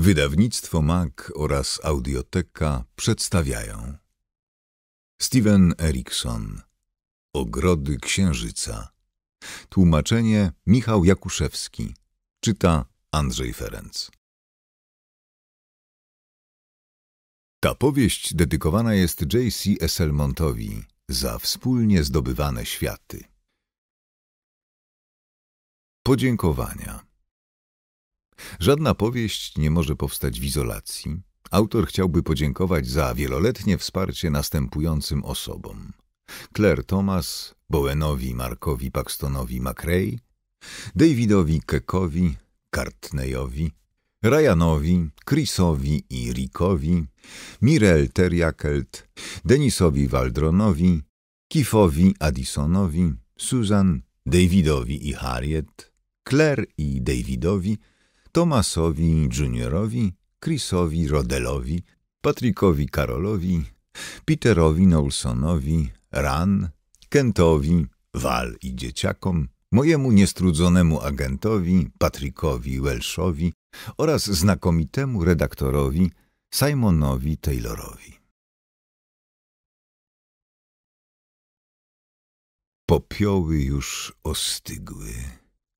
Wydawnictwo Mac oraz Audioteka przedstawiają Steven Erikson Ogrody Księżyca Tłumaczenie Michał Jakuszewski Czyta Andrzej Ferenc Ta powieść dedykowana jest J.C. Esselmontowi za wspólnie zdobywane światy. Podziękowania Żadna powieść nie może powstać w izolacji. Autor chciałby podziękować za wieloletnie wsparcie następującym osobom. Claire Thomas, Bowenowi, Markowi, Paxtonowi, McRae, Davidowi, Kekowi, Kartneyowi, Ryanowi, Chrisowi i Rickowi, Mirel Terjakelt, Denisowi Waldronowi, Kifowi Addisonowi, Susan, Davidowi i Harriet, Claire i Davidowi, Tomasowi Juniorowi, Chrisowi Rodelowi, Patrickowi Karolowi, Peterowi Nolsonowi, Ran, Kentowi, Wal i dzieciakom, mojemu niestrudzonemu agentowi, Patrickowi Welshowi oraz znakomitemu redaktorowi Simonowi Taylorowi. Popioły już ostygły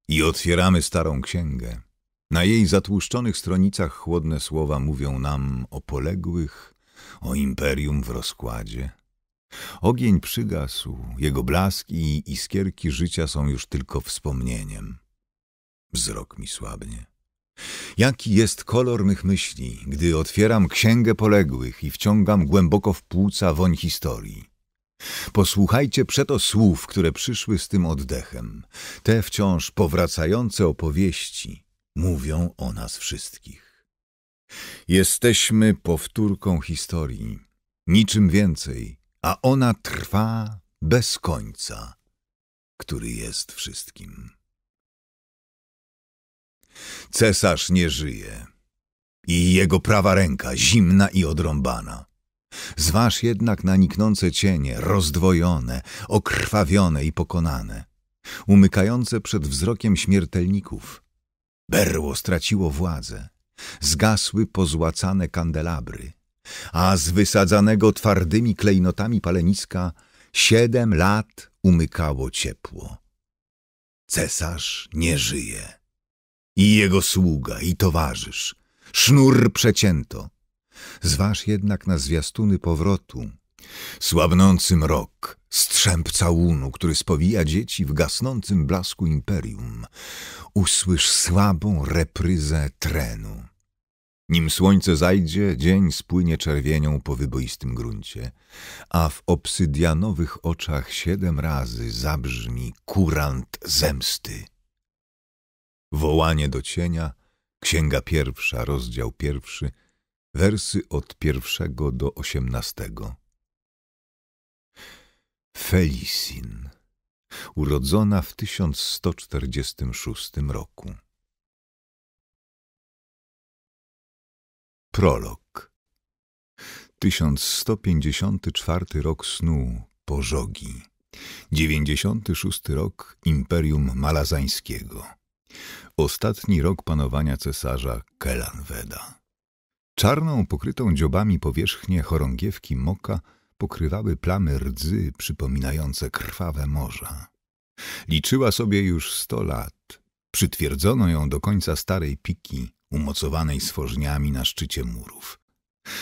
i otwieramy starą księgę. Na jej zatłuszczonych stronicach chłodne słowa mówią nam o poległych, o imperium w rozkładzie. Ogień przygasł, jego blask i iskierki życia są już tylko wspomnieniem. Wzrok mi słabnie. Jaki jest kolor mych myśli, gdy otwieram księgę poległych i wciągam głęboko w płuca woń historii? Posłuchajcie przeto słów, które przyszły z tym oddechem, te wciąż powracające opowieści – mówią o nas wszystkich. Jesteśmy powtórką historii, niczym więcej, a ona trwa bez końca, który jest wszystkim. Cesarz nie żyje i jego prawa ręka zimna i odrąbana. Zważ jednak na niknące cienie, rozdwojone, okrwawione i pokonane, umykające przed wzrokiem śmiertelników – Berło straciło władzę. Zgasły pozłacane kandelabry, a z wysadzanego twardymi klejnotami paleniska siedem lat umykało ciepło. Cesarz nie żyje. I jego sługa, i towarzysz. Sznur przecięto. Zważ jednak na zwiastuny powrotu Słabnący mrok, strzępca łunu, który spowija dzieci w gasnącym blasku imperium. Usłysz słabą repryzę trenu. Nim słońce zajdzie, dzień spłynie czerwienią po wyboistym gruncie, a w obsydianowych oczach siedem razy zabrzmi kurant zemsty. Wołanie do cienia, księga pierwsza, rozdział pierwszy, wersy od pierwszego do osiemnastego. Felicin, urodzona w 1146 roku. Prolog 1154 rok snu Pożogi 96 rok Imperium Malazańskiego Ostatni rok panowania cesarza Kelanweda Czarną, pokrytą dziobami powierzchnię chorągiewki Moka – pokrywały plamy rdzy przypominające krwawe morza. Liczyła sobie już sto lat. Przytwierdzono ją do końca starej piki, umocowanej sworzniami na szczycie murów.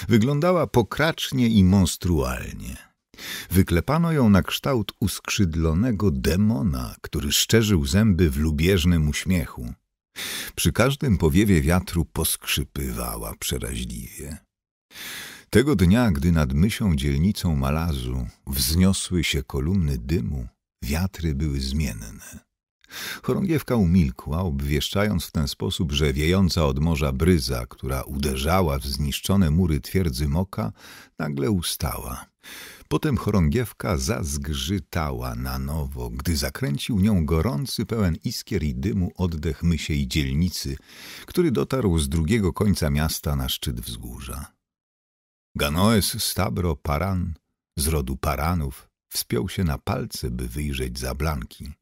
Wyglądała pokracznie i monstrualnie. Wyklepano ją na kształt uskrzydlonego demona, który szczerzył zęby w lubieżnym uśmiechu. Przy każdym powiewie wiatru poskrzypywała przeraźliwie. Tego dnia, gdy nad mysią dzielnicą Malazu wzniosły się kolumny dymu, wiatry były zmienne. Chorągiewka umilkła, obwieszczając w ten sposób, że wiejąca od morza bryza, która uderzała w zniszczone mury twierdzy Moka, nagle ustała. Potem chorągiewka zazgrzytała na nowo, gdy zakręcił nią gorący, pełen iskier i dymu oddech mysiej dzielnicy, który dotarł z drugiego końca miasta na szczyt wzgórza. Ganoes Stabro Paran z rodu Paranów wspiął się na palce, by wyjrzeć za Blanki.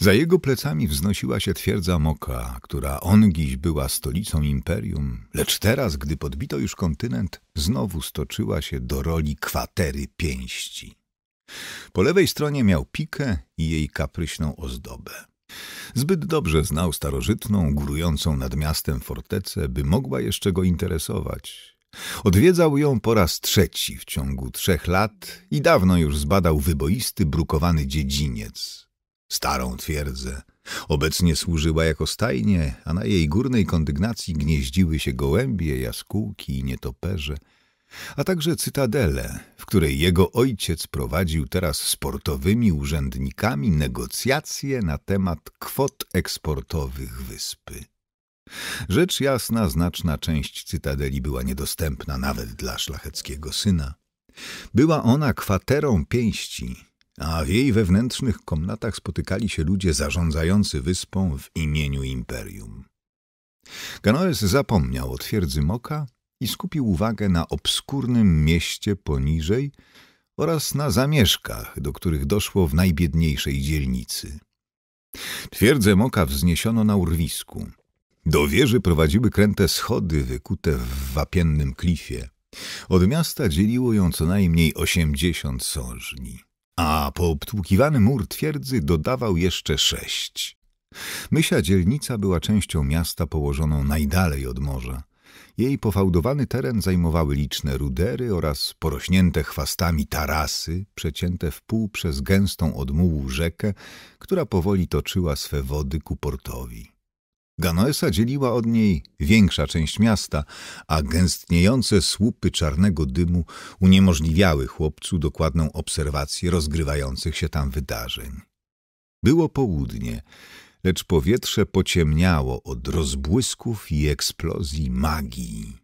Za jego plecami wznosiła się twierdza Moka, która ongiś była stolicą imperium, lecz teraz, gdy podbito już kontynent, znowu stoczyła się do roli kwatery pięści. Po lewej stronie miał pikę i jej kapryśną ozdobę. Zbyt dobrze znał starożytną, górującą nad miastem fortecę, by mogła jeszcze go interesować, Odwiedzał ją po raz trzeci w ciągu trzech lat i dawno już zbadał wyboisty, brukowany dziedziniec. Starą twierdzę. Obecnie służyła jako stajnie, a na jej górnej kondygnacji gnieździły się gołębie, jaskółki i nietoperze, a także cytadele, w której jego ojciec prowadził teraz sportowymi urzędnikami negocjacje na temat kwot eksportowych wyspy. Rzecz jasna, znaczna część cytadeli była niedostępna nawet dla szlacheckiego syna. Była ona kwaterą pięści, a w jej wewnętrznych komnatach spotykali się ludzie zarządzający wyspą w imieniu imperium. Ganoes zapomniał o twierdzy Moka i skupił uwagę na obskurnym mieście poniżej oraz na zamieszkach, do których doszło w najbiedniejszej dzielnicy. Twierdzę Moka wzniesiono na urwisku – do wieży prowadziły kręte schody wykute w wapiennym klifie. Od miasta dzieliło ją co najmniej osiemdziesiąt sążni, a po mur twierdzy dodawał jeszcze sześć. Mysia dzielnica była częścią miasta położoną najdalej od morza. Jej pofałdowany teren zajmowały liczne rudery oraz porośnięte chwastami tarasy, przecięte w pół przez gęstą od mułu rzekę, która powoli toczyła swe wody ku portowi. Ganoesa dzieliła od niej większa część miasta, a gęstniejące słupy czarnego dymu uniemożliwiały chłopcu dokładną obserwację rozgrywających się tam wydarzeń. Było południe, lecz powietrze pociemniało od rozbłysków i eksplozji magii.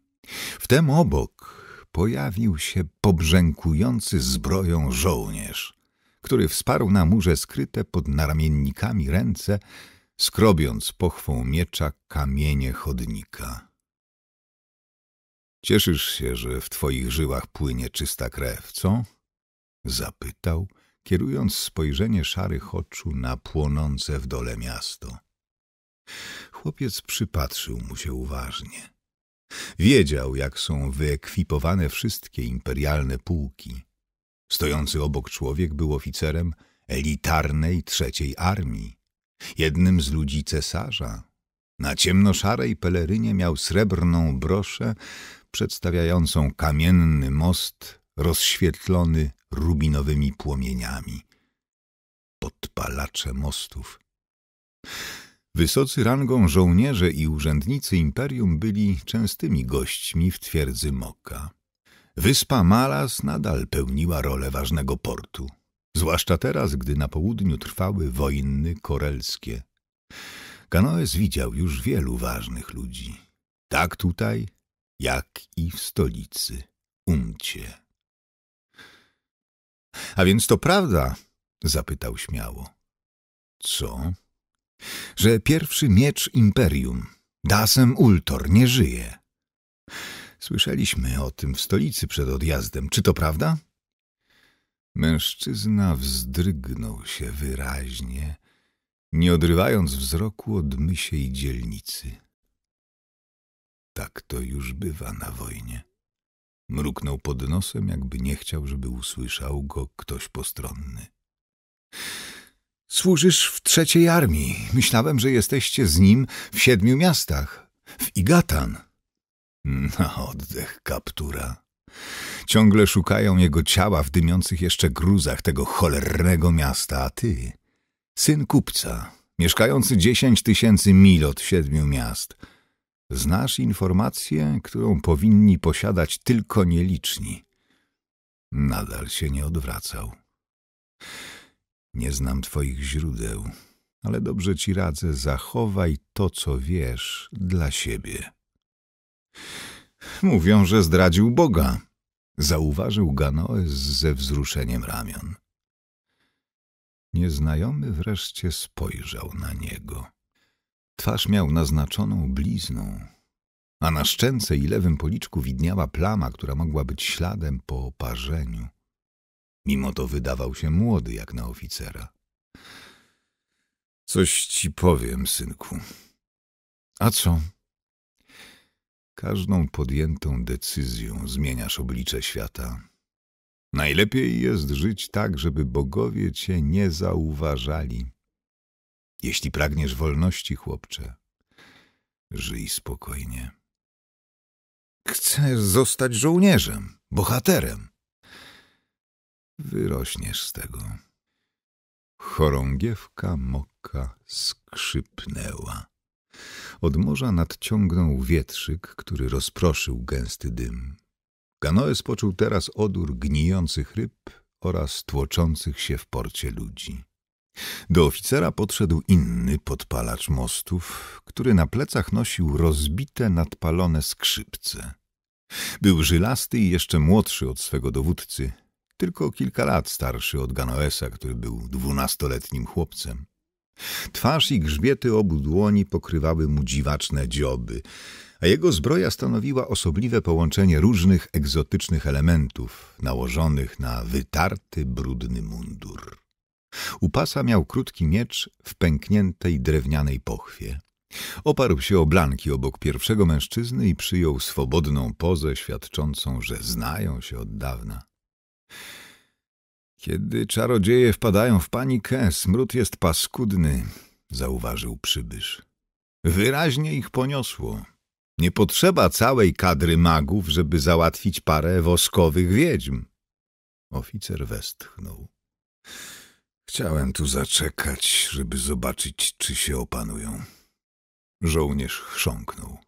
Wtem obok pojawił się pobrzękujący zbroją żołnierz, który wsparł na murze skryte pod naramiennikami ręce skrobiąc pochwą miecza kamienie chodnika. Cieszysz się, że w twoich żyłach płynie czysta krew, co? Zapytał, kierując spojrzenie szarych oczu na płonące w dole miasto. Chłopiec przypatrzył mu się uważnie. Wiedział, jak są wyekwipowane wszystkie imperialne pułki. Stojący obok człowiek był oficerem elitarnej trzeciej armii jednym z ludzi cesarza. Na ciemnoszarej pelerynie miał srebrną broszę przedstawiającą kamienny most rozświetlony rubinowymi płomieniami. Podpalacze mostów. Wysocy rangą żołnierze i urzędnicy imperium byli częstymi gośćmi w twierdzy Moka. Wyspa Malas nadal pełniła rolę ważnego portu zwłaszcza teraz, gdy na południu trwały wojny korelskie. Kanoes widział już wielu ważnych ludzi, tak tutaj, jak i w stolicy, Umcie. A więc to prawda? zapytał śmiało. Co? Że pierwszy miecz Imperium, Dasem Ultor, nie żyje. Słyszeliśmy o tym w stolicy przed odjazdem. Czy to prawda? Mężczyzna wzdrygnął się wyraźnie, nie odrywając wzroku od mysiej dzielnicy. Tak to już bywa na wojnie. Mruknął pod nosem, jakby nie chciał, żeby usłyszał go ktoś postronny. Służysz w trzeciej armii. Myślałem, że jesteście z nim w siedmiu miastach. W Igatan. Na oddech kaptura. Ciągle szukają jego ciała w dymiących jeszcze gruzach tego cholernego miasta, a ty, syn kupca, mieszkający dziesięć tysięcy mil od siedmiu miast, znasz informację, którą powinni posiadać tylko nieliczni. Nadal się nie odwracał. Nie znam twoich źródeł, ale dobrze ci radzę, zachowaj to, co wiesz, dla siebie. Mówią, że zdradził Boga zauważył Ganoes ze wzruszeniem ramion. Nieznajomy wreszcie spojrzał na niego. Twarz miał naznaczoną blizną, a na szczęce i lewym policzku widniała plama, która mogła być śladem po oparzeniu. Mimo to wydawał się młody jak na oficera. Coś ci powiem, synku. A co? Każdą podjętą decyzją zmieniasz oblicze świata. Najlepiej jest żyć tak, żeby bogowie cię nie zauważali. Jeśli pragniesz wolności, chłopcze, żyj spokojnie. Chcesz zostać żołnierzem, bohaterem. Wyrośniesz z tego. Chorągiewka moka skrzypnęła. Od morza nadciągnął wietrzyk, który rozproszył gęsty dym. Ganoes poczuł teraz odór gnijących ryb oraz tłoczących się w porcie ludzi. Do oficera podszedł inny podpalacz mostów, który na plecach nosił rozbite, nadpalone skrzypce. Był żylasty i jeszcze młodszy od swego dowódcy, tylko kilka lat starszy od Ganoesa, który był dwunastoletnim chłopcem. Twarz i grzbiety obu dłoni pokrywały mu dziwaczne dzioby, a jego zbroja stanowiła osobliwe połączenie różnych egzotycznych elementów nałożonych na wytarty, brudny mundur. U pasa miał krótki miecz w pękniętej drewnianej pochwie. Oparł się o blanki obok pierwszego mężczyzny i przyjął swobodną pozę świadczącą, że znają się od dawna. Kiedy czarodzieje wpadają w panikę, smród jest paskudny, zauważył przybysz. Wyraźnie ich poniosło. Nie potrzeba całej kadry magów, żeby załatwić parę woskowych wiedźm. Oficer westchnął. Chciałem tu zaczekać, żeby zobaczyć, czy się opanują. Żołnierz chrząknął.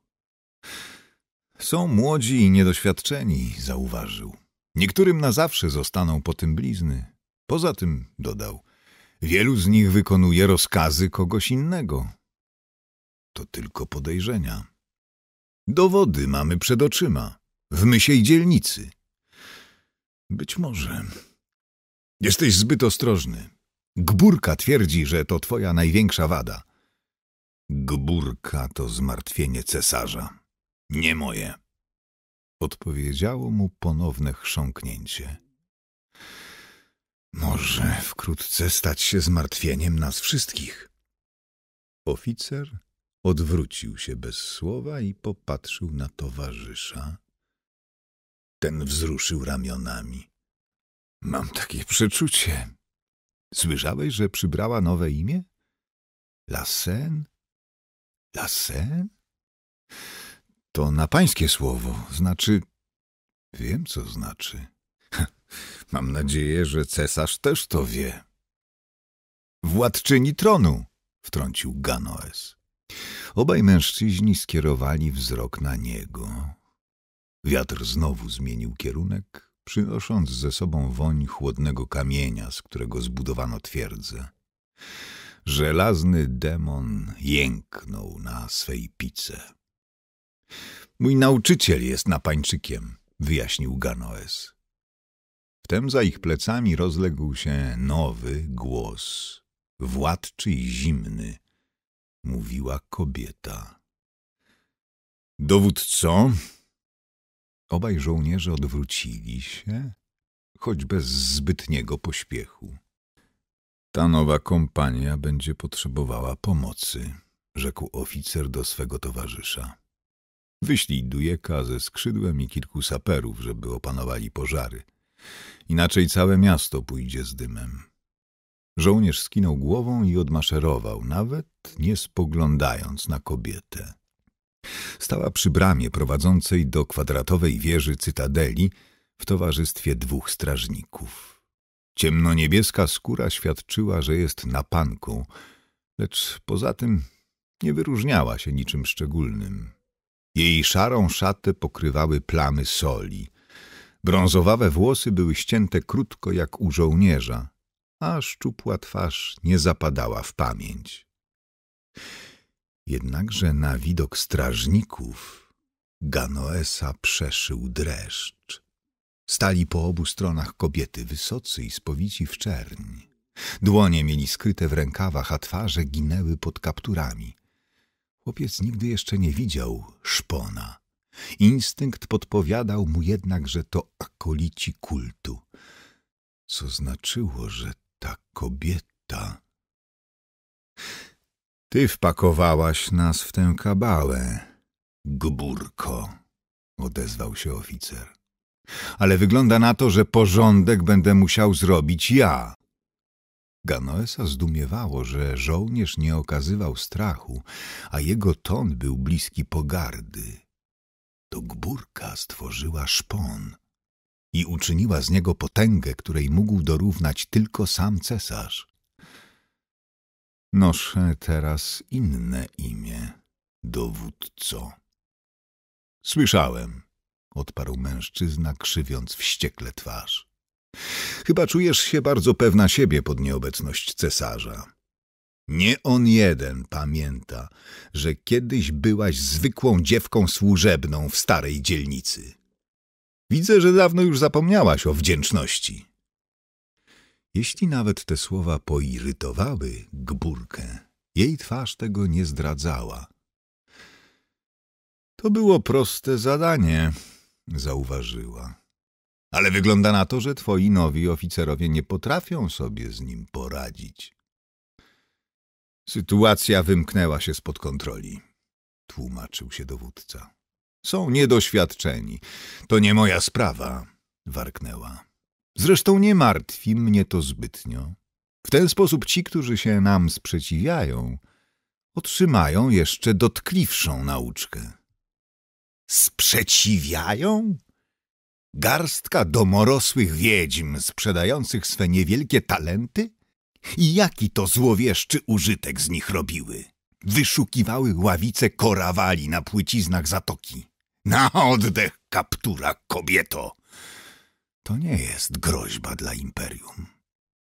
Są młodzi i niedoświadczeni, zauważył. Niektórym na zawsze zostaną po tym blizny. Poza tym, dodał, wielu z nich wykonuje rozkazy kogoś innego. To tylko podejrzenia. Dowody mamy przed oczyma, w mysiej dzielnicy. Być może. Jesteś zbyt ostrożny. Gburka twierdzi, że to twoja największa wada. Gburka to zmartwienie cesarza. Nie moje odpowiedziało mu ponowne chrząknięcie. Może wkrótce stać się zmartwieniem nas wszystkich. Oficer odwrócił się bez słowa i popatrzył na towarzysza. Ten wzruszył ramionami. Mam takie przeczucie. Słyszałeś, że przybrała nowe imię? Lassen? Lassen? To na pańskie słowo, znaczy... Wiem, co znaczy. Mam nadzieję, że cesarz też to wie. Władczyni tronu, wtrącił Ganoes. Obaj mężczyźni skierowali wzrok na niego. Wiatr znowu zmienił kierunek, przynosząc ze sobą woń chłodnego kamienia, z którego zbudowano twierdzę. Żelazny demon jęknął na swej pice. Mój nauczyciel jest napańczykiem, wyjaśnił Ganoes. Wtem za ich plecami rozległ się nowy głos, władczy i zimny. Mówiła kobieta. Dowódco? Obaj żołnierze odwrócili się, choć bez zbytniego pośpiechu. Ta nowa kompania będzie potrzebowała pomocy, rzekł oficer do swego towarzysza. Wyślij Dujeka ze skrzydłem i kilku saperów, żeby opanowali pożary. Inaczej całe miasto pójdzie z dymem. Żołnierz skinął głową i odmaszerował, nawet nie spoglądając na kobietę. Stała przy bramie prowadzącej do kwadratowej wieży cytadeli w towarzystwie dwóch strażników. Ciemnoniebieska skóra świadczyła, że jest napanką, lecz poza tym nie wyróżniała się niczym szczególnym. Jej szarą szatę pokrywały plamy soli. Brązowawe włosy były ścięte krótko jak u żołnierza, a szczupła twarz nie zapadała w pamięć. Jednakże na widok strażników Ganoesa przeszył dreszcz. Stali po obu stronach kobiety, wysocy i spowici w czerń. Dłonie mieli skryte w rękawach, a twarze ginęły pod kapturami. Chłopiec nigdy jeszcze nie widział szpona. Instynkt podpowiadał mu jednak, że to akolici kultu, co znaczyło, że ta kobieta... Ty wpakowałaś nas w tę kabałę, gburko, odezwał się oficer. Ale wygląda na to, że porządek będę musiał zrobić ja. Ganoesa zdumiewało, że żołnierz nie okazywał strachu, a jego ton był bliski pogardy. To gburka stworzyła szpon i uczyniła z niego potęgę, której mógł dorównać tylko sam cesarz. Noszę teraz inne imię, dowódco. Słyszałem, odparł mężczyzna, krzywiąc wściekle twarz. Chyba czujesz się bardzo pewna siebie pod nieobecność cesarza. Nie on jeden pamięta, że kiedyś byłaś zwykłą dziewką służebną w starej dzielnicy. Widzę, że dawno już zapomniałaś o wdzięczności. Jeśli nawet te słowa poirytowały Gburkę, jej twarz tego nie zdradzała. To było proste zadanie, zauważyła ale wygląda na to, że twoi nowi oficerowie nie potrafią sobie z nim poradzić. Sytuacja wymknęła się spod kontroli, tłumaczył się dowódca. Są niedoświadczeni. To nie moja sprawa, warknęła. Zresztą nie martwi mnie to zbytnio. W ten sposób ci, którzy się nam sprzeciwiają, otrzymają jeszcze dotkliwszą nauczkę. Sprzeciwiają? Garstka domorosłych wiedźm sprzedających swe niewielkie talenty? I jaki to złowieszczy użytek z nich robiły? Wyszukiwały ławice korawali na płyciznach zatoki. Na oddech, kaptura, kobieto! To nie jest groźba dla imperium.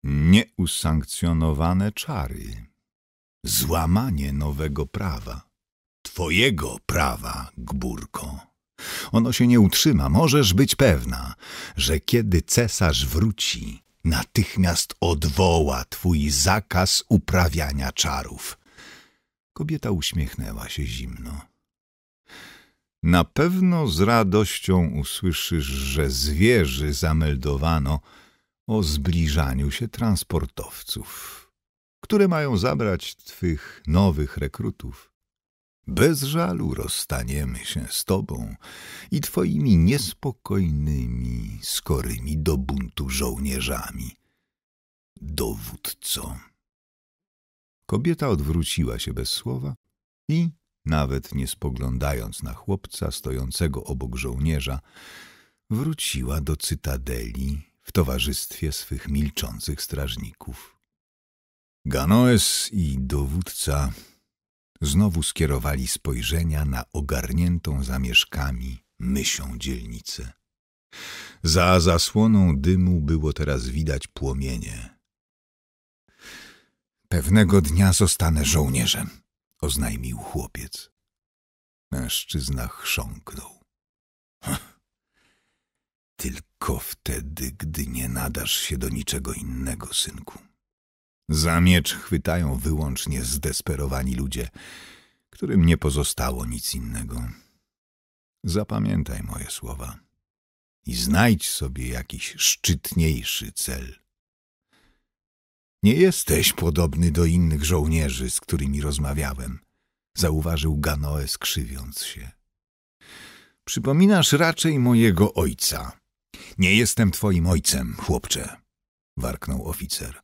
Nieusankcjonowane czary. Złamanie nowego prawa. Twojego prawa, Gburko. Ono się nie utrzyma. Możesz być pewna, że kiedy cesarz wróci, natychmiast odwoła twój zakaz uprawiania czarów. Kobieta uśmiechnęła się zimno. Na pewno z radością usłyszysz, że zwierzy zameldowano o zbliżaniu się transportowców, które mają zabrać twych nowych rekrutów bez żalu rozstaniemy się z tobą i twoimi niespokojnymi, skorymi do buntu żołnierzami. dowódco. Kobieta odwróciła się bez słowa i, nawet nie spoglądając na chłopca stojącego obok żołnierza, wróciła do cytadeli w towarzystwie swych milczących strażników. Ganoes i dowódca znowu skierowali spojrzenia na ogarniętą zamieszkami mysią dzielnicę. Za zasłoną dymu było teraz widać płomienie. Pewnego dnia zostanę żołnierzem, oznajmił chłopiec. Mężczyzna chrząknął. Tylko wtedy, gdy nie nadasz się do niczego innego, synku. Za miecz chwytają wyłącznie zdesperowani ludzie, którym nie pozostało nic innego. Zapamiętaj moje słowa i znajdź sobie jakiś szczytniejszy cel. Nie jesteś podobny do innych żołnierzy, z którymi rozmawiałem, zauważył Ganoes krzywiąc się. Przypominasz raczej mojego ojca. Nie jestem twoim ojcem, chłopcze, warknął oficer.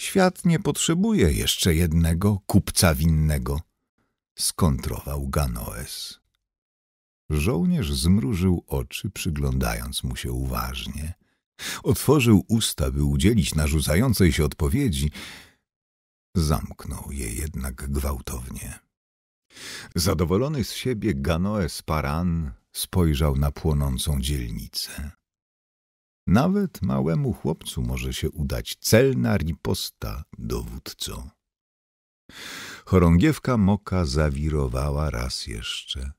Świat nie potrzebuje jeszcze jednego kupca winnego, skontrował Ganoes. Żołnierz zmrużył oczy, przyglądając mu się uważnie. Otworzył usta, by udzielić narzucającej się odpowiedzi. Zamknął je jednak gwałtownie. Zadowolony z siebie Ganoes Paran spojrzał na płonącą dzielnicę. Nawet małemu chłopcu może się udać celna riposta dowódcą. Chorągiewka moka zawirowała raz jeszcze.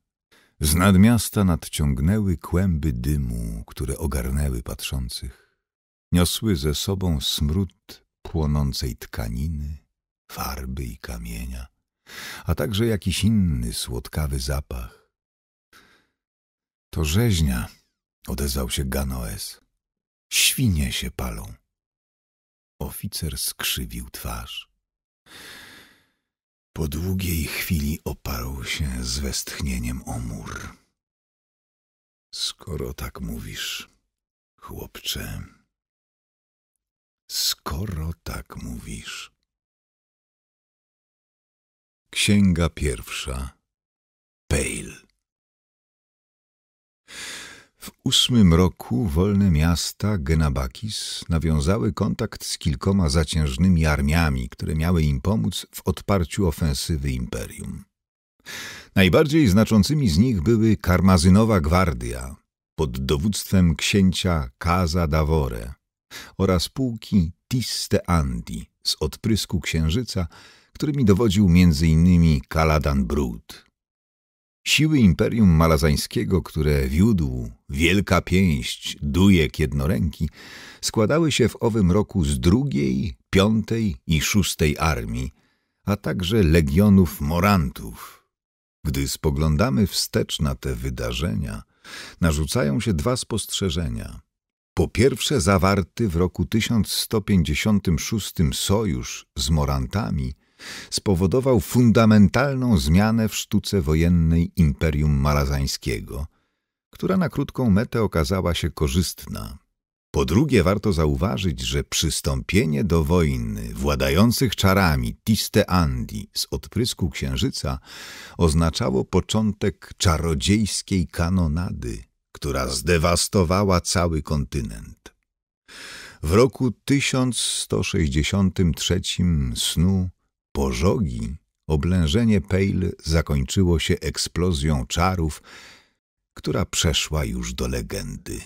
Z nadmiasta nadciągnęły kłęby dymu, które ogarnęły patrzących. Niosły ze sobą smród płonącej tkaniny, farby i kamienia, a także jakiś inny słodkawy zapach. To rzeźnia, odezwał się Ganoes. Świnie się palą. Oficer skrzywił twarz. Po długiej chwili oparł się z westchnieniem o mur. Skoro tak mówisz, chłopcze, skoro tak mówisz. Księga pierwsza. Pale. W ósmym roku wolne miasta Genabakis nawiązały kontakt z kilkoma zaciężnymi armiami, które miały im pomóc w odparciu ofensywy imperium. Najbardziej znaczącymi z nich były Karmazynowa Gwardia pod dowództwem księcia Kaza Davore oraz pułki Tiste Andi z odprysku księżyca, którymi dowodził m.in. Kaladan Brud. Siły Imperium Malazańskiego, które wiódł wielka pięść dujek jednoręki, składały się w owym roku z drugiej, piątej i szóstej armii, a także legionów morantów. Gdy spoglądamy wstecz na te wydarzenia, narzucają się dwa spostrzeżenia. Po pierwsze zawarty w roku 1156 sojusz z morantami spowodował fundamentalną zmianę w sztuce wojennej Imperium Malazańskiego, która na krótką metę okazała się korzystna. Po drugie, warto zauważyć, że przystąpienie do wojny władających czarami Tiste Andi z odprysku księżyca oznaczało początek czarodziejskiej kanonady, która zdewastowała cały kontynent. W roku 1163 snu pożogi, oblężenie Peil zakończyło się eksplozją czarów, która przeszła już do legendy.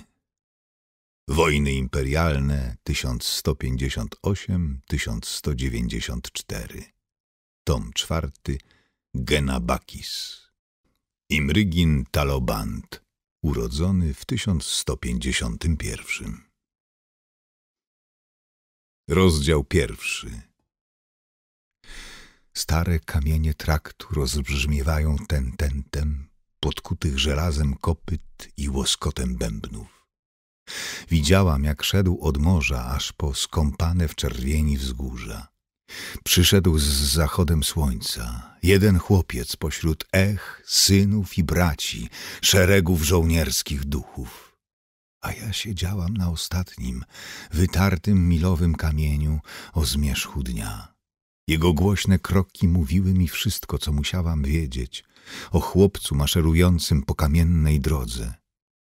Wojny imperialne 1158-1194 Tom czwarty Genabakis Imrygin Taloband urodzony w 1151 Rozdział pierwszy Stare kamienie traktu rozbrzmiewają ten podkutych żelazem kopyt i łoskotem bębnów. Widziałam, jak szedł od morza aż po skąpane w czerwieni wzgórza. Przyszedł z zachodem słońca, jeden chłopiec pośród ech, synów i braci, szeregów żołnierskich duchów. A ja siedziałam na ostatnim, wytartym milowym kamieniu o zmierzchu dnia. Jego głośne kroki mówiły mi wszystko, co musiałam wiedzieć o chłopcu maszerującym po kamiennej drodze,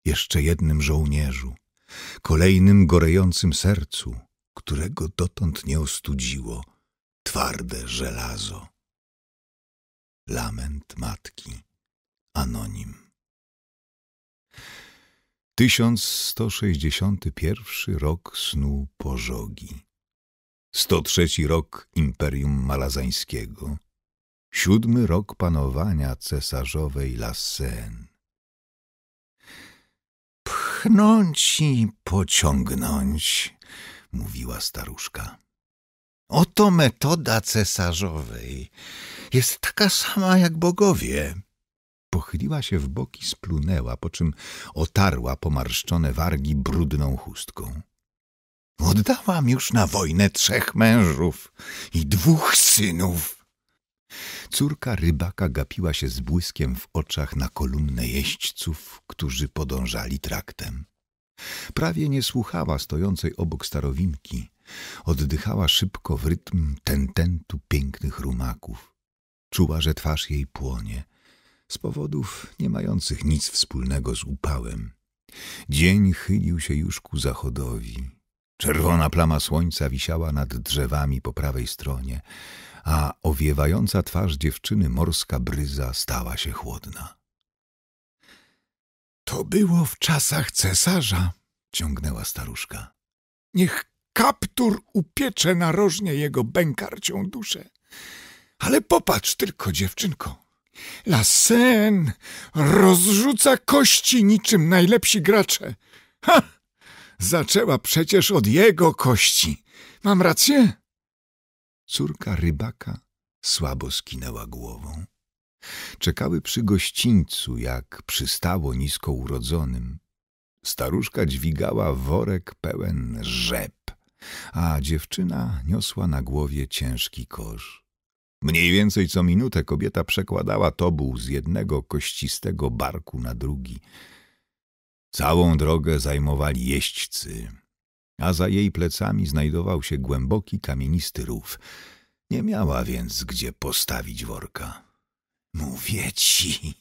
jeszcze jednym żołnierzu, kolejnym gorejącym sercu, którego dotąd nie ostudziło twarde żelazo. Lament matki. Anonim. 1161 rok snu pożogi. 103 rok Imperium Malazańskiego, siódmy rok panowania cesarzowej Lassen. Pchnąć i pociągnąć, mówiła staruszka. Oto metoda cesarzowej. Jest taka sama jak bogowie. Pochyliła się w boki, splunęła, po czym otarła pomarszczone wargi brudną chustką. Oddałam już na wojnę trzech mężów i dwóch synów. Córka rybaka gapiła się z błyskiem w oczach na kolumnę jeźdźców, którzy podążali traktem. Prawie nie słuchała stojącej obok starowinki. Oddychała szybko w rytm tententu pięknych rumaków. Czuła, że twarz jej płonie, z powodów nie mających nic wspólnego z upałem. Dzień chylił się już ku zachodowi. Czerwona plama słońca wisiała nad drzewami po prawej stronie, a owiewająca twarz dziewczyny morska bryza stała się chłodna. To było w czasach cesarza, ciągnęła staruszka. Niech kaptur upiecze narożnie jego bękarcią duszę. Ale popatrz tylko, dziewczynko. Lasen, rozrzuca kości niczym najlepsi gracze. Ha! Zaczęła przecież od jego kości. Mam rację? Córka rybaka słabo skinęła głową. Czekały przy gościńcu, jak przystało nisko urodzonym. Staruszka dźwigała worek pełen rzep, a dziewczyna niosła na głowie ciężki kosz. Mniej więcej co minutę kobieta przekładała tobuł z jednego kościstego barku na drugi – Całą drogę zajmowali jeźdźcy, a za jej plecami znajdował się głęboki, kamienisty rów. Nie miała więc gdzie postawić worka. Mówię ci,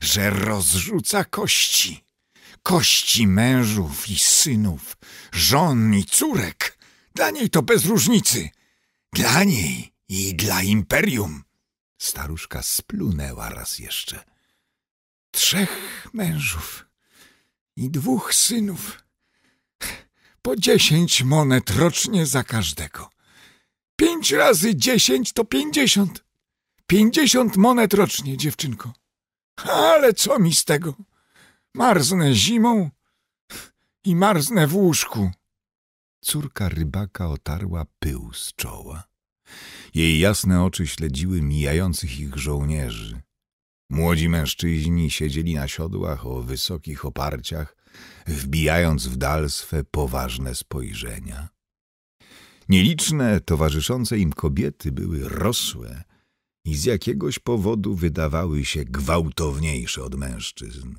że rozrzuca kości. Kości mężów i synów, żon i córek. Dla niej to bez różnicy. Dla niej i dla imperium. Staruszka splunęła raz jeszcze. Trzech mężów i dwóch synów. Po dziesięć monet rocznie za każdego. Pięć razy dziesięć to pięćdziesiąt. Pięćdziesiąt monet rocznie, dziewczynko. Ale co mi z tego? Marznę zimą i marznę w łóżku. Córka rybaka otarła pył z czoła. Jej jasne oczy śledziły mijających ich żołnierzy. Młodzi mężczyźni siedzieli na siodłach o wysokich oparciach, wbijając w dal swe poważne spojrzenia. Nieliczne towarzyszące im kobiety były rosłe i z jakiegoś powodu wydawały się gwałtowniejsze od mężczyzn.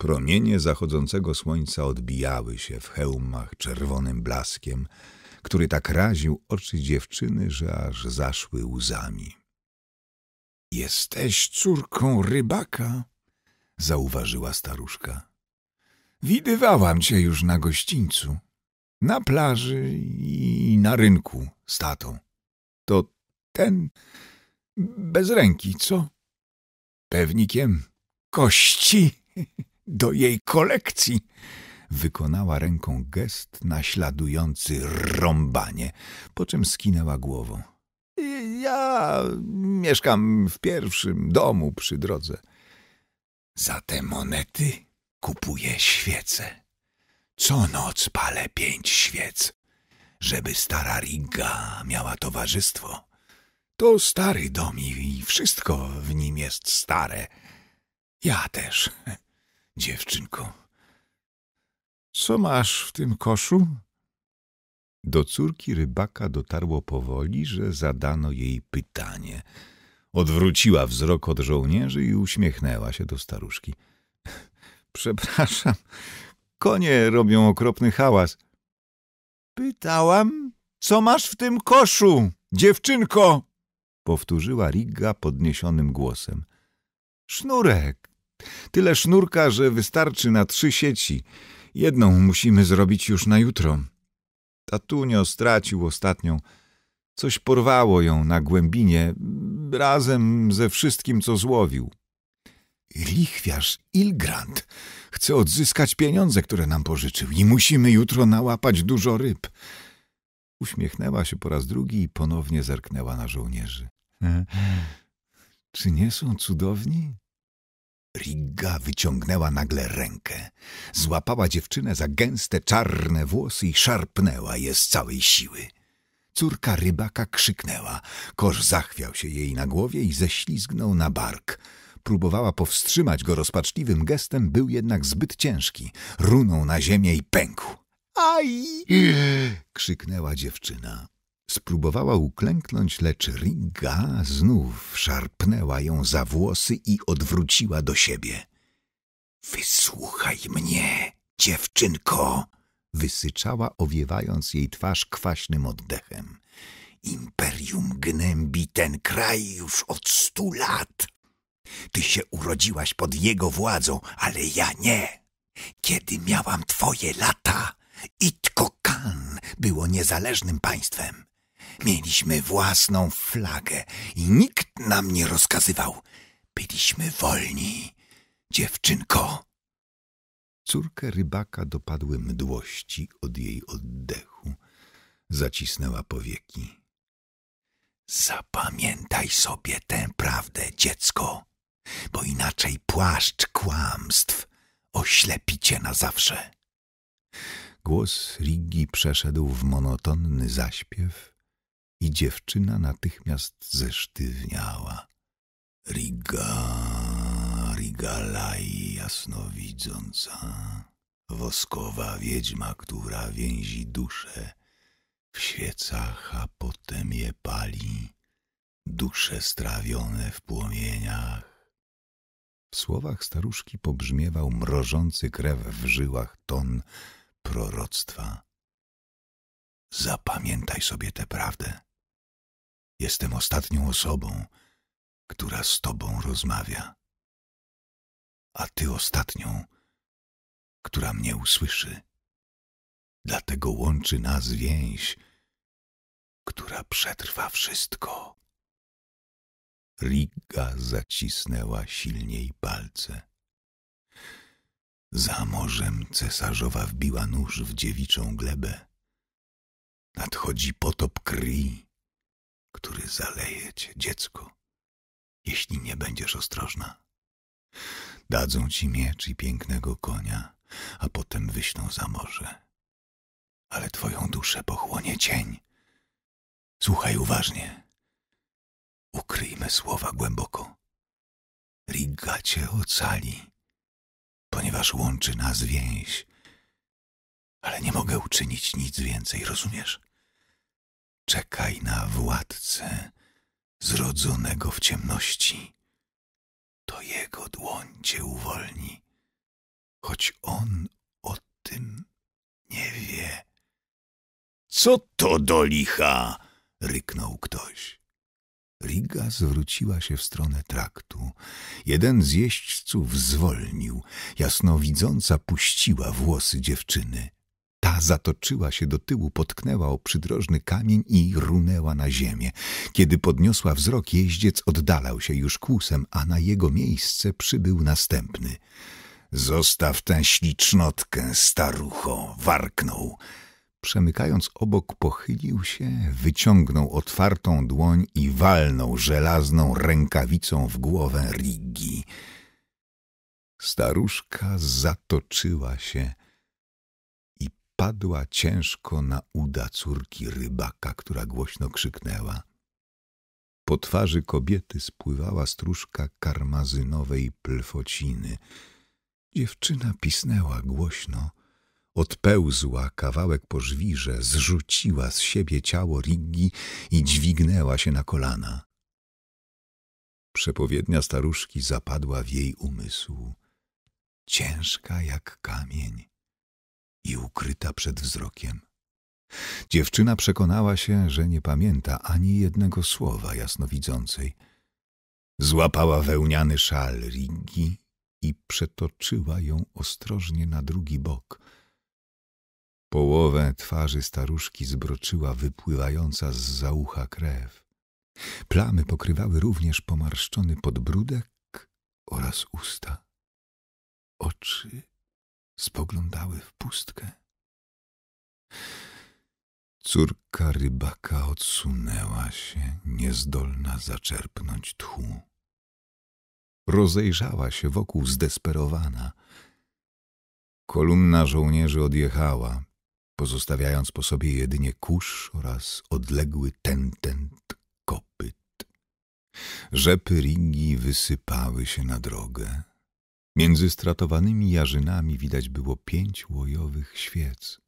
Promienie zachodzącego słońca odbijały się w hełmach czerwonym blaskiem, który tak raził oczy dziewczyny, że aż zaszły łzami. Jesteś córką rybaka, zauważyła staruszka. Widywałam cię już na gościńcu, na plaży i na rynku z tatą. To ten bez ręki, co? Pewnikiem kości do jej kolekcji. Wykonała ręką gest naśladujący rąbanie, po czym skinęła głową. Ja mieszkam w pierwszym domu przy drodze. Za te monety kupuję świece. Co noc palę pięć świec, żeby stara Riga miała towarzystwo. To stary dom i wszystko w nim jest stare. Ja też, dziewczynko. Co masz w tym koszu? Do córki rybaka dotarło powoli, że zadano jej pytanie. Odwróciła wzrok od żołnierzy i uśmiechnęła się do staruszki. Przepraszam, konie robią okropny hałas. Pytałam, co masz w tym koszu, dziewczynko? Powtórzyła Riga podniesionym głosem. Sznurek. Tyle sznurka, że wystarczy na trzy sieci. Jedną musimy zrobić już na jutro. Tatunio stracił ostatnią. Coś porwało ją na głębinie, razem ze wszystkim, co złowił. Lichwiarz Ilgrand chce odzyskać pieniądze, które nam pożyczył i musimy jutro nałapać dużo ryb. Uśmiechnęła się po raz drugi i ponownie zerknęła na żołnierzy. E. Czy nie są cudowni? Riga wyciągnęła nagle rękę. Złapała dziewczynę za gęste, czarne włosy i szarpnęła je z całej siły. Córka rybaka krzyknęła. Kosz zachwiał się jej na głowie i ześlizgnął na bark. Próbowała powstrzymać go rozpaczliwym gestem, był jednak zbyt ciężki. Runął na ziemię i pękł. Aj! krzyknęła dziewczyna. Spróbowała uklęknąć, lecz Riga znów szarpnęła ją za włosy i odwróciła do siebie. Wysłuchaj mnie, dziewczynko! Wysyczała, owiewając jej twarz kwaśnym oddechem. Imperium gnębi ten kraj już od stu lat. Ty się urodziłaś pod jego władzą, ale ja nie. Kiedy miałam twoje lata, Itko-Kan było niezależnym państwem. Mieliśmy własną flagę i nikt nam nie rozkazywał. Byliśmy wolni, dziewczynko. Córkę rybaka dopadły mdłości od jej oddechu. Zacisnęła powieki. Zapamiętaj sobie tę prawdę, dziecko, bo inaczej płaszcz kłamstw oślepi cię na zawsze. Głos Rigi przeszedł w monotonny zaśpiew i dziewczyna natychmiast zesztywniała. Riga, Rigalaj jasnowidząca, woskowa wiedźma, która więzi duszę w świecach, a potem je pali, dusze strawione w płomieniach. W słowach staruszki pobrzmiewał mrożący krew w żyłach ton proroctwa. Zapamiętaj sobie tę prawdę Jestem ostatnią osobą, która z tobą rozmawia, a ty ostatnią, która mnie usłyszy. Dlatego łączy nas więź, która przetrwa wszystko. Riga zacisnęła silniej palce. Za morzem cesarzowa wbiła nóż w dziewiczą glebę. Nadchodzi potop krwi który zaleje cię, dziecko, jeśli nie będziesz ostrożna. Dadzą ci miecz i pięknego konia, a potem wyślą za morze. Ale twoją duszę pochłonie cień. Słuchaj uważnie. Ukryjmy słowa głęboko. Riga cię ocali, ponieważ łączy nas więź. Ale nie mogę uczynić nic więcej, rozumiesz? Czekaj na władcę zrodzonego w ciemności. To jego dłoń cię uwolni, choć on o tym nie wie. Co to do licha? ryknął ktoś. Riga zwróciła się w stronę traktu. Jeden z jeźdźców zwolnił. Jasnowidząca puściła włosy dziewczyny. Ta zatoczyła się do tyłu, potknęła o przydrożny kamień i runęła na ziemię. Kiedy podniosła wzrok, jeździec oddalał się już kłusem, a na jego miejsce przybył następny. Zostaw tę ślicznotkę, starucho, warknął. Przemykając obok, pochylił się, wyciągnął otwartą dłoń i walnął żelazną rękawicą w głowę Rigi. Staruszka zatoczyła się padła ciężko na uda córki rybaka, która głośno krzyknęła. Po twarzy kobiety spływała stróżka karmazynowej plfociny. Dziewczyna pisnęła głośno, odpełzła kawałek po żwirze, zrzuciła z siebie ciało Riggi i dźwignęła się na kolana. Przepowiednia staruszki zapadła w jej umysł, ciężka jak kamień i ukryta przed wzrokiem. Dziewczyna przekonała się, że nie pamięta ani jednego słowa jasnowidzącej. Złapała wełniany szal Rigi i przetoczyła ją ostrożnie na drugi bok. Połowę twarzy staruszki zbroczyła wypływająca z zaucha krew. Plamy pokrywały również pomarszczony podbródek oraz usta. Oczy spoglądały w pustkę. Córka rybaka odsunęła się, niezdolna zaczerpnąć tchu. Rozejrzała się wokół zdesperowana. Kolumna żołnierzy odjechała, pozostawiając po sobie jedynie kurz oraz odległy tentent kopyt. Rzepy rigi wysypały się na drogę. Między stratowanymi jarzynami widać było pięć łojowych świec.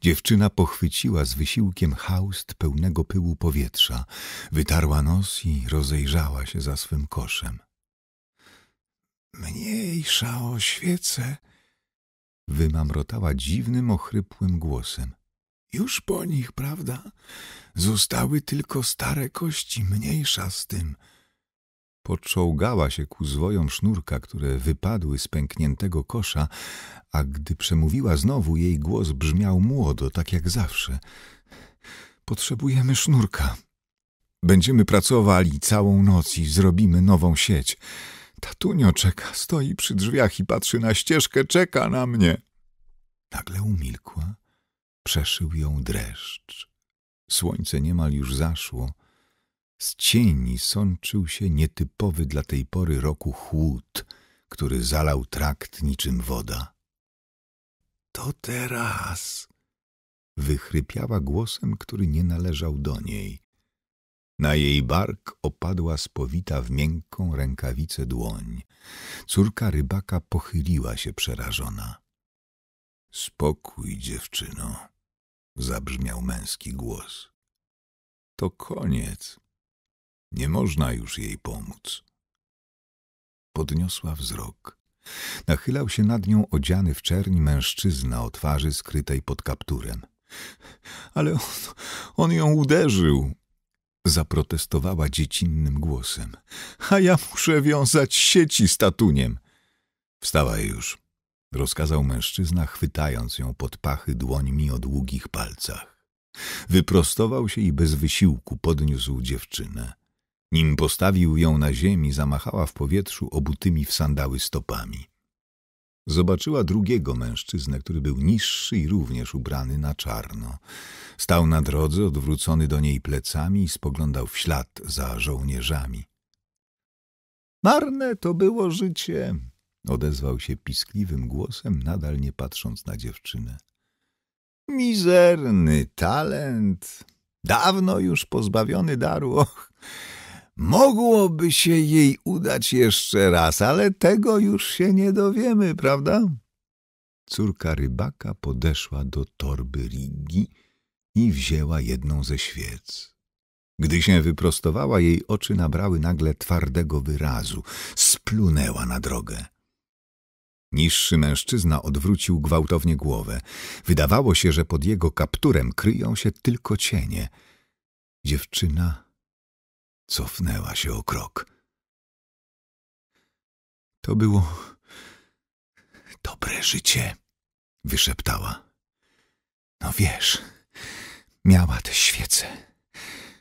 Dziewczyna pochwyciła z wysiłkiem haust pełnego pyłu powietrza, wytarła nos i rozejrzała się za swym koszem. Mniejsza o świece, wymamrotała dziwnym, ochrypłym głosem. Już po nich, prawda? Zostały tylko stare kości, mniejsza z tym. Poczołgała się ku zwojom sznurka, które wypadły z pękniętego kosza, a gdy przemówiła znowu, jej głos brzmiał młodo, tak jak zawsze. Potrzebujemy sznurka. Będziemy pracowali całą noc i zrobimy nową sieć. Tatunio czeka, stoi przy drzwiach i patrzy na ścieżkę, czeka na mnie. Nagle umilkła. Przeszył ją dreszcz. Słońce niemal już zaszło. Z cieni sączył się nietypowy dla tej pory roku chłód, który zalał trakt niczym woda. To teraz! Wychrypiała głosem, który nie należał do niej. Na jej bark opadła spowita w miękką rękawicę dłoń. Córka rybaka pochyliła się przerażona. Spokój, dziewczyno, zabrzmiał męski głos. To koniec. Nie można już jej pomóc. Podniosła wzrok. Nachylał się nad nią odziany w czerni mężczyzna o twarzy skrytej pod kapturem. Ale on, on ją uderzył, zaprotestowała dziecinnym głosem. A ja muszę wiązać sieci z tatuniem. Wstawaj już, rozkazał mężczyzna, chwytając ją pod pachy dłońmi o długich palcach. Wyprostował się i bez wysiłku podniósł dziewczynę. Nim postawił ją na ziemi, zamachała w powietrzu obutymi w sandały stopami. Zobaczyła drugiego mężczyznę, który był niższy i również ubrany na czarno. Stał na drodze, odwrócony do niej plecami i spoglądał w ślad za żołnierzami. Marne to było życie, odezwał się piskliwym głosem, nadal nie patrząc na dziewczynę. Mizerny talent, dawno już pozbawiony daru. Och, Mogłoby się jej udać jeszcze raz, ale tego już się nie dowiemy, prawda? Córka rybaka podeszła do torby Rigi i wzięła jedną ze świec. Gdy się wyprostowała, jej oczy nabrały nagle twardego wyrazu. Splunęła na drogę. Niższy mężczyzna odwrócił gwałtownie głowę. Wydawało się, że pod jego kapturem kryją się tylko cienie. Dziewczyna Cofnęła się o krok. To było dobre życie, wyszeptała. No wiesz, miała te świece.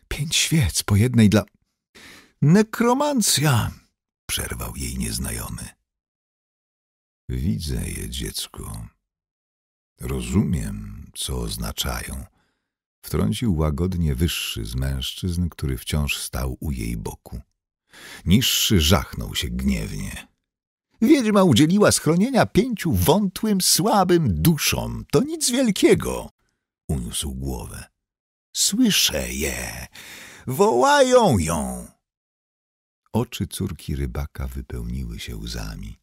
Pięć świec, po jednej dla... Nekromancja! Przerwał jej nieznajomy. Widzę je, dziecko. Rozumiem, co oznaczają wtrącił łagodnie wyższy z mężczyzn, który wciąż stał u jej boku. Niższy żachnął się gniewnie. Wiedźma udzieliła schronienia pięciu wątłym, słabym duszom. To nic wielkiego. Uniósł głowę. Słyszę je. Wołają ją. Oczy córki rybaka wypełniły się łzami.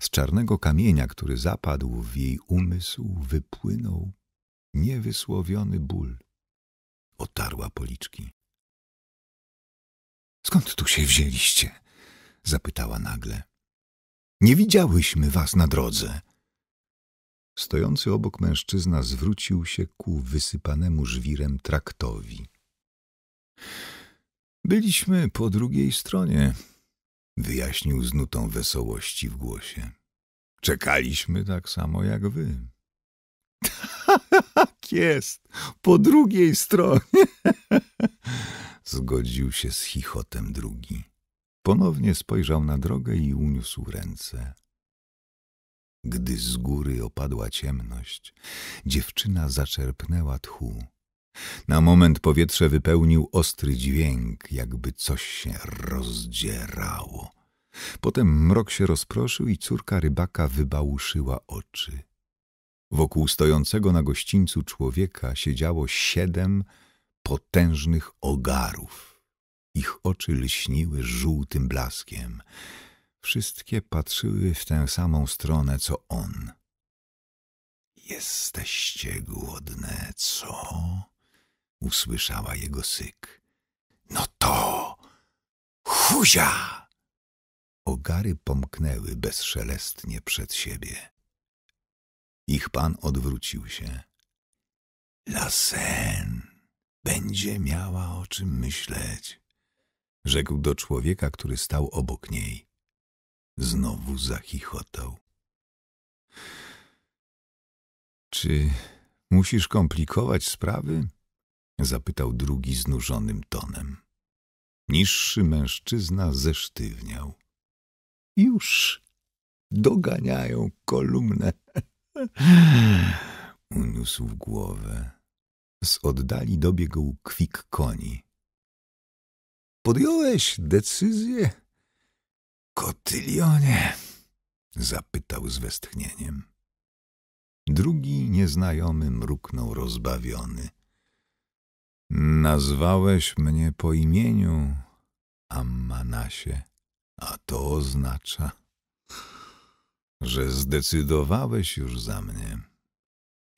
Z czarnego kamienia, który zapadł w jej umysł, wypłynął niewysłowiony ból. Otarła policzki. Skąd tu się wzięliście? zapytała nagle. Nie widziałyśmy was na drodze. Stojący obok mężczyzna zwrócił się ku wysypanemu żwirem traktowi. Byliśmy po drugiej stronie, wyjaśnił z nutą wesołości w głosie. Czekaliśmy tak samo jak wy. Tak jest, po drugiej stronie. Zgodził się z chichotem drugi. Ponownie spojrzał na drogę i uniósł ręce. Gdy z góry opadła ciemność, dziewczyna zaczerpnęła tchu. Na moment powietrze wypełnił ostry dźwięk, jakby coś się rozdzierało. Potem mrok się rozproszył i córka rybaka wybałuszyła oczy. Wokół stojącego na gościńcu człowieka siedziało siedem potężnych ogarów. Ich oczy lśniły żółtym blaskiem. Wszystkie patrzyły w tę samą stronę, co on. Jesteście głodne, co? Usłyszała jego syk. No to... Huzia! Ogary pomknęły bezszelestnie przed siebie. Ich pan odwrócił się. Lasen będzie miała o czym myśleć, rzekł do człowieka, który stał obok niej. Znowu zachichotał. Czy musisz komplikować sprawy? zapytał drugi znużonym tonem. Niższy mężczyzna zesztywniał. Już doganiają kolumnę. Uniósł głowę. Z oddali dobiegł kwik koni. Podjąłeś decyzję? Kotylionie, zapytał z westchnieniem. Drugi nieznajomy mruknął rozbawiony. Nazwałeś mnie po imieniu, Ammanasie, a to oznacza, że zdecydowałeś już za mnie.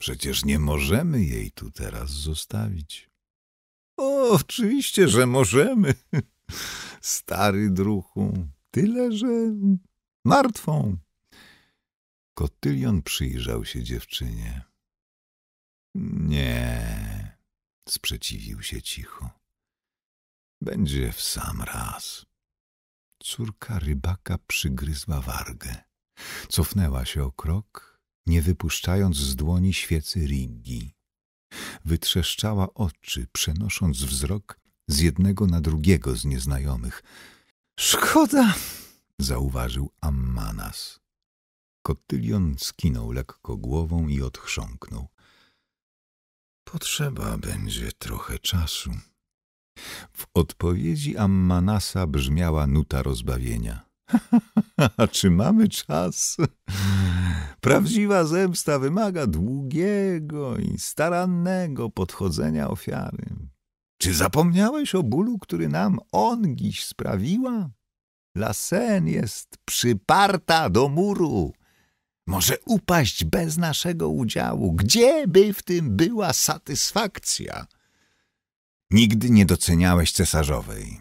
Przecież nie możemy jej tu teraz zostawić. O, oczywiście, że możemy. Stary druchu, tyle, że martwą. Kotylion przyjrzał się dziewczynie. Nie, sprzeciwił się cicho. Będzie w sam raz. Córka rybaka przygryzła wargę. Cofnęła się o krok, nie wypuszczając z dłoni świecy Riggi. Wytrzeszczała oczy, przenosząc wzrok z jednego na drugiego z nieznajomych. Szkoda, zauważył Ammanas. Kotylion skinął lekko głową i odchrząknął. Potrzeba będzie trochę czasu. W odpowiedzi Ammanasa brzmiała nuta rozbawienia. czy mamy czas? Prawdziwa zemsta wymaga długiego i starannego podchodzenia ofiary. Czy zapomniałeś o bólu, który nam ongiś sprawiła? Lasen jest przyparta do muru. Może upaść bez naszego udziału. Gdzie by w tym była satysfakcja? Nigdy nie doceniałeś cesarzowej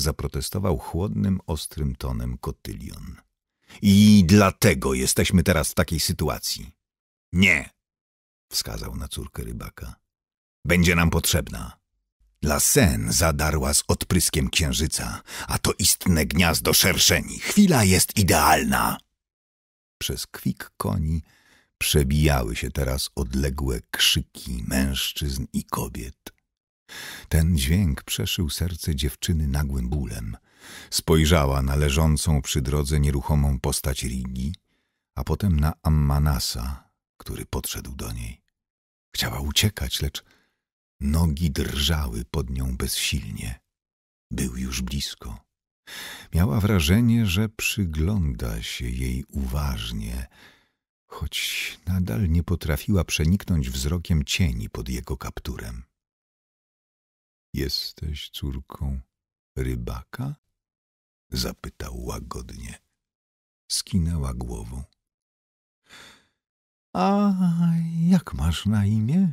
zaprotestował chłodnym, ostrym tonem kotylion. I dlatego jesteśmy teraz w takiej sytuacji. Nie, wskazał na córkę rybaka. Będzie nam potrzebna. Lasen zadarła z odpryskiem księżyca, a to istne gniazdo szerszeni. Chwila jest idealna. Przez kwik koni przebijały się teraz odległe krzyki mężczyzn i kobiet. Ten dźwięk przeszył serce dziewczyny nagłym bólem. Spojrzała na leżącą przy drodze nieruchomą postać Rigi, a potem na Ammanasa, który podszedł do niej. Chciała uciekać, lecz nogi drżały pod nią bezsilnie. Był już blisko. Miała wrażenie, że przygląda się jej uważnie, choć nadal nie potrafiła przeniknąć wzrokiem cieni pod jego kapturem. Jesteś córką rybaka? Zapytał łagodnie. Skinęła głową. A jak masz na imię?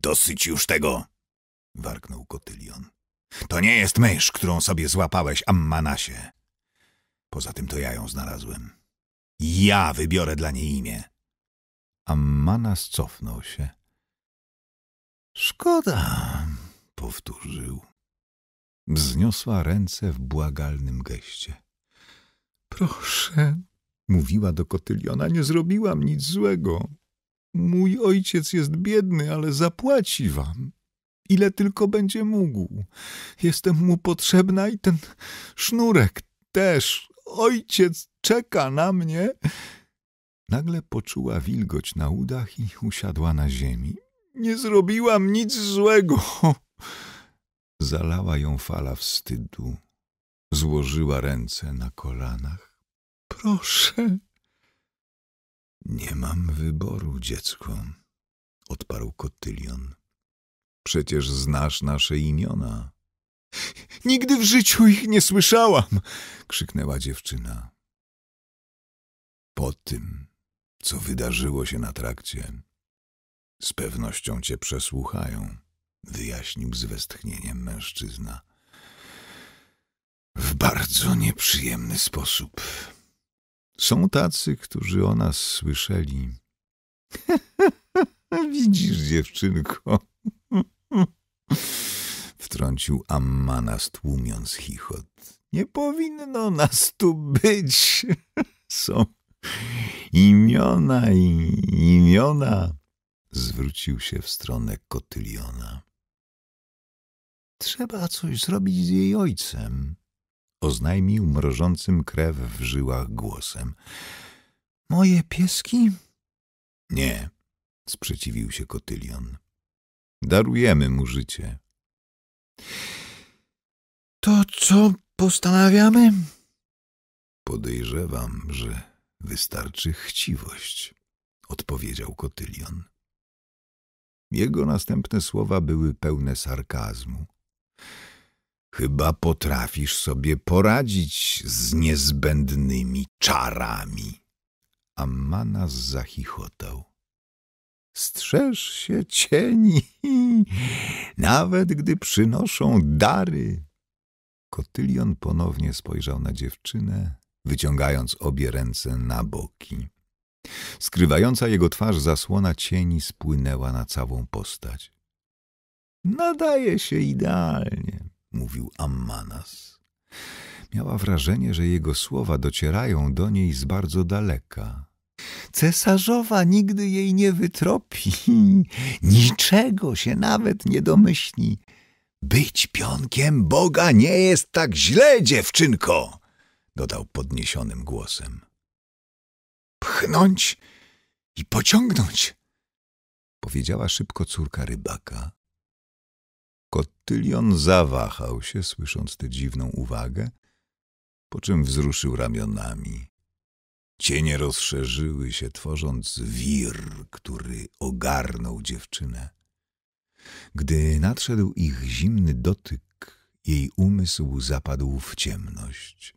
Dosyć już tego, warknął kotylion. To nie jest mysz, którą sobie złapałeś, Ammanasie. Poza tym to ja ją znalazłem. Ja wybiorę dla niej imię. Ammanas cofnął się. Szkoda, powtórzył. Wzniosła ręce w błagalnym geście. Proszę, mówiła do kotyliona, nie zrobiłam nic złego. Mój ojciec jest biedny, ale zapłaci wam, ile tylko będzie mógł. Jestem mu potrzebna i ten sznurek też. Ojciec czeka na mnie. Nagle poczuła wilgoć na udach i usiadła na ziemi. Nie zrobiłam nic złego, Zalała ją fala wstydu. Złożyła ręce na kolanach. Proszę. Nie mam wyboru, dziecko, odparł kotylion. Przecież znasz nasze imiona. Nigdy w życiu ich nie słyszałam! krzyknęła dziewczyna. Po tym, co wydarzyło się na trakcie, z pewnością cię przesłuchają wyjaśnił z westchnieniem mężczyzna. W bardzo nieprzyjemny sposób. Są tacy, którzy o nas słyszeli. Widzisz, dziewczynko. Wtrącił Ammana, stłumiąc chichot. Nie powinno nas tu być. Są imiona i imiona. Zwrócił się w stronę kotyliona. Trzeba coś zrobić z jej ojcem, oznajmił mrożącym krew w żyłach głosem. Moje pieski? Nie, sprzeciwił się kotylion. Darujemy mu życie. To co postanawiamy? Podejrzewam, że wystarczy chciwość, odpowiedział kotylion. Jego następne słowa były pełne sarkazmu. Chyba potrafisz sobie poradzić z niezbędnymi czarami. Ammanas zachichotał. Strzeż się cieni, nawet gdy przynoszą dary. Kotylion ponownie spojrzał na dziewczynę, wyciągając obie ręce na boki. Skrywająca jego twarz zasłona cieni spłynęła na całą postać. Nadaje się idealnie, mówił Ammanas. Miała wrażenie, że jego słowa docierają do niej z bardzo daleka. Cesarzowa nigdy jej nie wytropi, niczego się nawet nie domyśli. Być pionkiem Boga nie jest tak źle, dziewczynko, dodał podniesionym głosem. Pchnąć i pociągnąć, powiedziała szybko córka rybaka, Kotylion zawahał się, słysząc tę dziwną uwagę, po czym wzruszył ramionami. Cienie rozszerzyły się, tworząc wir, który ogarnął dziewczynę. Gdy nadszedł ich zimny dotyk, jej umysł zapadł w ciemność.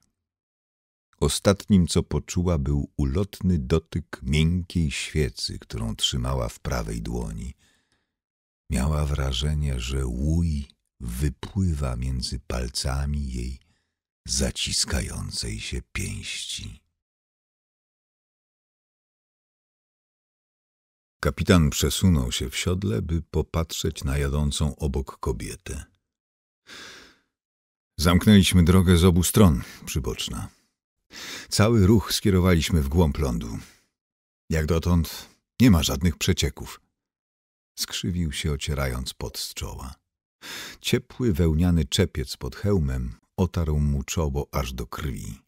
Ostatnim, co poczuła, był ulotny dotyk miękkiej świecy, którą trzymała w prawej dłoni – Miała wrażenie, że łój wypływa między palcami jej zaciskającej się pięści. Kapitan przesunął się w siodle, by popatrzeć na jadącą obok kobietę. Zamknęliśmy drogę z obu stron, przyboczna. Cały ruch skierowaliśmy w głąb lądu. Jak dotąd nie ma żadnych przecieków. Skrzywił się, ocierając pot z czoła. Ciepły, wełniany czepiec pod hełmem otarł mu czoło aż do krwi.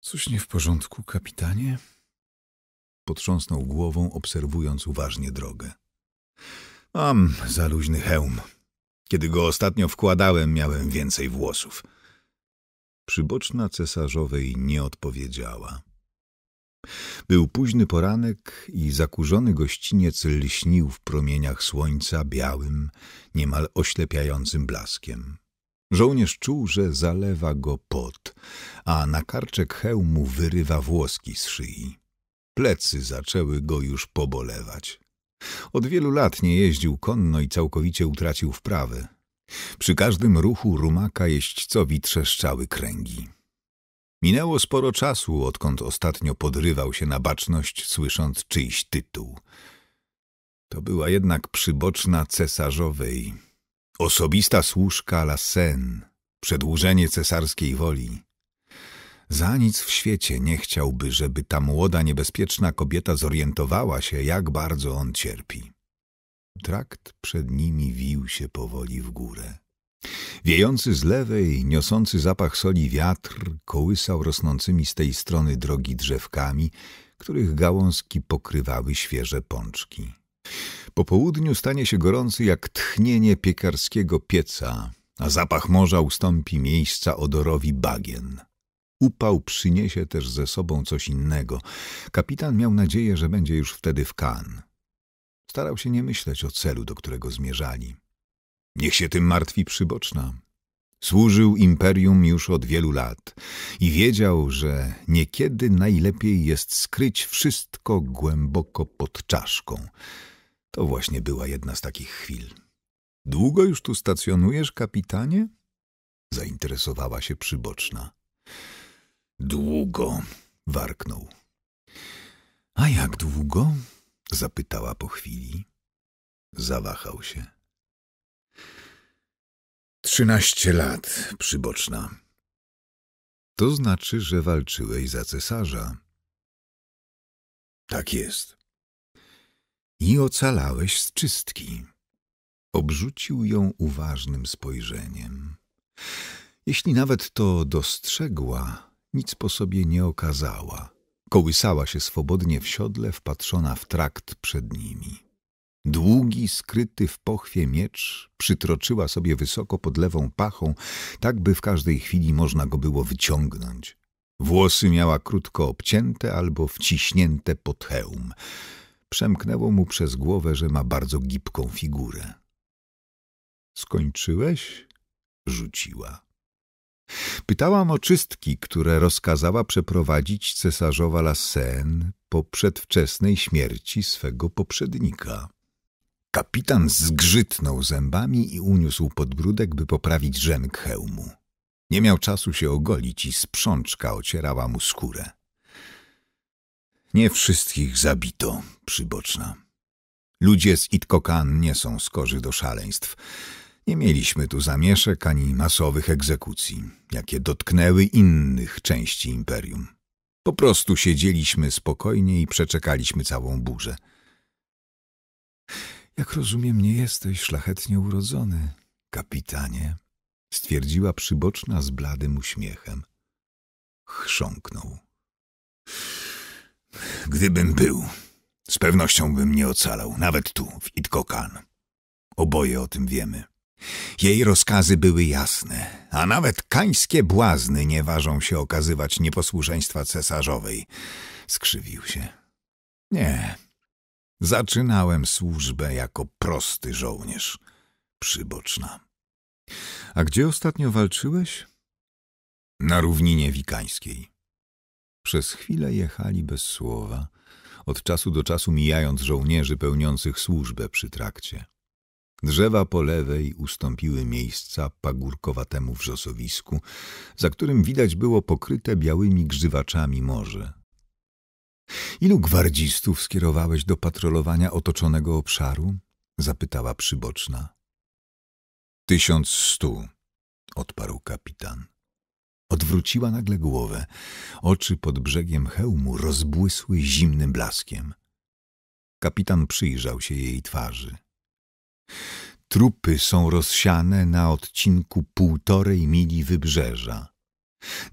Coś nie w porządku, kapitanie? Potrząsnął głową, obserwując uważnie drogę. Mam za luźny hełm. Kiedy go ostatnio wkładałem, miałem więcej włosów. Przyboczna cesarzowej nie odpowiedziała. Był późny poranek i zakurzony gościniec lśnił w promieniach słońca białym, niemal oślepiającym blaskiem. Żołnierz czuł, że zalewa go pot, a na karczek hełmu wyrywa włoski z szyi. Plecy zaczęły go już pobolewać. Od wielu lat nie jeździł konno i całkowicie utracił wprawy. Przy każdym ruchu rumaka jeźdźcowi trzeszczały kręgi. Minęło sporo czasu, odkąd ostatnio podrywał się na baczność, słysząc czyjś tytuł. To była jednak przyboczna cesarzowej. Osobista służka la Seine, przedłużenie cesarskiej woli. Za nic w świecie nie chciałby, żeby ta młoda, niebezpieczna kobieta zorientowała się, jak bardzo on cierpi. Trakt przed nimi wił się powoli w górę. Wiejący z lewej, niosący zapach soli wiatr kołysał rosnącymi z tej strony drogi drzewkami, których gałązki pokrywały świeże pączki. Po południu stanie się gorący jak tchnienie piekarskiego pieca, a zapach morza ustąpi miejsca odorowi bagien. Upał przyniesie też ze sobą coś innego. Kapitan miał nadzieję, że będzie już wtedy w Kan. Starał się nie myśleć o celu, do którego zmierzali. Niech się tym martwi przyboczna. Służył imperium już od wielu lat i wiedział, że niekiedy najlepiej jest skryć wszystko głęboko pod czaszką. To właśnie była jedna z takich chwil. Długo już tu stacjonujesz, kapitanie? Zainteresowała się przyboczna. Długo, warknął. A jak długo? Zapytała po chwili. Zawahał się. Trzynaście lat, przyboczna. To znaczy, że walczyłeś za cesarza. Tak jest. I ocalałeś z czystki. Obrzucił ją uważnym spojrzeniem. Jeśli nawet to dostrzegła, nic po sobie nie okazała. Kołysała się swobodnie w siodle, wpatrzona w trakt przed nimi. Długi, skryty w pochwie miecz przytroczyła sobie wysoko pod lewą pachą, tak by w każdej chwili można go było wyciągnąć. Włosy miała krótko obcięte albo wciśnięte pod hełm. Przemknęło mu przez głowę, że ma bardzo gibką figurę. Skończyłeś? Rzuciła. Pytałam o czystki, które rozkazała przeprowadzić cesarzowa Lassen po przedwczesnej śmierci swego poprzednika. Kapitan zgrzytnął zębami i uniósł podbródek, by poprawić rzęk hełmu. Nie miał czasu się ogolić i sprzączka ocierała mu skórę. Nie wszystkich zabito, przyboczna. Ludzie z Itkokan nie są skorzy do szaleństw. Nie mieliśmy tu zamieszek ani masowych egzekucji, jakie dotknęły innych części imperium. Po prostu siedzieliśmy spokojnie i przeczekaliśmy całą burzę. Jak rozumiem, nie jesteś szlachetnie urodzony, kapitanie, stwierdziła przyboczna z bladym uśmiechem. Chrząknął. Gdybym był, z pewnością bym nie ocalał, nawet tu, w Itkokan. Oboje o tym wiemy. Jej rozkazy były jasne, a nawet kańskie błazny nie ważą się okazywać nieposłuszeństwa cesarzowej. Skrzywił się. Nie, Zaczynałem służbę jako prosty żołnierz. Przyboczna. A gdzie ostatnio walczyłeś? Na równinie wikańskiej. Przez chwilę jechali bez słowa, od czasu do czasu mijając żołnierzy pełniących służbę przy trakcie. Drzewa po lewej ustąpiły miejsca pagórkowatemu wrzosowisku, za którym widać było pokryte białymi grzywaczami morze. Ilu gwardzistów skierowałeś do patrolowania otoczonego obszaru? zapytała przyboczna. Tysiąc stu, odparł kapitan. Odwróciła nagle głowę. Oczy pod brzegiem hełmu rozbłysły zimnym blaskiem. Kapitan przyjrzał się jej twarzy. Trupy są rozsiane na odcinku półtorej mili wybrzeża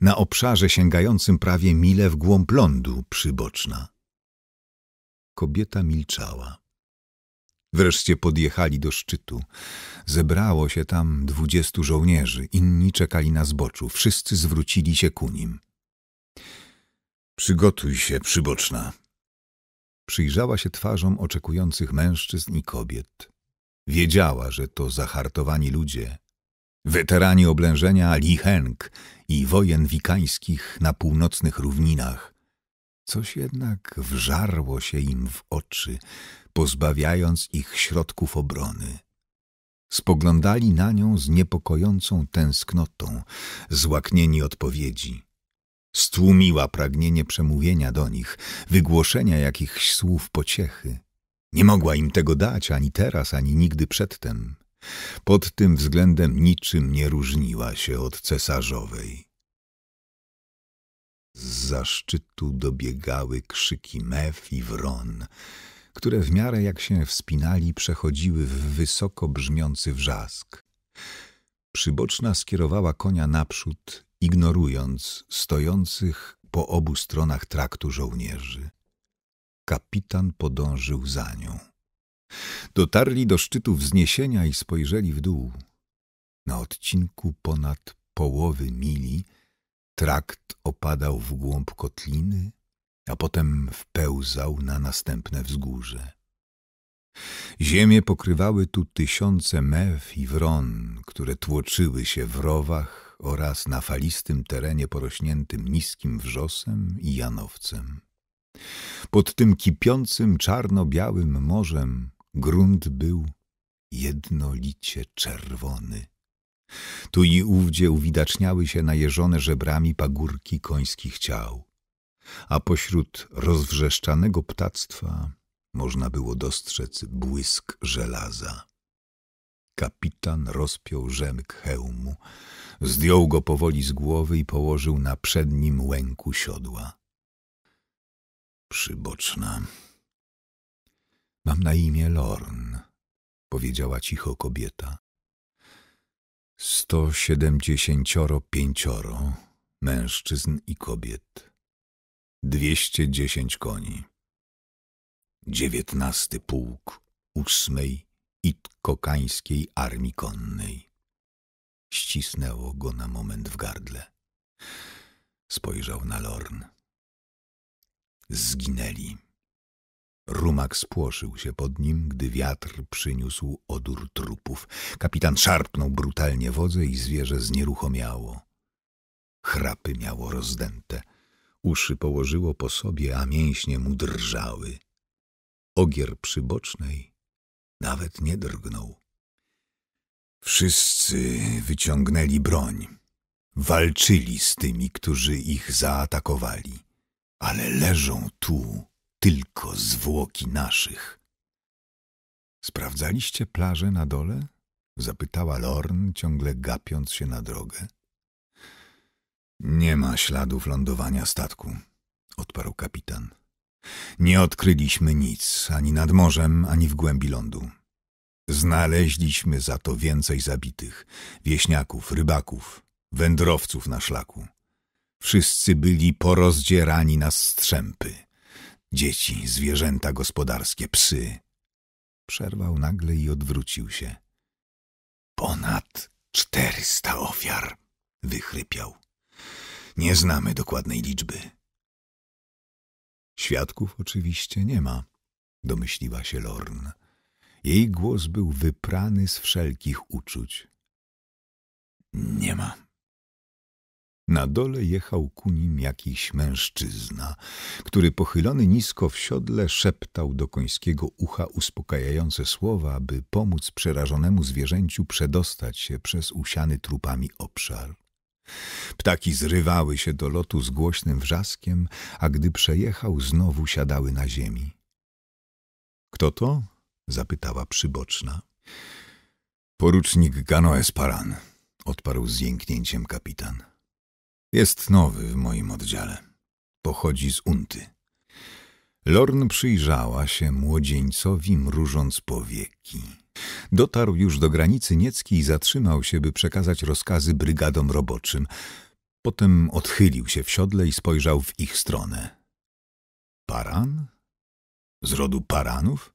na obszarze sięgającym prawie mile w głąb lądu przyboczna. Kobieta milczała. Wreszcie podjechali do szczytu. Zebrało się tam dwudziestu żołnierzy, inni czekali na zboczu, wszyscy zwrócili się ku nim. Przygotuj się, przyboczna. Przyjrzała się twarzom oczekujących mężczyzn i kobiet. Wiedziała, że to zahartowani ludzie, weterani oblężenia Li i wojen wikańskich na północnych równinach. Coś jednak wżarło się im w oczy, pozbawiając ich środków obrony. Spoglądali na nią z niepokojącą tęsknotą, złaknieni odpowiedzi. Stłumiła pragnienie przemówienia do nich, wygłoszenia jakichś słów pociechy. Nie mogła im tego dać ani teraz, ani nigdy przedtem. Pod tym względem niczym nie różniła się od cesarzowej. Z zaszczytu dobiegały krzyki mew i wron, które w miarę jak się wspinali przechodziły w wysoko brzmiący wrzask. Przyboczna skierowała konia naprzód, ignorując stojących po obu stronach traktu żołnierzy. Kapitan podążył za nią. Dotarli do szczytu wzniesienia i spojrzeli w dół. Na odcinku ponad połowy mili trakt opadał w głąb kotliny, a potem wpełzał na następne wzgórze. Ziemię pokrywały tu tysiące mew i wron, które tłoczyły się w rowach oraz na falistym terenie porośniętym niskim wrzosem i janowcem. Pod tym kipiącym czarno-białym morzem Grunt był jednolicie czerwony. Tu i ówdzie uwidaczniały się najeżone żebrami pagórki końskich ciał, a pośród rozwrzeszczanego ptactwa można było dostrzec błysk żelaza. Kapitan rozpiął rzemk hełmu, zdjął go powoli z głowy i położył na przednim łęku siodła. Przyboczna Mam na imię Lorn, powiedziała cicho kobieta. Sto siedemdziesięcioro pięcioro mężczyzn i kobiet. Dwieście dziesięć koni. Dziewiętnasty pułk ósmej Itkokańskiej Armii Konnej. Ścisnęło go na moment w gardle. Spojrzał na Lorn. Zginęli Rumak spłoszył się pod nim, gdy wiatr przyniósł odór trupów. Kapitan szarpnął brutalnie wodze i zwierzę znieruchomiało. Chrapy miało rozdęte. Uszy położyło po sobie, a mięśnie mu drżały. Ogier przybocznej nawet nie drgnął. Wszyscy wyciągnęli broń. Walczyli z tymi, którzy ich zaatakowali. Ale leżą tu tylko zwłoki naszych. Sprawdzaliście plażę na dole? Zapytała Lorn, ciągle gapiąc się na drogę. Nie ma śladów lądowania statku, odparł kapitan. Nie odkryliśmy nic, ani nad morzem, ani w głębi lądu. Znaleźliśmy za to więcej zabitych, wieśniaków, rybaków, wędrowców na szlaku. Wszyscy byli porozdzierani na strzępy dzieci, zwierzęta gospodarskie, psy. Przerwał nagle i odwrócił się. Ponad czterysta ofiar, wychrypiał. Nie znamy dokładnej liczby. Świadków oczywiście nie ma, domyśliła się Lorn. Jej głos był wyprany z wszelkich uczuć. Nie ma, na dole jechał ku nim jakiś mężczyzna, który pochylony nisko w siodle szeptał do końskiego ucha uspokajające słowa, by pomóc przerażonemu zwierzęciu przedostać się przez usiany trupami obszar. Ptaki zrywały się do lotu z głośnym wrzaskiem, a gdy przejechał, znowu siadały na ziemi. — Kto to? — zapytała przyboczna. — Porucznik Ganoes Paran — odparł z jęknięciem kapitan. Jest nowy w moim oddziale. Pochodzi z Unty. Lorn przyjrzała się młodzieńcowi, mrużąc powieki. Dotarł już do granicy Niecki i zatrzymał się, by przekazać rozkazy brygadom roboczym. Potem odchylił się w siodle i spojrzał w ich stronę. Paran? Z rodu Paranów?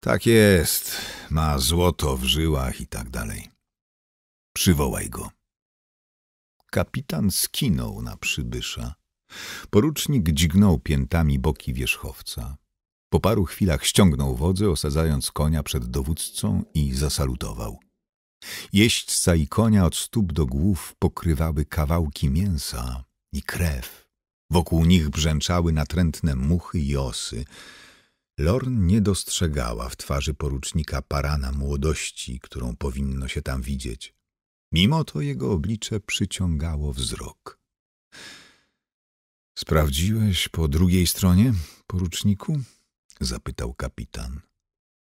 Tak jest, ma złoto w żyłach i tak dalej. Przywołaj go. Kapitan skinął na przybysza. Porucznik dźgnął piętami boki wierzchowca. Po paru chwilach ściągnął wodze, osadzając konia przed dowódcą i zasalutował. Jeźdźca i konia od stóp do głów pokrywały kawałki mięsa i krew. Wokół nich brzęczały natrętne muchy i osy. Lorn nie dostrzegała w twarzy porucznika parana młodości, którą powinno się tam widzieć. Mimo to jego oblicze przyciągało wzrok. Sprawdziłeś po drugiej stronie, poruczniku? zapytał kapitan.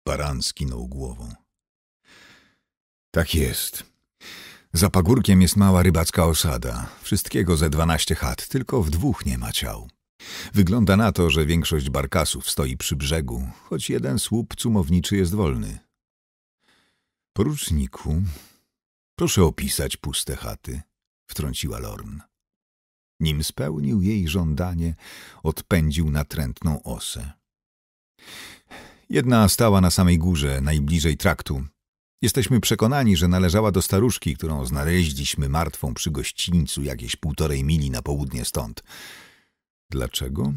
Baran skinął głową. Tak jest. Za pagórkiem jest mała rybacka osada, wszystkiego ze dwanaście chat, tylko w dwóch nie ma ciał. Wygląda na to, że większość barkasów stoi przy brzegu, choć jeden słup cumowniczy jest wolny. Poruczniku, Proszę opisać puste chaty, wtrąciła Lorn. Nim spełnił jej żądanie, odpędził natrętną osę. Jedna stała na samej górze, najbliżej traktu. Jesteśmy przekonani, że należała do staruszki, którą znaleźliśmy martwą przy gościńcu jakieś półtorej mili na południe stąd. Dlaczego?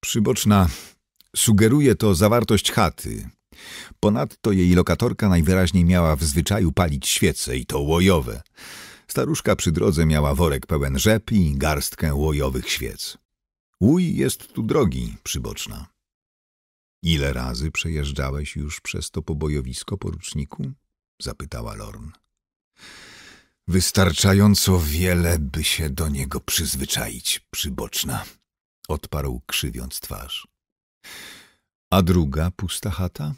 Przyboczna sugeruje to zawartość chaty, Ponadto jej lokatorka najwyraźniej miała w zwyczaju palić świece i to łojowe. Staruszka przy drodze miała worek pełen rzep i garstkę łojowych świec. Łój jest tu drogi, przyboczna. Ile razy przejeżdżałeś już przez to pobojowisko, poruczniku? Zapytała Lorn. Wystarczająco wiele, by się do niego przyzwyczaić, przyboczna, odparł krzywiąc twarz. A druga pusta chata?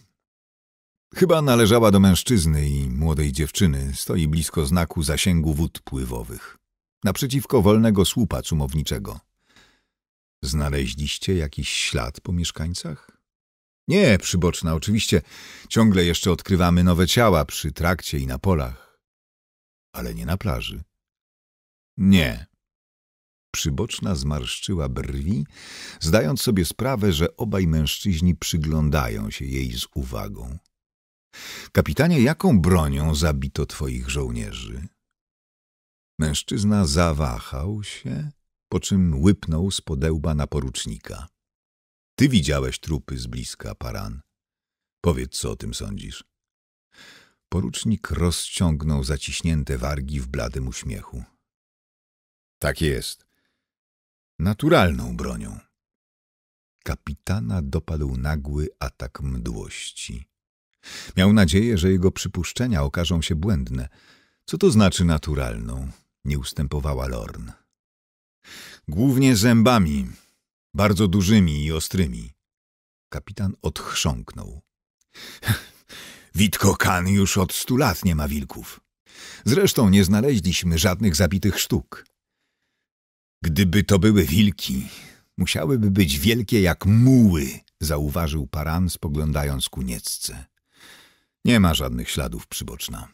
Chyba należała do mężczyzny i młodej dziewczyny, stoi blisko znaku zasięgu wód pływowych. Naprzeciwko wolnego słupa cumowniczego. Znaleźliście jakiś ślad po mieszkańcach? Nie, przyboczna, oczywiście. Ciągle jeszcze odkrywamy nowe ciała przy trakcie i na polach. Ale nie na plaży. Nie. Przyboczna zmarszczyła brwi, zdając sobie sprawę, że obaj mężczyźni przyglądają się jej z uwagą. Kapitanie, jaką bronią zabito twoich żołnierzy? Mężczyzna zawahał się, po czym łypnął z podełba na porucznika. Ty widziałeś trupy z bliska, Paran. Powiedz, co o tym sądzisz. Porucznik rozciągnął zaciśnięte wargi w bladym uśmiechu. Tak jest. Naturalną bronią. Kapitana dopadł nagły atak mdłości. Miał nadzieję, że jego przypuszczenia okażą się błędne. Co to znaczy naturalną? Nie ustępowała Lorn. Głównie zębami, bardzo dużymi i ostrymi. Kapitan odchrząknął. Witko Kan już od stu lat nie ma wilków. Zresztą nie znaleźliśmy żadnych zabitych sztuk. Gdyby to były wilki, musiałyby być wielkie jak muły, zauważył Paran spoglądając ku niecce. Nie ma żadnych śladów przyboczna.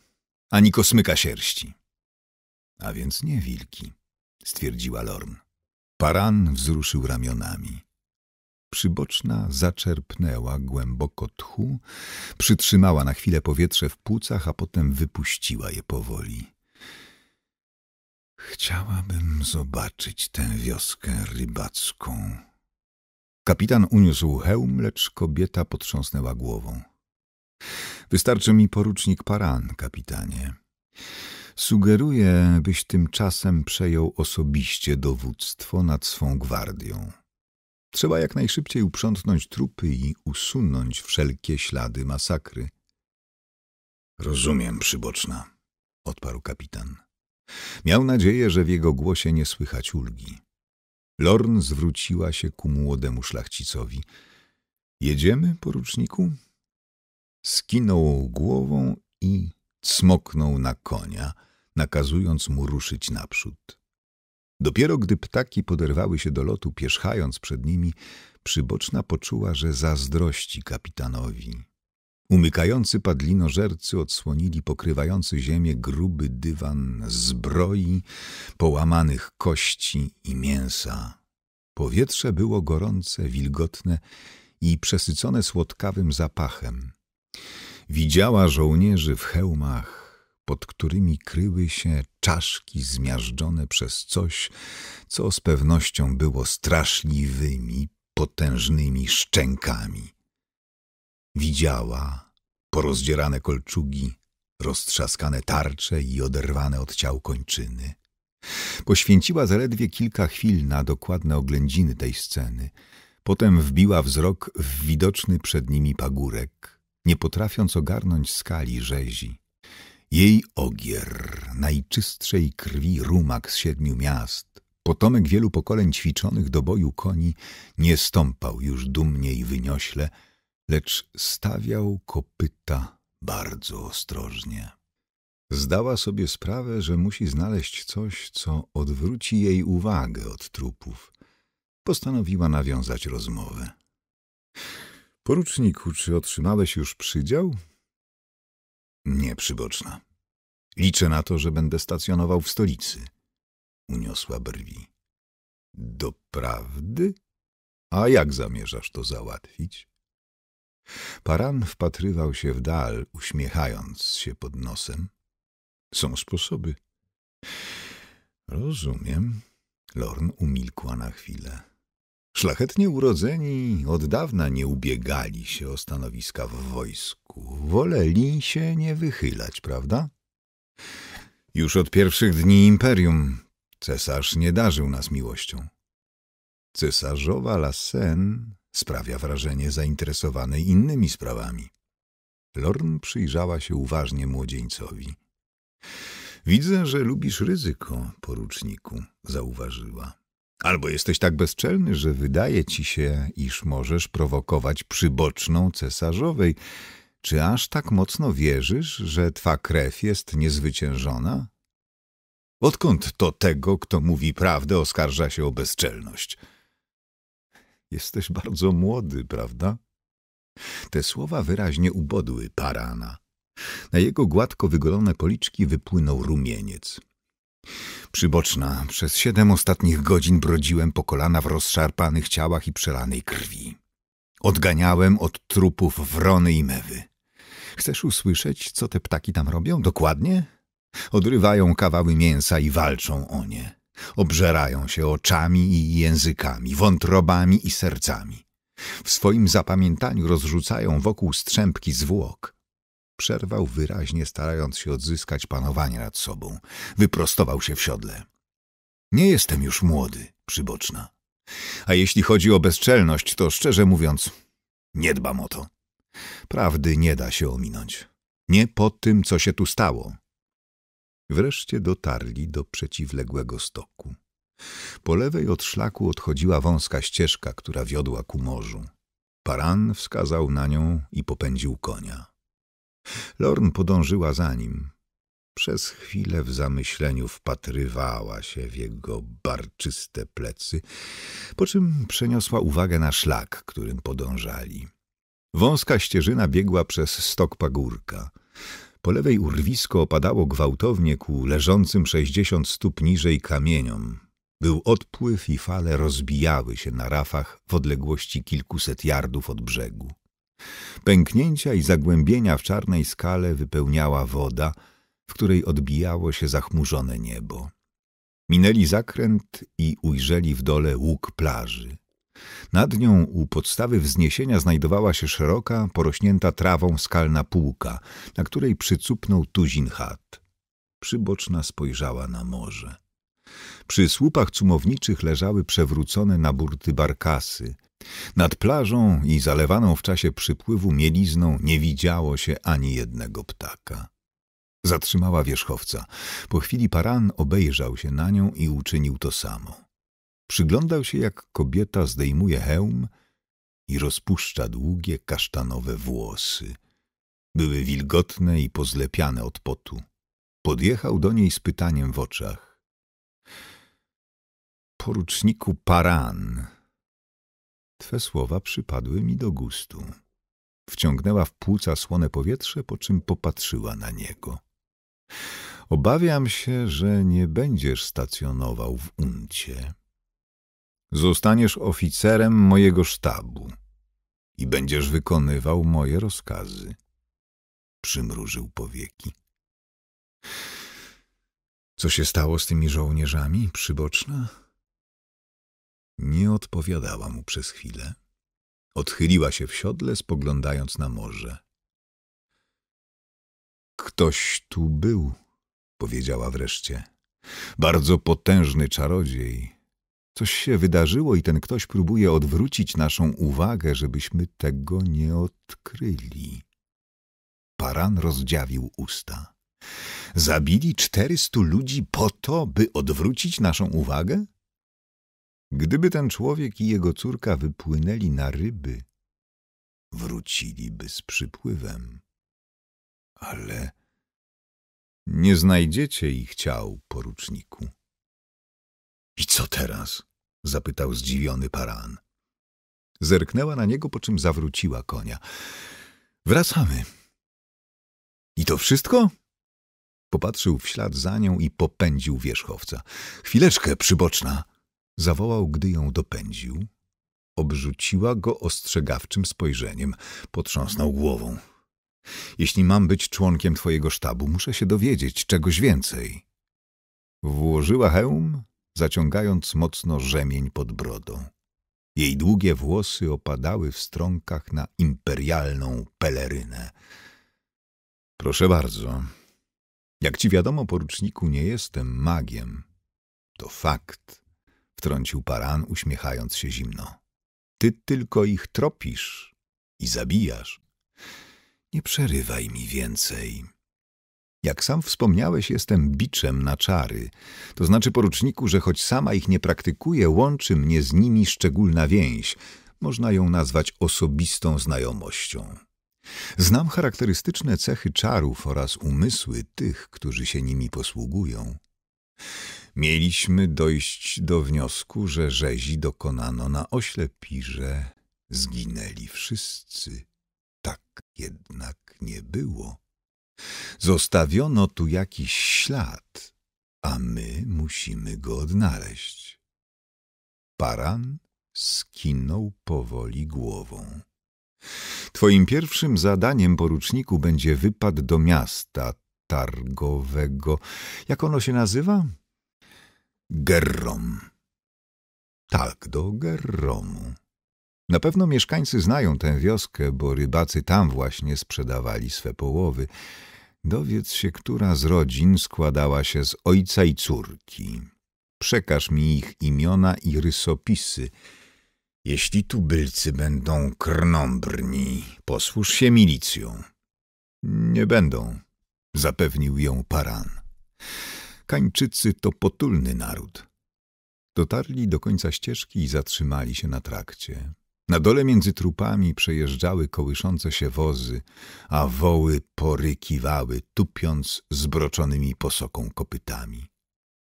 Ani kosmyka sierści. A więc nie wilki, stwierdziła Lorn. Paran wzruszył ramionami. Przyboczna zaczerpnęła głęboko tchu, przytrzymała na chwilę powietrze w płucach, a potem wypuściła je powoli. Chciałabym zobaczyć tę wioskę rybacką. Kapitan uniósł hełm, lecz kobieta potrząsnęła głową. Wystarczy mi porucznik Paran, kapitanie. Sugeruję, byś tymczasem przejął osobiście dowództwo nad swą gwardią. Trzeba jak najszybciej uprzątnąć trupy i usunąć wszelkie ślady masakry. Rozumiem, przyboczna, odparł kapitan. Miał nadzieję, że w jego głosie nie słychać ulgi. Lorn zwróciła się ku młodemu szlachcicowi. Jedziemy, poruczniku? skinął głową i cmoknął na konia, nakazując mu ruszyć naprzód. Dopiero gdy ptaki poderwały się do lotu, pierzchając przed nimi, przyboczna poczuła, że zazdrości kapitanowi. Umykający padlinożercy odsłonili pokrywający ziemię gruby dywan zbroi, połamanych kości i mięsa. Powietrze było gorące, wilgotne i przesycone słodkawym zapachem. Widziała żołnierzy w hełmach, pod którymi kryły się czaszki zmiażdżone przez coś, co z pewnością było straszliwymi, potężnymi szczękami. Widziała porozdzierane kolczugi, roztrzaskane tarcze i oderwane od ciał kończyny. Poświęciła zaledwie kilka chwil na dokładne oględziny tej sceny. Potem wbiła wzrok w widoczny przed nimi pagórek – nie potrafiąc ogarnąć skali rzezi. Jej ogier, najczystszej krwi rumak z siedmiu miast, potomek wielu pokoleń ćwiczonych do boju koni, nie stąpał już dumnie i wyniośle, lecz stawiał kopyta bardzo ostrożnie. Zdała sobie sprawę, że musi znaleźć coś, co odwróci jej uwagę od trupów. Postanowiła nawiązać rozmowę. Poruczniku, czy otrzymałeś już przydział? Nie, przyboczna. Liczę na to, że będę stacjonował w stolicy. Uniosła brwi. Doprawdy? A jak zamierzasz to załatwić? Paran wpatrywał się w dal, uśmiechając się pod nosem. Są sposoby. Rozumiem. Lorn umilkła na chwilę. Szlachetnie urodzeni od dawna nie ubiegali się o stanowiska w wojsku. Woleli się nie wychylać, prawda? Już od pierwszych dni imperium cesarz nie darzył nas miłością. Cesarzowa Lassen sprawia wrażenie zainteresowanej innymi sprawami. Lorn przyjrzała się uważnie młodzieńcowi. Widzę, że lubisz ryzyko, poruczniku, zauważyła. Albo jesteś tak bezczelny, że wydaje ci się, iż możesz prowokować przyboczną cesarzowej. Czy aż tak mocno wierzysz, że twa krew jest niezwyciężona? Odkąd to tego, kto mówi prawdę, oskarża się o bezczelność? Jesteś bardzo młody, prawda? Te słowa wyraźnie ubodły Parana. Na jego gładko wygolone policzki wypłynął rumieniec. Przyboczna, przez siedem ostatnich godzin brodziłem po kolana w rozszarpanych ciałach i przelanej krwi. Odganiałem od trupów wrony i mewy. Chcesz usłyszeć, co te ptaki tam robią? Dokładnie? Odrywają kawały mięsa i walczą o nie. Obżerają się oczami i językami, wątrobami i sercami. W swoim zapamiętaniu rozrzucają wokół strzępki zwłok. Przerwał wyraźnie, starając się odzyskać panowanie nad sobą. Wyprostował się w siodle. Nie jestem już młody, przyboczna. A jeśli chodzi o bezczelność, to szczerze mówiąc, nie dbam o to. Prawdy nie da się ominąć. Nie po tym, co się tu stało. Wreszcie dotarli do przeciwległego stoku. Po lewej od szlaku odchodziła wąska ścieżka, która wiodła ku morzu. Paran wskazał na nią i popędził konia. Lorn podążyła za nim. Przez chwilę w zamyśleniu wpatrywała się w jego barczyste plecy, po czym przeniosła uwagę na szlak, którym podążali. Wąska ścieżyna biegła przez stok pagórka. Po lewej urwisko opadało gwałtownie ku leżącym sześćdziesiąt stóp niżej kamieniom. Był odpływ i fale rozbijały się na rafach w odległości kilkuset jardów od brzegu. Pęknięcia i zagłębienia w czarnej skale wypełniała woda, w której odbijało się zachmurzone niebo. Minęli zakręt i ujrzeli w dole łuk plaży. Nad nią u podstawy wzniesienia znajdowała się szeroka, porośnięta trawą skalna półka, na której przycupnął tuzin chat. Przyboczna spojrzała na morze. Przy słupach cumowniczych leżały przewrócone na burty barkasy, nad plażą i zalewaną w czasie przypływu mielizną nie widziało się ani jednego ptaka. Zatrzymała wierzchowca. Po chwili paran obejrzał się na nią i uczynił to samo. Przyglądał się, jak kobieta zdejmuje hełm i rozpuszcza długie, kasztanowe włosy. Były wilgotne i pozlepiane od potu. Podjechał do niej z pytaniem w oczach. Poruczniku Paran, Twe słowa przypadły mi do gustu. Wciągnęła w płuca słone powietrze, po czym popatrzyła na niego. Obawiam się, że nie będziesz stacjonował w Uncie. Zostaniesz oficerem mojego sztabu i będziesz wykonywał moje rozkazy. Przymrużył powieki. Co się stało z tymi żołnierzami, przyboczna? Nie odpowiadała mu przez chwilę. Odchyliła się w siodle, spoglądając na morze. Ktoś tu był, powiedziała wreszcie. Bardzo potężny czarodziej. Coś się wydarzyło i ten ktoś próbuje odwrócić naszą uwagę, żebyśmy tego nie odkryli. Paran rozdziawił usta. Zabili czterystu ludzi po to, by odwrócić naszą uwagę? Gdyby ten człowiek i jego córka wypłynęli na ryby, wróciliby z przypływem. Ale nie znajdziecie ich ciał, poruczniku. I co teraz? zapytał zdziwiony paran. Zerknęła na niego, po czym zawróciła konia. Wracamy. I to wszystko? Popatrzył w ślad za nią i popędził wierzchowca. Chwileczkę, przyboczna! Zawołał, gdy ją dopędził. Obrzuciła go ostrzegawczym spojrzeniem. Potrząsnął głową. Jeśli mam być członkiem twojego sztabu, muszę się dowiedzieć czegoś więcej. Włożyła hełm, zaciągając mocno rzemień pod brodą. Jej długie włosy opadały w strąkach na imperialną pelerynę. Proszę bardzo. Jak ci wiadomo, poruczniku, nie jestem magiem. To fakt wtrącił Paran, uśmiechając się zimno. Ty tylko ich tropisz i zabijasz. Nie przerywaj mi więcej. Jak sam wspomniałeś, jestem biczem na czary. To znaczy, poruczniku, że choć sama ich nie praktykuję, łączy mnie z nimi szczególna więź. Można ją nazwać osobistą znajomością. Znam charakterystyczne cechy czarów oraz umysły tych, którzy się nimi posługują. Mieliśmy dojść do wniosku, że rzezi dokonano na oślepirze. Zginęli wszyscy. Tak jednak nie było. Zostawiono tu jakiś ślad, a my musimy go odnaleźć. Paran skinął powoli głową. Twoim pierwszym zadaniem, poruczniku, będzie wypad do miasta, targowego. Jak ono się nazywa? Gerrom. Tak, do Gerromu. Na pewno mieszkańcy znają tę wioskę, bo rybacy tam właśnie sprzedawali swe połowy. Dowiedz się, która z rodzin składała się z ojca i córki. Przekaż mi ich imiona i rysopisy. Jeśli tubylcy będą krnąbrni, posłuż się milicją. Nie będą, zapewnił ją Paran. Kańczycy to potulny naród. Dotarli do końca ścieżki i zatrzymali się na trakcie. Na dole między trupami przejeżdżały kołyszące się wozy, a woły porykiwały, tupiąc zbroczonymi posoką kopytami.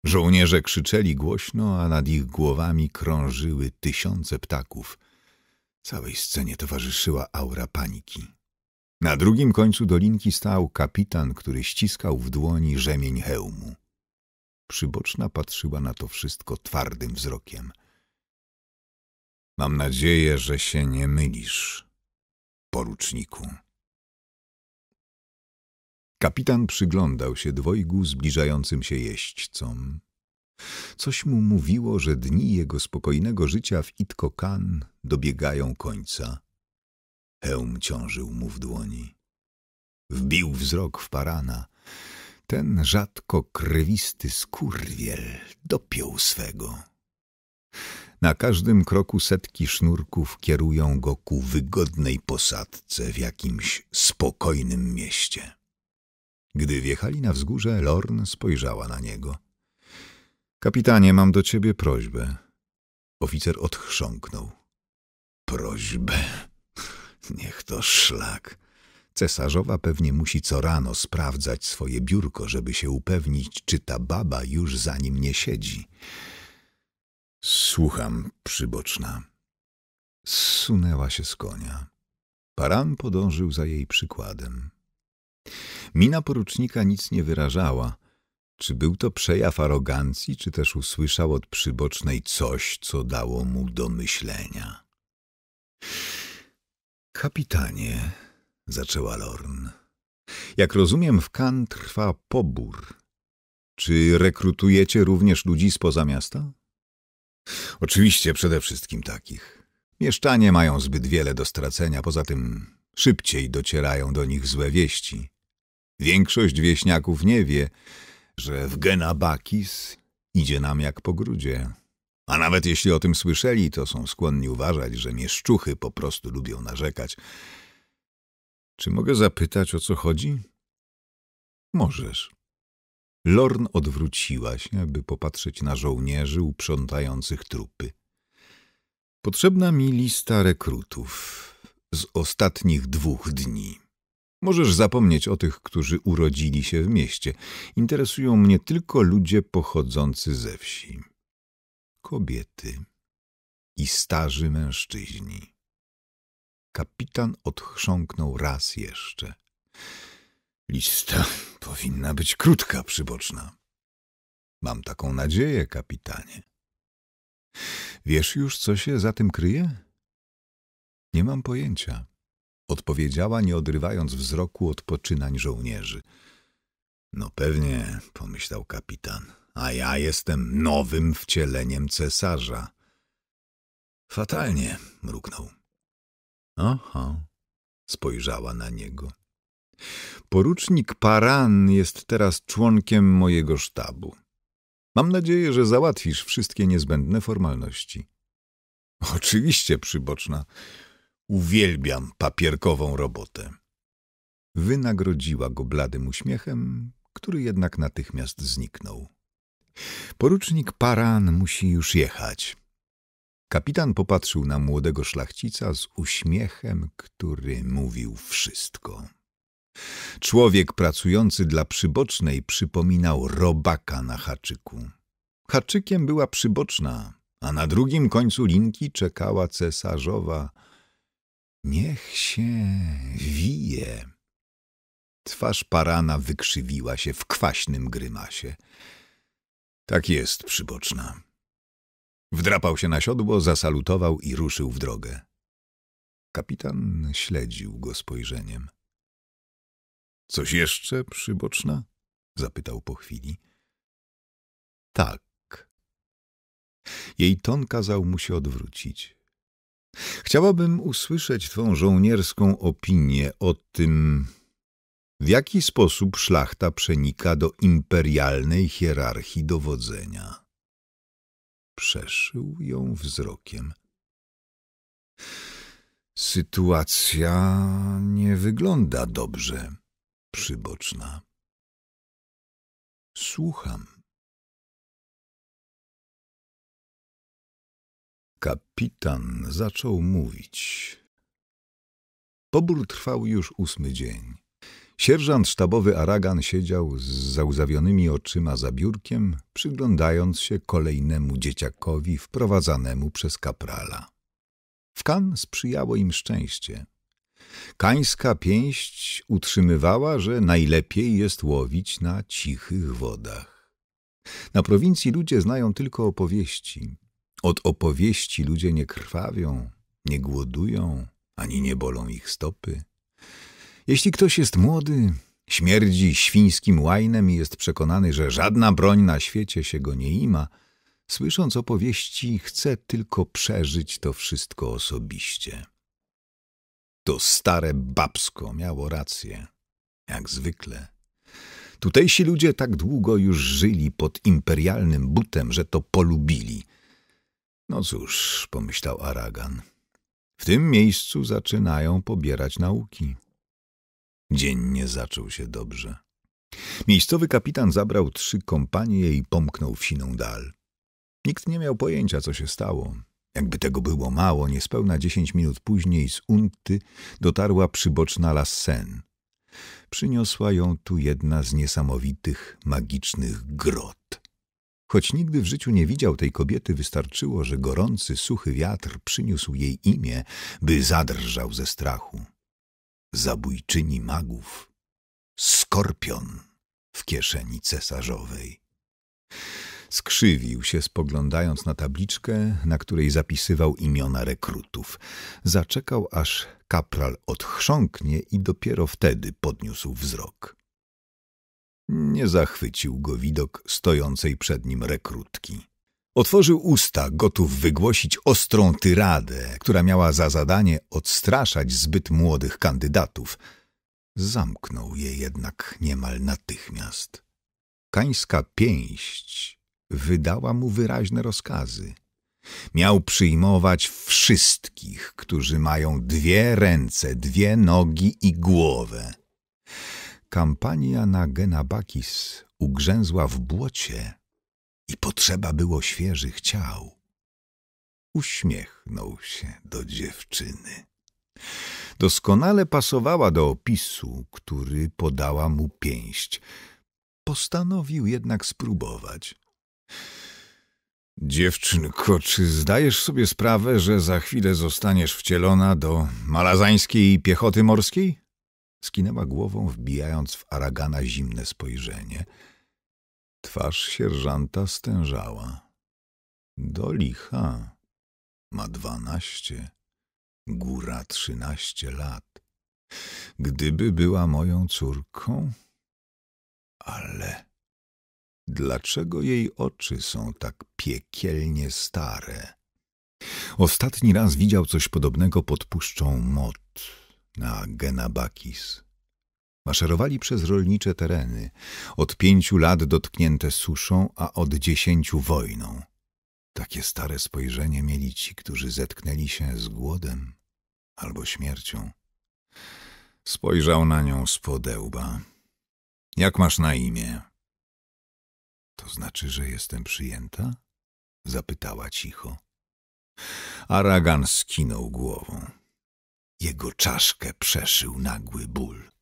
Żołnierze krzyczeli głośno, a nad ich głowami krążyły tysiące ptaków. Całej scenie towarzyszyła aura paniki. Na drugim końcu dolinki stał kapitan, który ściskał w dłoni rzemień hełmu. Przyboczna patrzyła na to wszystko twardym wzrokiem. Mam nadzieję, że się nie mylisz, poruczniku. Kapitan przyglądał się dwojgu zbliżającym się jeźdźcom. Coś mu mówiło, że dni jego spokojnego życia w Itkokan dobiegają końca Hełm ciążył mu w dłoni. Wbił wzrok w parana. Ten rzadko krwisty skurwiel dopiął swego. Na każdym kroku setki sznurków kierują go ku wygodnej posadce w jakimś spokojnym mieście. Gdy wjechali na wzgórze, Lorn spojrzała na niego. Kapitanie, mam do ciebie prośbę. Oficer odchrząknął. Prośbę. Niech to szlak. Cesarzowa pewnie musi co rano sprawdzać swoje biurko, żeby się upewnić, czy ta baba już za nim nie siedzi. Słucham, przyboczna. Zsunęła się z konia. Paran podążył za jej przykładem. Mina porucznika nic nie wyrażała. Czy był to przejaw arogancji, czy też usłyszał od przybocznej coś, co dało mu do myślenia? Kapitanie, zaczęła Lorn, jak rozumiem w Kan trwa pobór. Czy rekrutujecie również ludzi spoza miasta? Oczywiście przede wszystkim takich. Mieszczanie mają zbyt wiele do stracenia, poza tym szybciej docierają do nich złe wieści. Większość wieśniaków nie wie, że w Genabakis idzie nam jak po grudzie. A nawet jeśli o tym słyszeli, to są skłonni uważać, że mieszczuchy po prostu lubią narzekać. Czy mogę zapytać, o co chodzi? Możesz. Lorn odwróciła się, by popatrzeć na żołnierzy uprzątających trupy. Potrzebna mi lista rekrutów z ostatnich dwóch dni. Możesz zapomnieć o tych, którzy urodzili się w mieście. Interesują mnie tylko ludzie pochodzący ze wsi kobiety i starzy mężczyźni. Kapitan odchrząknął raz jeszcze. Lista powinna być krótka, przyboczna. Mam taką nadzieję, kapitanie. Wiesz już, co się za tym kryje? Nie mam pojęcia, odpowiedziała, nie odrywając wzroku od poczynań żołnierzy. No pewnie, pomyślał kapitan a ja jestem nowym wcieleniem cesarza. Fatalnie, mruknął. Aha, spojrzała na niego. Porucznik Paran jest teraz członkiem mojego sztabu. Mam nadzieję, że załatwisz wszystkie niezbędne formalności. Oczywiście, przyboczna. Uwielbiam papierkową robotę. Wynagrodziła go bladym uśmiechem, który jednak natychmiast zniknął. Porucznik Paran musi już jechać. Kapitan popatrzył na młodego szlachcica z uśmiechem, który mówił wszystko. Człowiek pracujący dla przybocznej przypominał robaka na haczyku. Haczykiem była przyboczna, a na drugim końcu linki czekała cesarzowa. Niech się wije. Twarz Parana wykrzywiła się w kwaśnym grymasie. Tak jest, przyboczna. Wdrapał się na siodło, zasalutował i ruszył w drogę. Kapitan śledził go spojrzeniem. Coś jeszcze, przyboczna? Zapytał po chwili. Tak. Jej ton kazał mu się odwrócić. Chciałabym usłyszeć twą żołnierską opinię o tym, w jaki sposób szlachta przenika do imperialnej hierarchii dowodzenia? Przeszył ją wzrokiem. Sytuacja nie wygląda dobrze, przyboczna. Słucham. Kapitan zaczął mówić. Pobór trwał już ósmy dzień. Sierżant sztabowy Aragan siedział z załzawionymi oczyma za biurkiem, przyglądając się kolejnemu dzieciakowi wprowadzanemu przez kaprala. W kan sprzyjało im szczęście. Kańska pięść utrzymywała, że najlepiej jest łowić na cichych wodach. Na prowincji ludzie znają tylko opowieści. Od opowieści ludzie nie krwawią, nie głodują, ani nie bolą ich stopy. Jeśli ktoś jest młody, śmierdzi świńskim łajnem i jest przekonany, że żadna broń na świecie się go nie ima, słysząc opowieści, chce tylko przeżyć to wszystko osobiście. To stare babsko miało rację, jak zwykle. Tutejsi ludzie tak długo już żyli pod imperialnym butem, że to polubili. No cóż, pomyślał Aragan, w tym miejscu zaczynają pobierać nauki. Dzień nie zaczął się dobrze. Miejscowy kapitan zabrał trzy kompanie i pomknął w siną dal. Nikt nie miał pojęcia, co się stało. Jakby tego było mało, niespełna dziesięć minut później z Unty dotarła przyboczna Lassen. Przyniosła ją tu jedna z niesamowitych, magicznych grot. Choć nigdy w życiu nie widział tej kobiety, wystarczyło, że gorący, suchy wiatr przyniósł jej imię, by zadrżał ze strachu zabójczyni magów, skorpion w kieszeni cesarzowej. Skrzywił się, spoglądając na tabliczkę, na której zapisywał imiona rekrutów. Zaczekał, aż kapral odchrząknie i dopiero wtedy podniósł wzrok. Nie zachwycił go widok stojącej przed nim rekrutki. Otworzył usta, gotów wygłosić ostrą tyradę, która miała za zadanie odstraszać zbyt młodych kandydatów. Zamknął je jednak niemal natychmiast. Kańska pięść wydała mu wyraźne rozkazy. Miał przyjmować wszystkich, którzy mają dwie ręce, dwie nogi i głowę. Kampania na Genabakis ugrzęzła w błocie i potrzeba było świeżych ciał. Uśmiechnął się do dziewczyny. Doskonale pasowała do opisu, który podała mu pięść. Postanowił jednak spróbować. Dziewczynko, czy zdajesz sobie sprawę, że za chwilę zostaniesz wcielona do malazańskiej piechoty morskiej? Skinęła głową, wbijając w Aragana zimne spojrzenie – Twarz sierżanta stężała. Do licha. Ma dwanaście, góra trzynaście lat. Gdyby była moją córką? Ale dlaczego jej oczy są tak piekielnie stare? Ostatni raz widział coś podobnego pod puszczą Mot na Genabakis. Maszerowali przez rolnicze tereny, od pięciu lat dotknięte suszą, a od dziesięciu wojną. Takie stare spojrzenie mieli ci, którzy zetknęli się z głodem albo śmiercią. Spojrzał na nią z podełba. Jak masz na imię? To znaczy, że jestem przyjęta? Zapytała cicho. Aragan skinął głową. Jego czaszkę przeszył nagły ból.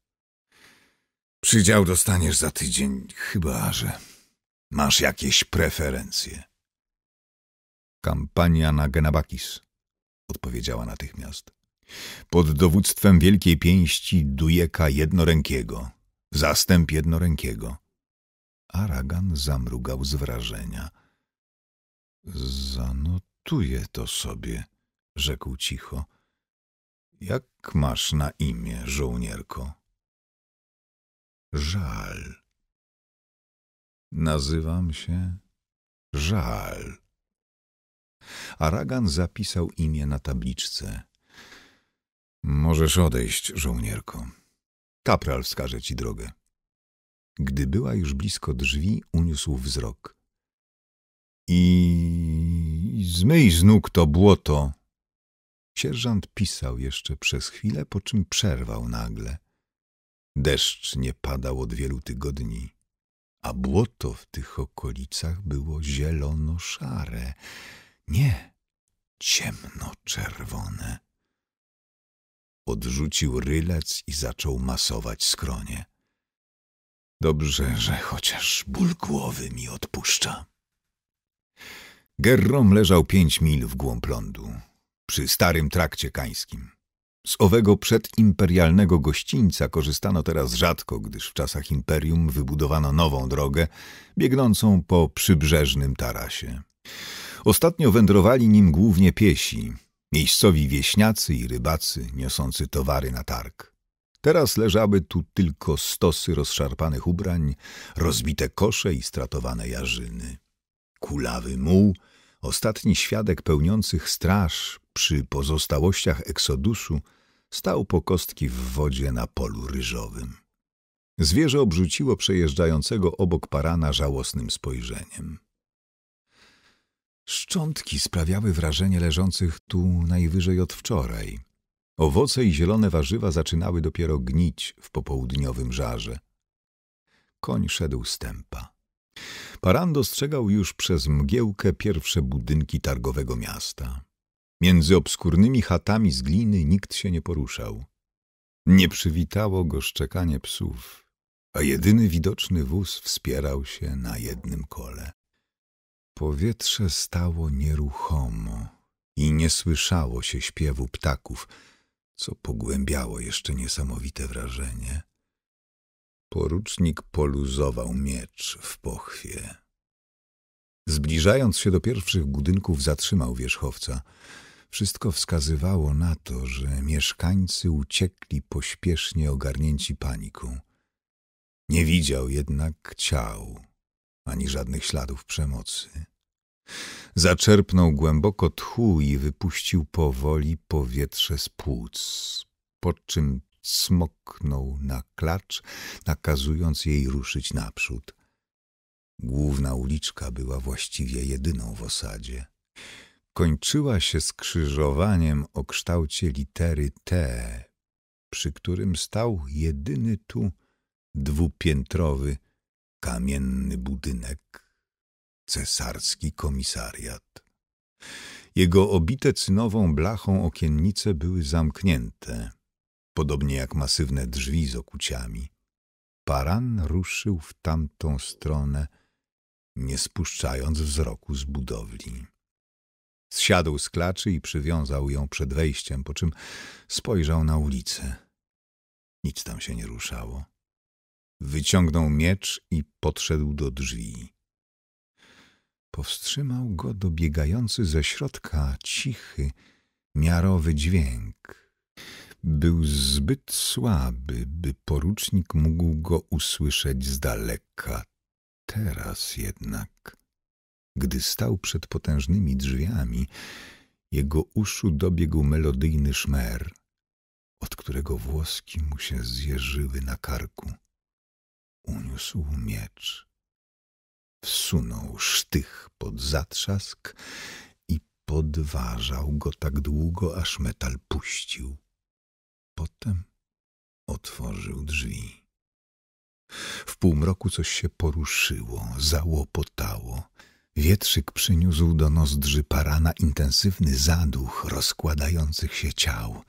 Przydział dostaniesz za tydzień, chyba że masz jakieś preferencje. Kampania na Genabakis, odpowiedziała natychmiast. Pod dowództwem wielkiej pięści Dujeka Jednorękiego, zastęp Jednorękiego. Aragan zamrugał z wrażenia. Zanotuję to sobie, rzekł cicho. Jak masz na imię, żołnierko? żal. Nazywam się żal. Aragan zapisał imię na tabliczce. Możesz odejść, żołnierko. Kapral wskaże ci drogę. Gdy była już blisko drzwi, uniósł wzrok. I zmyj z nóg to błoto. Sierżant pisał jeszcze przez chwilę, po czym przerwał nagle. Deszcz nie padał od wielu tygodni, a błoto w tych okolicach było zielono-szare, nie, ciemno-czerwone. Odrzucił rylec i zaczął masować skronie. Dobrze, że chociaż ból głowy mi odpuszcza. Gerrom leżał pięć mil w głąb lądu, przy starym trakcie kańskim. Z owego przedimperialnego gościńca korzystano teraz rzadko, gdyż w czasach imperium wybudowano nową drogę, biegnącą po przybrzeżnym tarasie. Ostatnio wędrowali nim głównie piesi, miejscowi wieśniacy i rybacy niosący towary na targ. Teraz leżały tu tylko stosy rozszarpanych ubrań, rozbite kosze i stratowane jarzyny. Kulawy muł – Ostatni świadek pełniących straż przy pozostałościach Eksodusu stał po kostki w wodzie na polu ryżowym. Zwierzę obrzuciło przejeżdżającego obok parana żałosnym spojrzeniem. Szczątki sprawiały wrażenie leżących tu najwyżej od wczoraj. Owoce i zielone warzywa zaczynały dopiero gnić w popołudniowym żarze. Koń szedł stępa. Paran dostrzegał już przez mgiełkę pierwsze budynki targowego miasta. Między obskurnymi chatami z gliny nikt się nie poruszał. Nie przywitało go szczekanie psów, a jedyny widoczny wóz wspierał się na jednym kole. Powietrze stało nieruchomo i nie słyszało się śpiewu ptaków, co pogłębiało jeszcze niesamowite wrażenie. Porucznik poluzował miecz w pochwie. Zbliżając się do pierwszych budynków, zatrzymał wierzchowca. Wszystko wskazywało na to, że mieszkańcy uciekli pośpiesznie ogarnięci paniką. Nie widział jednak ciał, ani żadnych śladów przemocy. Zaczerpnął głęboko tchu i wypuścił powoli powietrze z płuc, pod czym smoknął na klacz, nakazując jej ruszyć naprzód. Główna uliczka była właściwie jedyną w osadzie. Kończyła się skrzyżowaniem o kształcie litery T, przy którym stał jedyny tu dwupiętrowy, kamienny budynek, cesarski komisariat. Jego obite cynową blachą okiennice były zamknięte podobnie jak masywne drzwi z okuciami. Paran ruszył w tamtą stronę, nie spuszczając wzroku z budowli. Zsiadł z klaczy i przywiązał ją przed wejściem, po czym spojrzał na ulicę. Nic tam się nie ruszało. Wyciągnął miecz i podszedł do drzwi. Powstrzymał go dobiegający ze środka cichy, miarowy dźwięk. Był zbyt słaby, by porucznik mógł go usłyszeć z daleka. Teraz jednak, gdy stał przed potężnymi drzwiami, jego uszu dobiegł melodyjny szmer, od którego włoski mu się zjeżyły na karku. Uniósł miecz, wsunął sztych pod zatrzask i podważał go tak długo, aż metal puścił potem otworzył drzwi. W półmroku coś się poruszyło, załopotało. Wietrzyk przyniósł do nozdrzy parana intensywny zaduch rozkładających się ciał.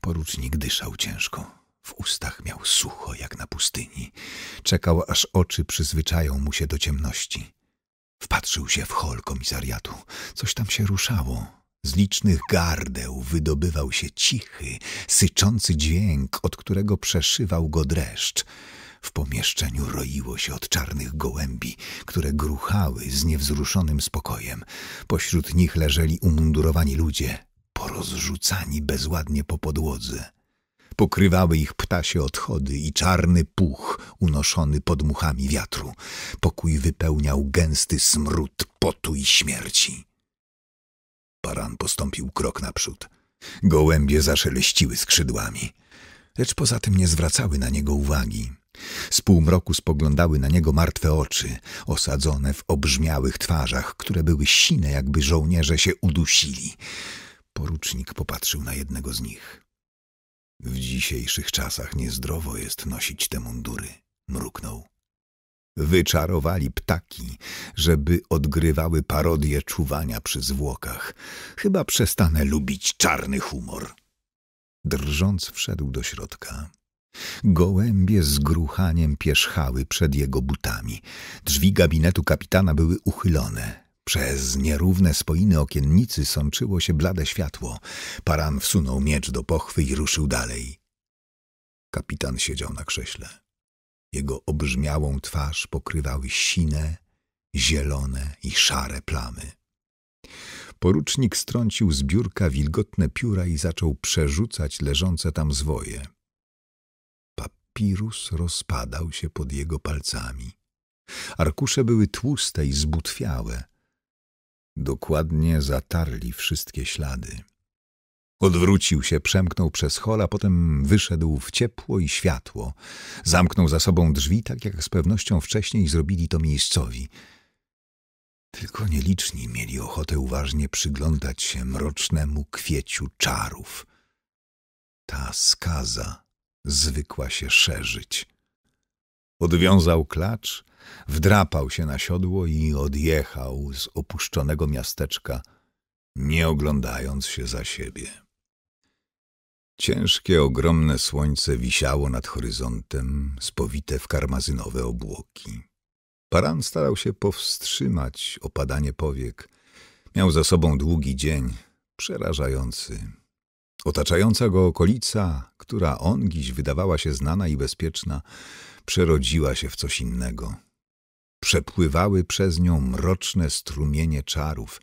Porucznik dyszał ciężko. W ustach miał sucho jak na pustyni. Czekał, aż oczy przyzwyczają mu się do ciemności. Wpatrzył się w hol komisariatu. Coś tam się ruszało. Z licznych gardeł wydobywał się cichy, syczący dźwięk, od którego przeszywał go dreszcz. W pomieszczeniu roiło się od czarnych gołębi, które gruchały z niewzruszonym spokojem. Pośród nich leżeli umundurowani ludzie, porozrzucani bezładnie po podłodze. Pokrywały ich ptasie odchody i czarny puch unoszony podmuchami wiatru. Pokój wypełniał gęsty smród potu i śmierci. Baran postąpił krok naprzód. Gołębie zaszeleściły skrzydłami, lecz poza tym nie zwracały na niego uwagi. Z półmroku spoglądały na niego martwe oczy, osadzone w obrzmiałych twarzach, które były sine, jakby żołnierze się udusili. Porucznik popatrzył na jednego z nich. W dzisiejszych czasach niezdrowo jest nosić te mundury, mruknął. Wyczarowali ptaki, żeby odgrywały parodię czuwania przy zwłokach. Chyba przestanę lubić czarny humor. Drżąc wszedł do środka. Gołębie z gruchaniem pierzchały przed jego butami. Drzwi gabinetu kapitana były uchylone. Przez nierówne spoiny okiennicy sączyło się blade światło. Paran wsunął miecz do pochwy i ruszył dalej. Kapitan siedział na krześle. Jego obrzmiałą twarz pokrywały sine, zielone i szare plamy. Porucznik strącił z biurka wilgotne pióra i zaczął przerzucać leżące tam zwoje. Papirus rozpadał się pod jego palcami. Arkusze były tłuste i zbutwiałe. Dokładnie zatarli wszystkie ślady. Odwrócił się, przemknął przez hol, a potem wyszedł w ciepło i światło. Zamknął za sobą drzwi, tak jak z pewnością wcześniej zrobili to miejscowi. Tylko nieliczni mieli ochotę uważnie przyglądać się mrocznemu kwieciu czarów. Ta skaza zwykła się szerzyć. Odwiązał klacz, wdrapał się na siodło i odjechał z opuszczonego miasteczka, nie oglądając się za siebie. Ciężkie, ogromne słońce wisiało nad horyzontem, spowite w karmazynowe obłoki. Paran starał się powstrzymać opadanie powiek. Miał za sobą długi dzień, przerażający. Otaczająca go okolica, która on dziś wydawała się znana i bezpieczna, przerodziła się w coś innego. Przepływały przez nią mroczne strumienie czarów.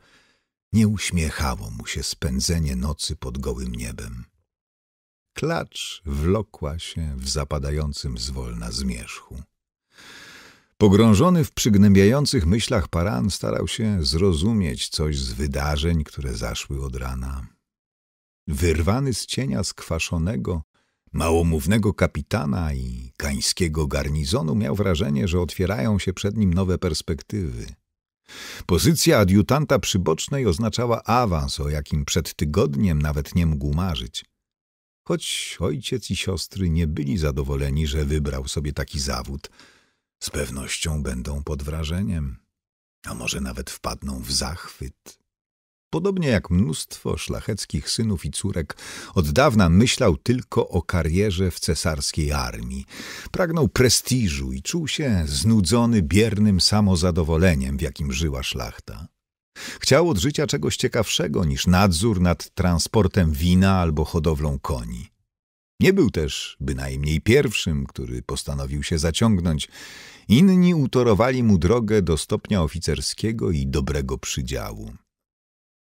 Nie uśmiechało mu się spędzenie nocy pod gołym niebem klacz wlokła się w zapadającym zwolna zmierzchu. Pogrążony w przygnębiających myślach Paran starał się zrozumieć coś z wydarzeń, które zaszły od rana. Wyrwany z cienia skwaszonego, małomównego kapitana i kańskiego garnizonu miał wrażenie, że otwierają się przed nim nowe perspektywy. Pozycja adiutanta przybocznej oznaczała awans, o jakim przed tygodniem nawet nie mógł marzyć – choć ojciec i siostry nie byli zadowoleni, że wybrał sobie taki zawód. Z pewnością będą pod wrażeniem, a może nawet wpadną w zachwyt. Podobnie jak mnóstwo szlacheckich synów i córek, od dawna myślał tylko o karierze w cesarskiej armii. Pragnął prestiżu i czuł się znudzony biernym samozadowoleniem, w jakim żyła szlachta. Chciał od życia czegoś ciekawszego niż nadzór nad transportem wina albo hodowlą koni. Nie był też bynajmniej pierwszym, który postanowił się zaciągnąć. Inni utorowali mu drogę do stopnia oficerskiego i dobrego przydziału.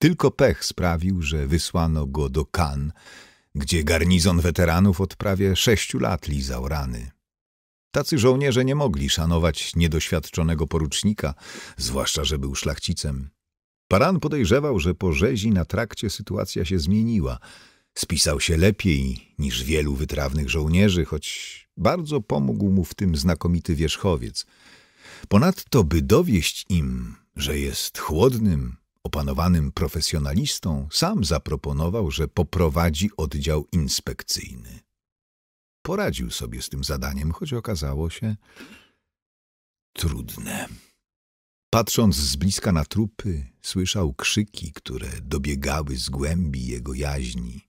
Tylko pech sprawił, że wysłano go do Kan, gdzie garnizon weteranów od prawie sześciu lat lizał rany. Tacy żołnierze nie mogli szanować niedoświadczonego porucznika, zwłaszcza, że był szlachcicem. Paran podejrzewał, że po rzezi na trakcie sytuacja się zmieniła. Spisał się lepiej niż wielu wytrawnych żołnierzy, choć bardzo pomógł mu w tym znakomity wierzchowiec. Ponadto, by dowieść im, że jest chłodnym, opanowanym profesjonalistą, sam zaproponował, że poprowadzi oddział inspekcyjny. Poradził sobie z tym zadaniem, choć okazało się trudne. Patrząc z bliska na trupy, słyszał krzyki, które dobiegały z głębi jego jaźni.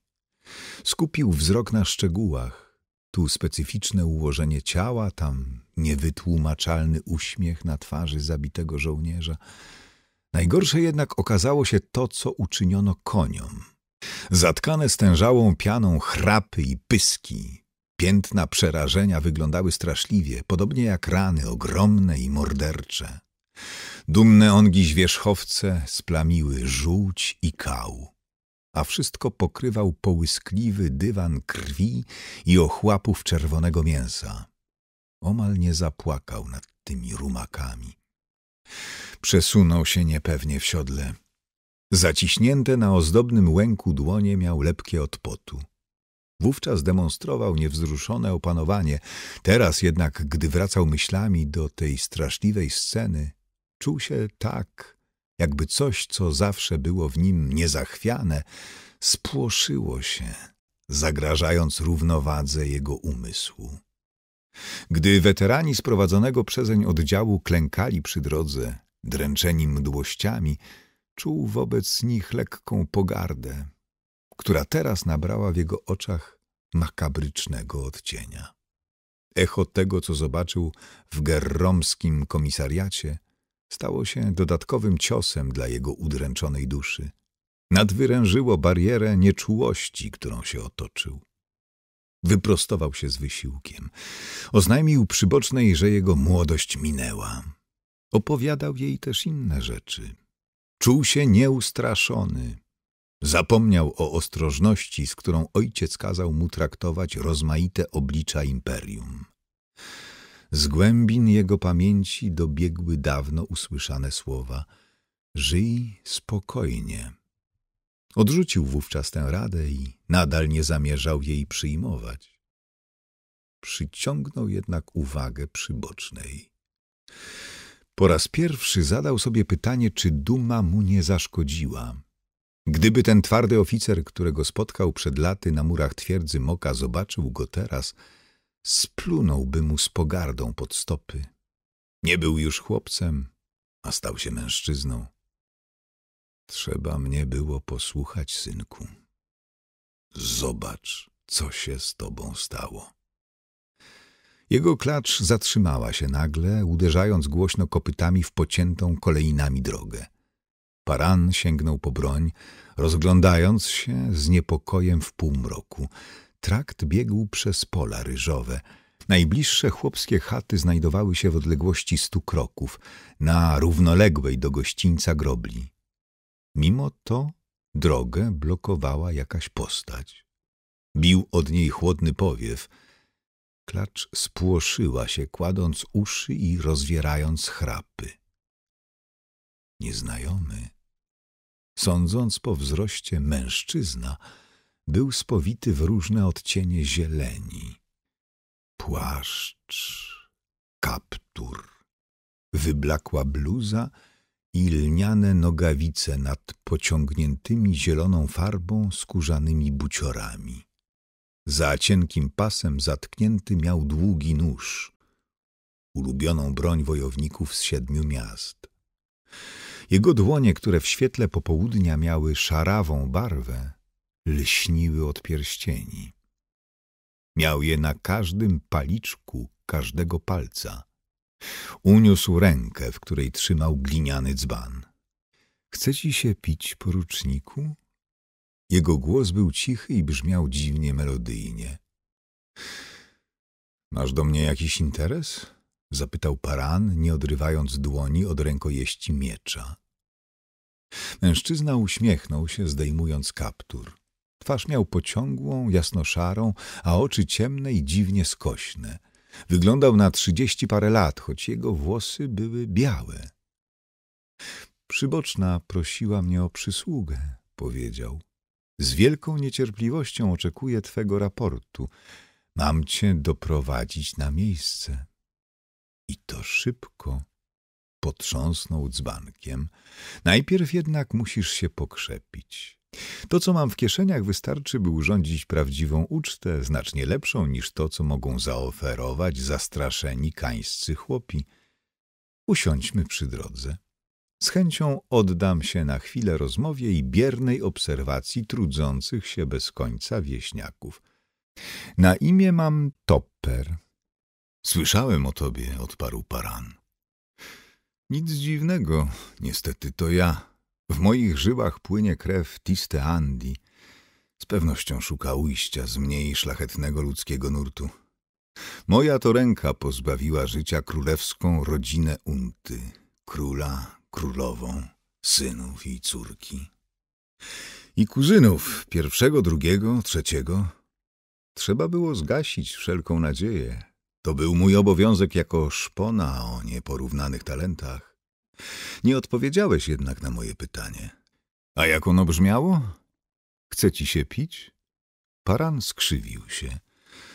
Skupił wzrok na szczegółach. Tu specyficzne ułożenie ciała, tam niewytłumaczalny uśmiech na twarzy zabitego żołnierza. Najgorsze jednak okazało się to, co uczyniono koniom. Zatkane stężałą pianą chrapy i pyski, piętna przerażenia wyglądały straszliwie, podobnie jak rany ogromne i mordercze. Dumne ongi zwierzchowce splamiły żółć i kał, a wszystko pokrywał połyskliwy dywan krwi i ochłapów czerwonego mięsa. Omal nie zapłakał nad tymi rumakami. Przesunął się niepewnie w siodle. Zaciśnięte na ozdobnym łęku dłonie miał lepkie od potu. Wówczas demonstrował niewzruszone opanowanie. Teraz jednak, gdy wracał myślami do tej straszliwej sceny, Czuł się tak, jakby coś, co zawsze było w nim niezachwiane, spłoszyło się, zagrażając równowadze jego umysłu. Gdy weterani sprowadzonego przezeń oddziału klękali przy drodze, dręczeni mdłościami, czuł wobec nich lekką pogardę, która teraz nabrała w jego oczach makabrycznego odcienia. Echo tego, co zobaczył w gerromskim komisariacie – stało się dodatkowym ciosem dla jego udręczonej duszy. Nadwyrężyło barierę nieczułości, którą się otoczył. Wyprostował się z wysiłkiem. Oznajmił przybocznej, że jego młodość minęła. Opowiadał jej też inne rzeczy. Czuł się nieustraszony. Zapomniał o ostrożności, z którą ojciec kazał mu traktować rozmaite oblicza imperium. Z głębin jego pamięci dobiegły dawno usłyszane słowa Żyj spokojnie. Odrzucił wówczas tę radę i nadal nie zamierzał jej przyjmować. Przyciągnął jednak uwagę przybocznej. Po raz pierwszy zadał sobie pytanie, czy duma mu nie zaszkodziła. Gdyby ten twardy oficer, którego spotkał przed laty na murach twierdzy Moka, zobaczył go teraz – splunąłby mu z pogardą pod stopy. Nie był już chłopcem, a stał się mężczyzną. Trzeba mnie było posłuchać, synku. Zobacz, co się z tobą stało. Jego klacz zatrzymała się nagle, uderzając głośno kopytami w pociętą kolejnami drogę. Paran sięgnął po broń, rozglądając się z niepokojem w półmroku. Trakt biegł przez pola ryżowe. Najbliższe chłopskie chaty znajdowały się w odległości stu kroków, na równoległej do gościńca grobli. Mimo to drogę blokowała jakaś postać. Bił od niej chłodny powiew. Klacz spłoszyła się, kładąc uszy i rozwierając chrapy. Nieznajomy, sądząc po wzroście mężczyzna, był spowity w różne odcienie zieleni. Płaszcz, kaptur, wyblakła bluza i lniane nogawice nad pociągniętymi zieloną farbą skórzanymi buciorami. Za cienkim pasem zatknięty miał długi nóż, ulubioną broń wojowników z siedmiu miast. Jego dłonie, które w świetle popołudnia miały szarawą barwę, lśniły od pierścieni. Miał je na każdym paliczku każdego palca. Uniósł rękę, w której trzymał gliniany dzban. Chce ci się pić, poruczniku? Jego głos był cichy i brzmiał dziwnie melodyjnie. Masz do mnie jakiś interes? Zapytał Paran, nie odrywając dłoni od rękojeści miecza. Mężczyzna uśmiechnął się, zdejmując kaptur. Twarz miał pociągłą, jasnoszarą, a oczy ciemne i dziwnie skośne. Wyglądał na trzydzieści parę lat, choć jego włosy były białe. Przyboczna prosiła mnie o przysługę, powiedział. Z wielką niecierpliwością oczekuję twego raportu. Mam cię doprowadzić na miejsce. I to szybko. Potrząsnął dzbankiem. Najpierw jednak musisz się pokrzepić. To, co mam w kieszeniach, wystarczy, by urządzić prawdziwą ucztę, znacznie lepszą niż to, co mogą zaoferować zastraszeni kańscy chłopi. Usiądźmy przy drodze. Z chęcią oddam się na chwilę rozmowie i biernej obserwacji trudzących się bez końca wieśniaków. Na imię mam Topper. Słyszałem o tobie, odparł Paran. Nic dziwnego, niestety to ja, w moich żyłach płynie krew Tiste Andi. Z pewnością szuka ujścia z mniej szlachetnego ludzkiego nurtu. Moja to ręka pozbawiła życia królewską rodzinę Unty, króla, królową, synów i córki. I kuzynów pierwszego, drugiego, trzeciego. Trzeba było zgasić wszelką nadzieję. To był mój obowiązek jako szpona o nieporównanych talentach. Nie odpowiedziałeś jednak na moje pytanie. A jak ono brzmiało? Chce ci się pić? Paran skrzywił się.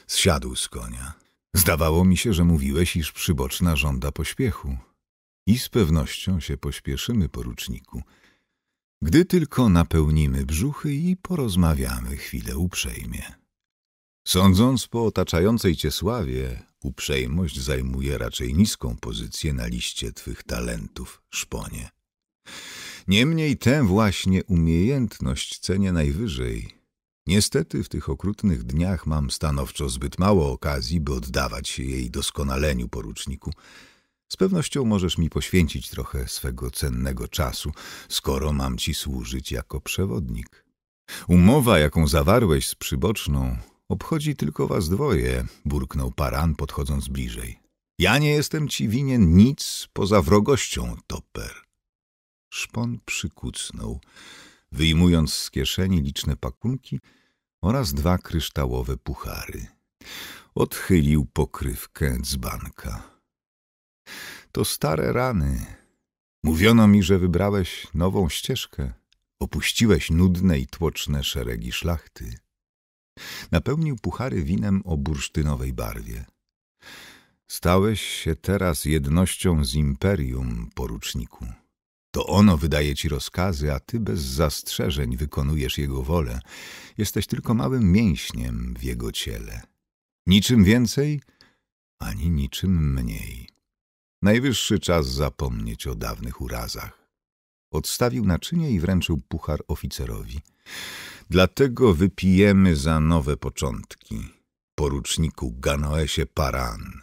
Zsiadł z konia. Zdawało mi się, że mówiłeś, iż przyboczna żąda pośpiechu. I z pewnością się pośpieszymy, poruczniku. Gdy tylko napełnimy brzuchy i porozmawiamy chwilę uprzejmie. Sądząc po otaczającej cię sławie, uprzejmość zajmuje raczej niską pozycję na liście twych talentów, szponie. Niemniej tę właśnie umiejętność cenię najwyżej. Niestety w tych okrutnych dniach mam stanowczo zbyt mało okazji, by oddawać się jej doskonaleniu, poruczniku. Z pewnością możesz mi poświęcić trochę swego cennego czasu, skoro mam ci służyć jako przewodnik. Umowa, jaką zawarłeś z przyboczną, Obchodzi tylko was dwoje, burknął Paran, podchodząc bliżej. Ja nie jestem ci winien nic poza wrogością, Topper. Szpon przykucnął, wyjmując z kieszeni liczne pakunki oraz dwa kryształowe puchary. Odchylił pokrywkę dzbanka. To stare rany. Mówiono mi, że wybrałeś nową ścieżkę. Opuściłeś nudne i tłoczne szeregi szlachty. Napełnił puchary winem o bursztynowej barwie. Stałeś się teraz jednością z imperium, poruczniku. To ono wydaje ci rozkazy, a ty bez zastrzeżeń wykonujesz jego wolę. Jesteś tylko małym mięśniem w jego ciele. Niczym więcej, ani niczym mniej. Najwyższy czas zapomnieć o dawnych urazach. Odstawił naczynie i wręczył puchar oficerowi. Dlatego wypijemy za nowe początki, poruczniku Ganoesie Paran,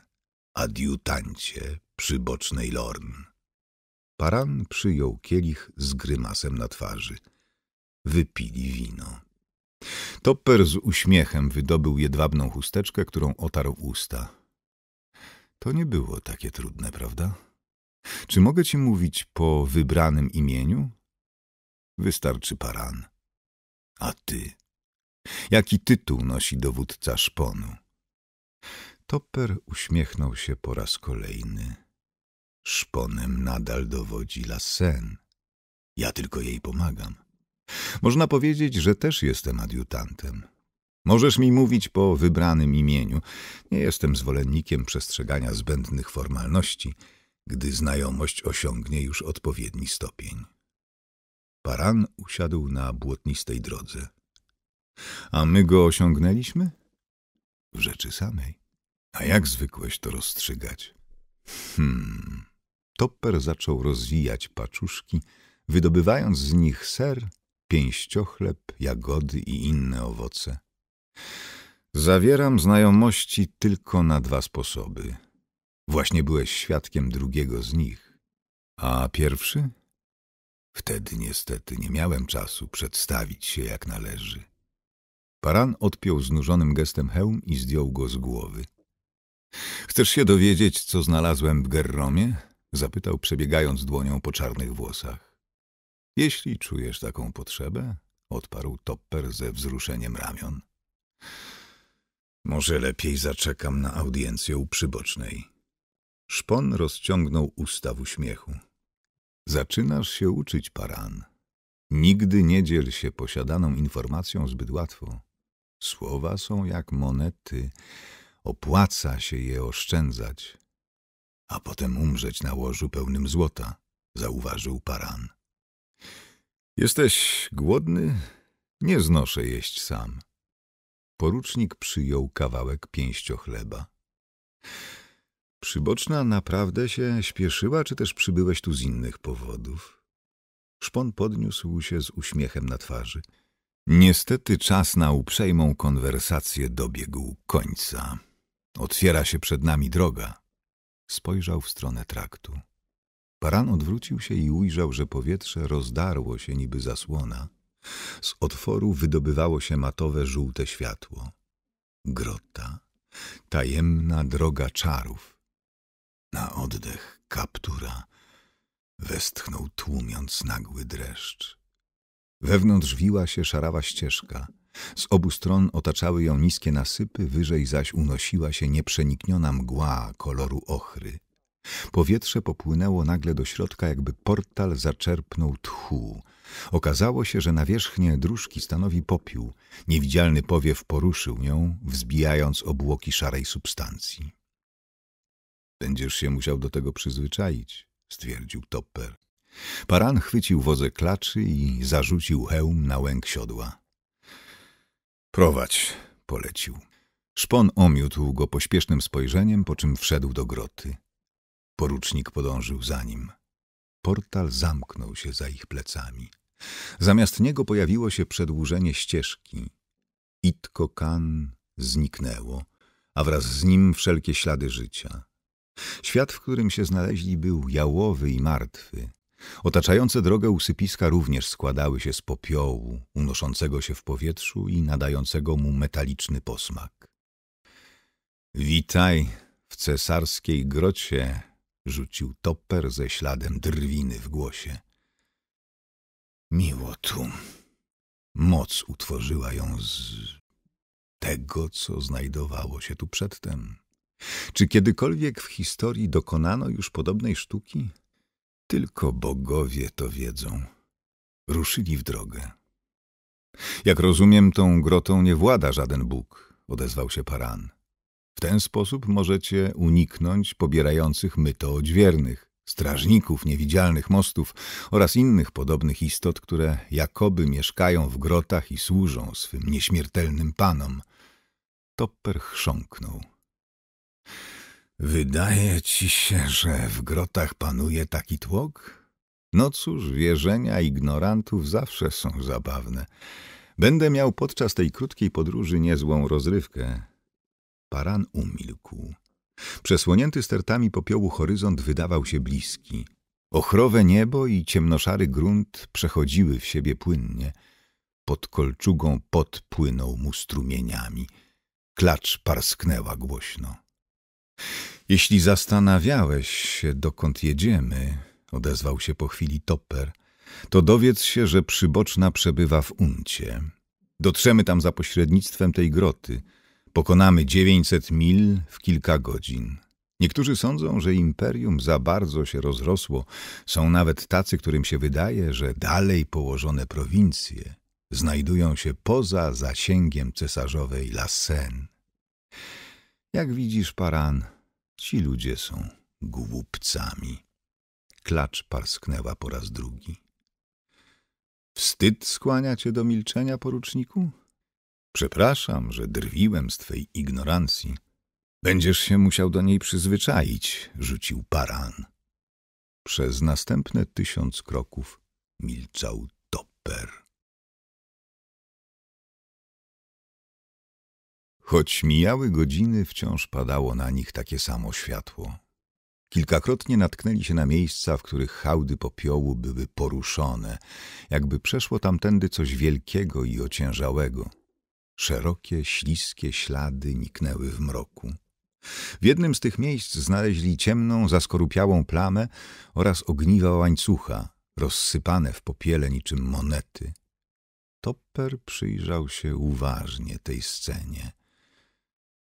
adiutancie przybocznej Lorn. Paran przyjął kielich z grymasem na twarzy. Wypili wino. Topper z uśmiechem wydobył jedwabną chusteczkę, którą otarł usta. To nie było takie trudne, prawda? Czy mogę ci mówić po wybranym imieniu? Wystarczy Paran. A ty? Jaki tytuł nosi dowódca szponu? Topper uśmiechnął się po raz kolejny. Szponem nadal dowodzi Lassen. Ja tylko jej pomagam. Można powiedzieć, że też jestem adiutantem. Możesz mi mówić po wybranym imieniu. Nie jestem zwolennikiem przestrzegania zbędnych formalności, gdy znajomość osiągnie już odpowiedni stopień. Paran usiadł na błotnistej drodze. A my go osiągnęliśmy? W rzeczy samej. A jak zwykłeś to rozstrzygać? Hmm. Topper zaczął rozwijać paczuszki, wydobywając z nich ser, pięściochleb, jagody i inne owoce. Zawieram znajomości tylko na dwa sposoby. Właśnie byłeś świadkiem drugiego z nich. A pierwszy? Wtedy niestety nie miałem czasu przedstawić się jak należy. Paran odpiął znużonym gestem hełm i zdjął go z głowy. Chcesz się dowiedzieć, co znalazłem w Gerromie? Zapytał, przebiegając dłonią po czarnych włosach. Jeśli czujesz taką potrzebę, odparł Topper ze wzruszeniem ramion. Może lepiej zaczekam na audiencję u przybocznej. Szpon rozciągnął usta w uśmiechu. Zaczynasz się uczyć, Paran. Nigdy nie dziel się posiadaną informacją zbyt łatwo. Słowa są jak monety. Opłaca się je oszczędzać. A potem umrzeć na łożu pełnym złota, zauważył Paran. Jesteś głodny? Nie znoszę jeść sam. Porucznik przyjął kawałek pięściochleba. chleba. Przyboczna naprawdę się śpieszyła, czy też przybyłeś tu z innych powodów? Szpon podniósł się z uśmiechem na twarzy. Niestety czas na uprzejmą konwersację dobiegł końca. Otwiera się przed nami droga. Spojrzał w stronę traktu. Paran odwrócił się i ujrzał, że powietrze rozdarło się niby zasłona. Z otworu wydobywało się matowe żółte światło. Grota. Tajemna droga czarów. Na oddech kaptura westchnął tłumiąc nagły dreszcz. Wewnątrz wiła się szarawa ścieżka. Z obu stron otaczały ją niskie nasypy, wyżej zaś unosiła się nieprzenikniona mgła koloru ochry. Powietrze popłynęło nagle do środka, jakby portal zaczerpnął tchu. Okazało się, że nawierzchnię dróżki stanowi popiół. Niewidzialny powiew poruszył nią, wzbijając obłoki szarej substancji. Będziesz się musiał do tego przyzwyczaić, stwierdził Topper. Paran chwycił wozę klaczy i zarzucił hełm na łęk siodła. Prowadź, polecił. Szpon omiótł go pośpiesznym spojrzeniem, po czym wszedł do groty. Porucznik podążył za nim. Portal zamknął się za ich plecami. Zamiast niego pojawiło się przedłużenie ścieżki. Itko kan zniknęło, a wraz z nim wszelkie ślady życia. Świat, w którym się znaleźli, był jałowy i martwy. Otaczające drogę usypiska również składały się z popiołu, unoszącego się w powietrzu i nadającego mu metaliczny posmak. Witaj w cesarskiej grocie, rzucił Topper ze śladem drwiny w głosie. Miło tu. Moc utworzyła ją z tego, co znajdowało się tu przedtem. Czy kiedykolwiek w historii dokonano już podobnej sztuki? Tylko bogowie to wiedzą. Ruszyli w drogę. Jak rozumiem, tą grotą nie włada żaden bóg, odezwał się Paran. W ten sposób możecie uniknąć pobierających myto odźwiernych, strażników niewidzialnych mostów oraz innych podobnych istot, które jakoby mieszkają w grotach i służą swym nieśmiertelnym panom. Topper chrząknął. Wydaje ci się, że w grotach panuje taki tłok? No cóż, wierzenia ignorantów zawsze są zabawne. Będę miał podczas tej krótkiej podróży niezłą rozrywkę. Paran umilkł. Przesłonięty stertami popiołu horyzont wydawał się bliski. Ochrowe niebo i ciemnoszary grunt przechodziły w siebie płynnie. Pod kolczugą pot płynął mu strumieniami. Klacz parsknęła głośno. Jeśli zastanawiałeś się, dokąd jedziemy, odezwał się po chwili Topper, to dowiedz się, że przyboczna przebywa w Uncie. Dotrzemy tam za pośrednictwem tej groty. Pokonamy 900 mil w kilka godzin. Niektórzy sądzą, że imperium za bardzo się rozrosło. Są nawet tacy, którym się wydaje, że dalej położone prowincje znajdują się poza zasięgiem cesarzowej La jak widzisz, Paran, ci ludzie są głupcami. Klacz parsknęła po raz drugi. Wstyd skłania cię do milczenia, poruczniku? Przepraszam, że drwiłem z twej ignorancji. Będziesz się musiał do niej przyzwyczaić, rzucił Paran. Przez następne tysiąc kroków milczał Topper. Choć mijały godziny, wciąż padało na nich takie samo światło. Kilkakrotnie natknęli się na miejsca, w których hałdy popiołu były poruszone, jakby przeszło tamtędy coś wielkiego i ociężałego. Szerokie, śliskie ślady niknęły w mroku. W jednym z tych miejsc znaleźli ciemną, zaskorupiałą plamę oraz ogniwa łańcucha, rozsypane w popiele niczym monety. Topper przyjrzał się uważnie tej scenie –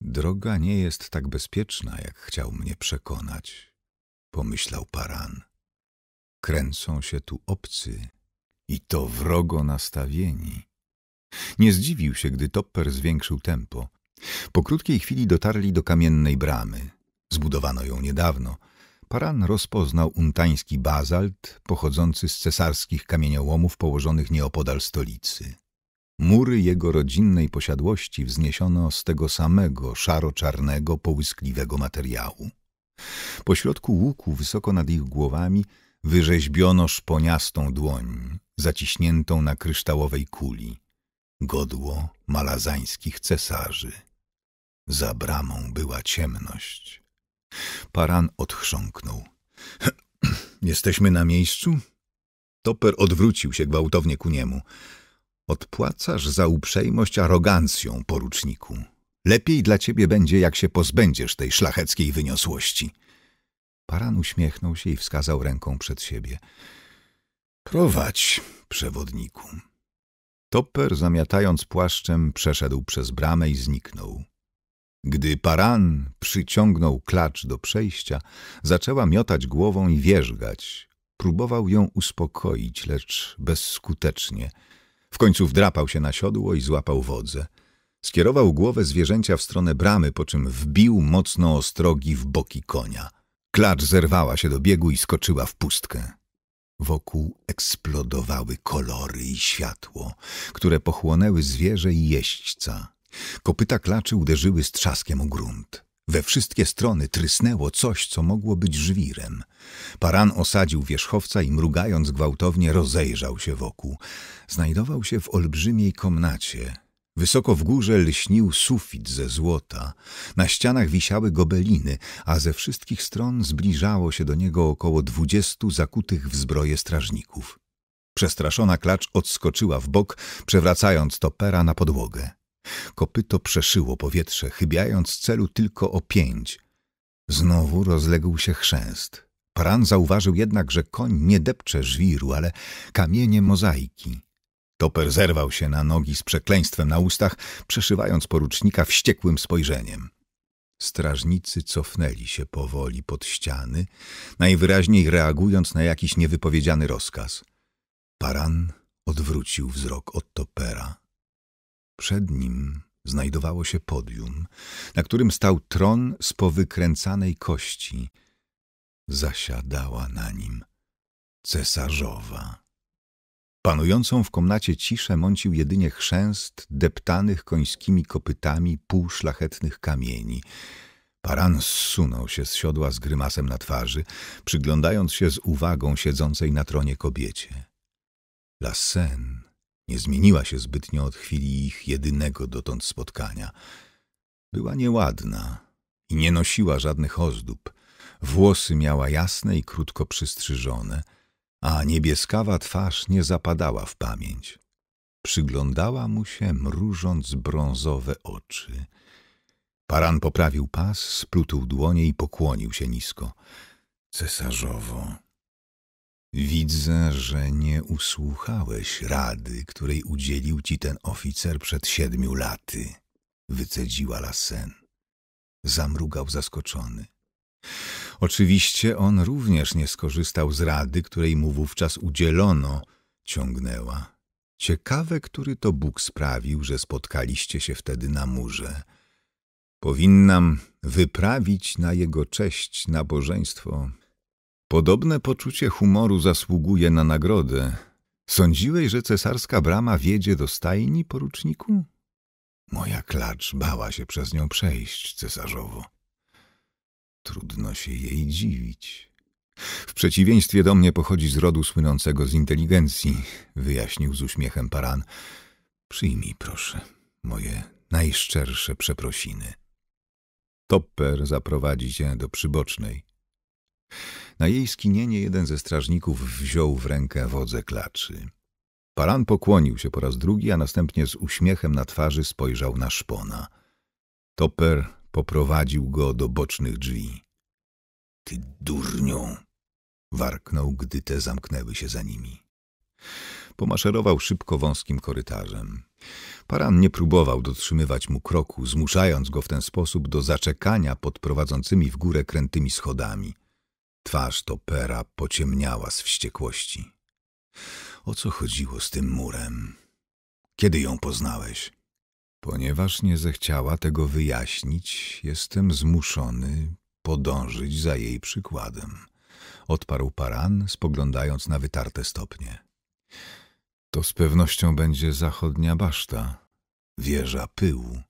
Droga nie jest tak bezpieczna, jak chciał mnie przekonać, pomyślał Paran. Kręcą się tu obcy i to wrogo nastawieni. Nie zdziwił się, gdy Topper zwiększył tempo. Po krótkiej chwili dotarli do kamiennej bramy. Zbudowano ją niedawno. Paran rozpoznał untański bazalt pochodzący z cesarskich kamieniołomów położonych nieopodal stolicy. Mury jego rodzinnej posiadłości wzniesiono z tego samego szaro-czarnego, połyskliwego materiału. Pośrodku łuku, wysoko nad ich głowami, wyrzeźbiono szponiastą dłoń, zaciśniętą na kryształowej kuli. Godło malazańskich cesarzy. Za bramą była ciemność. Paran odchrząknął. Jesteśmy na miejscu? Toper odwrócił się gwałtownie ku niemu. Odpłacasz za uprzejmość arogancją, poruczniku. Lepiej dla ciebie będzie, jak się pozbędziesz tej szlacheckiej wyniosłości. Paran uśmiechnął się i wskazał ręką przed siebie. Prowadź, przewodniku. Topper, zamiatając płaszczem, przeszedł przez bramę i zniknął. Gdy Paran przyciągnął klacz do przejścia, zaczęła miotać głową i wierzgać. Próbował ją uspokoić, lecz bezskutecznie – w końcu wdrapał się na siodło i złapał wodze. Skierował głowę zwierzęcia w stronę bramy, po czym wbił mocno ostrogi w boki konia. Klacz zerwała się do biegu i skoczyła w pustkę. Wokół eksplodowały kolory i światło, które pochłonęły zwierzę i jeźdźca. Kopyta klaczy uderzyły z trzaskiem o grunt. We wszystkie strony trysnęło coś, co mogło być żwirem. Paran osadził wierzchowca i mrugając gwałtownie rozejrzał się wokół. Znajdował się w olbrzymiej komnacie. Wysoko w górze lśnił sufit ze złota. Na ścianach wisiały gobeliny, a ze wszystkich stron zbliżało się do niego około dwudziestu zakutych w zbroje strażników. Przestraszona klacz odskoczyła w bok, przewracając topera na podłogę. Kopyto przeszyło powietrze, chybiając celu tylko o pięć. Znowu rozległ się chrzęst. Paran zauważył jednak, że koń nie depcze żwiru, ale kamienie mozaiki. Toper zerwał się na nogi z przekleństwem na ustach, przeszywając porucznika wściekłym spojrzeniem. Strażnicy cofnęli się powoli pod ściany, najwyraźniej reagując na jakiś niewypowiedziany rozkaz. Paran odwrócił wzrok od Topera. Przed nim znajdowało się podium, na którym stał tron z powykręcanej kości. Zasiadała na nim cesarzowa. Panującą w komnacie ciszę mącił jedynie chrzęst deptanych końskimi kopytami półszlachetnych kamieni. Paran zsunął się z siodła z grymasem na twarzy, przyglądając się z uwagą siedzącej na tronie kobiecie. Lassen nie zmieniła się zbytnio od chwili ich jedynego dotąd spotkania. Była nieładna i nie nosiła żadnych ozdób. Włosy miała jasne i krótko przystrzyżone, a niebieskawa twarz nie zapadała w pamięć. Przyglądała mu się, mrużąc brązowe oczy. Paran poprawił pas, splutuł dłonie i pokłonił się nisko. Cesarzowo, Widzę, że nie usłuchałeś rady, której udzielił ci ten oficer przed siedmiu laty, wycedziła Lassen. Zamrugał zaskoczony. Oczywiście on również nie skorzystał z rady, której mu wówczas udzielono, ciągnęła. Ciekawe, który to Bóg sprawił, że spotkaliście się wtedy na murze. Powinnam wyprawić na jego cześć nabożeństwo Podobne poczucie humoru zasługuje na nagrodę. Sądziłeś, że cesarska brama wiedzie do stajni, poruczniku? Moja klacz bała się przez nią przejść, cesarzowo. Trudno się jej dziwić. W przeciwieństwie do mnie pochodzi z rodu słynącego z inteligencji, wyjaśnił z uśmiechem Paran. Przyjmij, proszę, moje najszczersze przeprosiny. Topper zaprowadzi cię do przybocznej. Na jej skinienie jeden ze strażników wziął w rękę wodze klaczy. Palan pokłonił się po raz drugi, a następnie z uśmiechem na twarzy spojrzał na szpona. Toper poprowadził go do bocznych drzwi. — Ty durnią! — warknął, gdy te zamknęły się za nimi. Pomaszerował szybko wąskim korytarzem. Paran nie próbował dotrzymywać mu kroku, zmuszając go w ten sposób do zaczekania pod prowadzącymi w górę krętymi schodami. Twarz Topera pociemniała z wściekłości. O co chodziło z tym murem? Kiedy ją poznałeś? Ponieważ nie zechciała tego wyjaśnić, jestem zmuszony podążyć za jej przykładem. Odparł Paran, spoglądając na wytarte stopnie. To z pewnością będzie zachodnia baszta, wieża pyłu.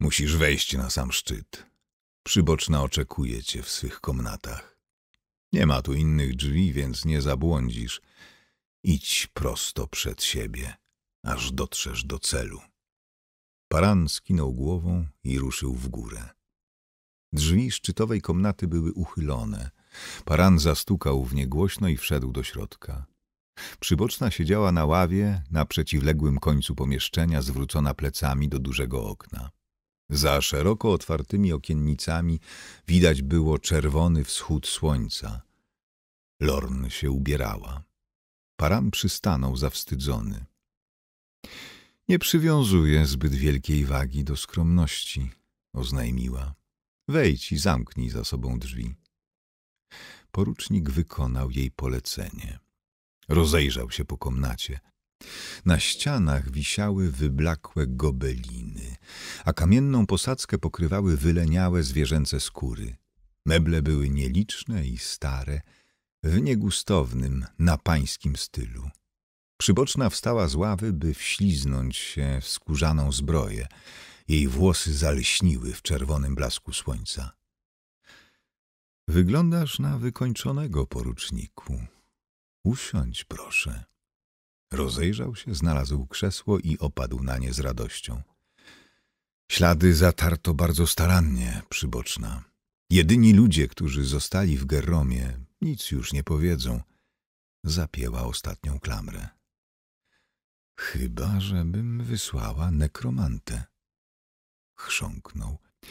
Musisz wejść na sam szczyt. Przyboczna oczekuje cię w swych komnatach. Nie ma tu innych drzwi, więc nie zabłądzisz. Idź prosto przed siebie, aż dotrzesz do celu. Paran skinął głową i ruszył w górę. Drzwi szczytowej komnaty były uchylone. Paran zastukał w nie głośno i wszedł do środka. Przyboczna siedziała na ławie na przeciwległym końcu pomieszczenia, zwrócona plecami do dużego okna. Za szeroko otwartymi okiennicami widać było czerwony wschód słońca. Lorn się ubierała. Param przystanął zawstydzony. Nie przywiązuje zbyt wielkiej wagi do skromności, oznajmiła. Wejdź i zamknij za sobą drzwi. Porucznik wykonał jej polecenie. Rozejrzał się po komnacie. Na ścianach wisiały wyblakłe gobeliny, a kamienną posadzkę pokrywały wyleniałe zwierzęce skóry. Meble były nieliczne i stare, w niegustownym, na pańskim stylu. Przyboczna wstała z ławy, by wśliznąć się w skórzaną zbroję. Jej włosy zalśniły w czerwonym blasku słońca. Wyglądasz na wykończonego poruczniku. Usiądź, proszę. Rozejrzał się, znalazł krzesło i opadł na nie z radością. Ślady zatarto bardzo starannie, przyboczna. Jedyni ludzie, którzy zostali w Geromie, nic już nie powiedzą. Zapięła ostatnią klamrę. Chyba, żebym wysłała nekromantę. Chrząknął. E,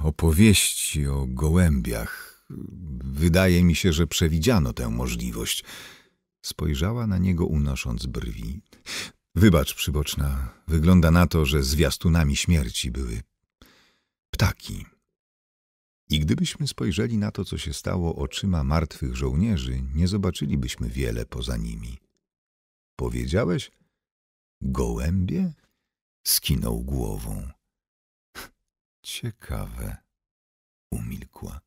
opowieści o gołębiach. Wydaje mi się, że przewidziano tę możliwość. Spojrzała na niego unosząc brwi. Wybacz, przyboczna, wygląda na to, że zwiastunami śmierci były ptaki. I gdybyśmy spojrzeli na to, co się stało oczyma martwych żołnierzy, nie zobaczylibyśmy wiele poza nimi. Powiedziałeś? Gołębie? Skinął głową. Ciekawe. Umilkła.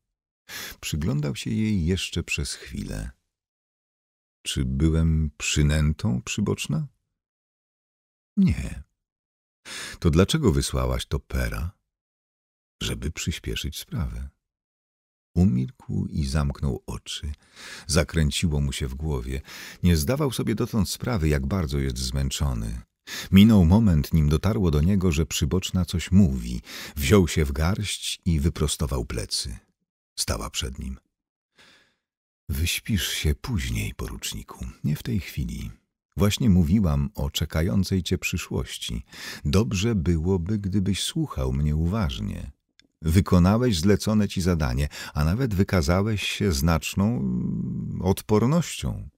Przyglądał się jej jeszcze przez chwilę. Czy byłem przynętą przyboczna? Nie. To dlaczego wysłałaś to pera? Żeby przyspieszyć sprawę. Umilkł i zamknął oczy. Zakręciło mu się w głowie. Nie zdawał sobie dotąd sprawy, jak bardzo jest zmęczony. Minął moment, nim dotarło do niego, że przyboczna coś mówi. Wziął się w garść i wyprostował plecy. Stała przed nim. Wyśpisz się później, poruczniku, nie w tej chwili. Właśnie mówiłam o czekającej cię przyszłości. Dobrze byłoby, gdybyś słuchał mnie uważnie. Wykonałeś zlecone ci zadanie, a nawet wykazałeś się znaczną mm, odpornością.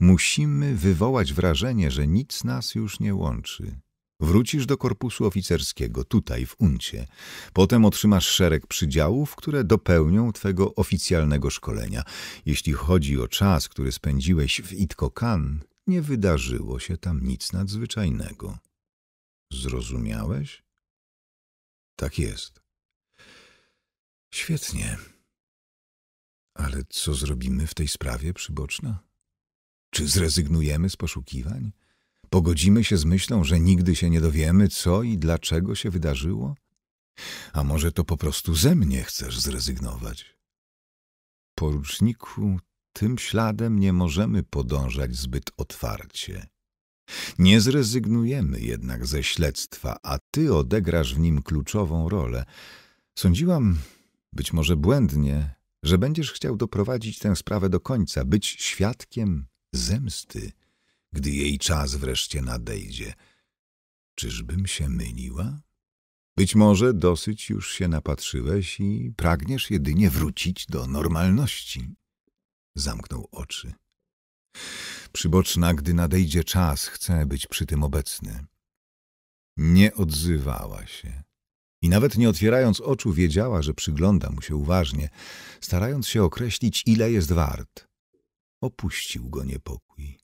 Musimy wywołać wrażenie, że nic nas już nie łączy. Wrócisz do korpusu oficerskiego, tutaj, w Uncie. Potem otrzymasz szereg przydziałów, które dopełnią twego oficjalnego szkolenia. Jeśli chodzi o czas, który spędziłeś w Itkokan, nie wydarzyło się tam nic nadzwyczajnego. Zrozumiałeś? Tak jest. Świetnie. Ale co zrobimy w tej sprawie, przyboczna? Czy zrezygnujemy z poszukiwań? Pogodzimy się z myślą, że nigdy się nie dowiemy, co i dlaczego się wydarzyło? A może to po prostu ze mnie chcesz zrezygnować? Poruczniku, tym śladem nie możemy podążać zbyt otwarcie. Nie zrezygnujemy jednak ze śledztwa, a ty odegrasz w nim kluczową rolę. Sądziłam, być może błędnie, że będziesz chciał doprowadzić tę sprawę do końca, być świadkiem zemsty – gdy jej czas wreszcie nadejdzie. Czyżbym się myliła? Być może dosyć już się napatrzyłeś i pragniesz jedynie wrócić do normalności. Zamknął oczy. Przyboczna, gdy nadejdzie czas, chcę być przy tym obecny. Nie odzywała się. I nawet nie otwierając oczu wiedziała, że przygląda mu się uważnie, starając się określić, ile jest wart. Opuścił go niepokój.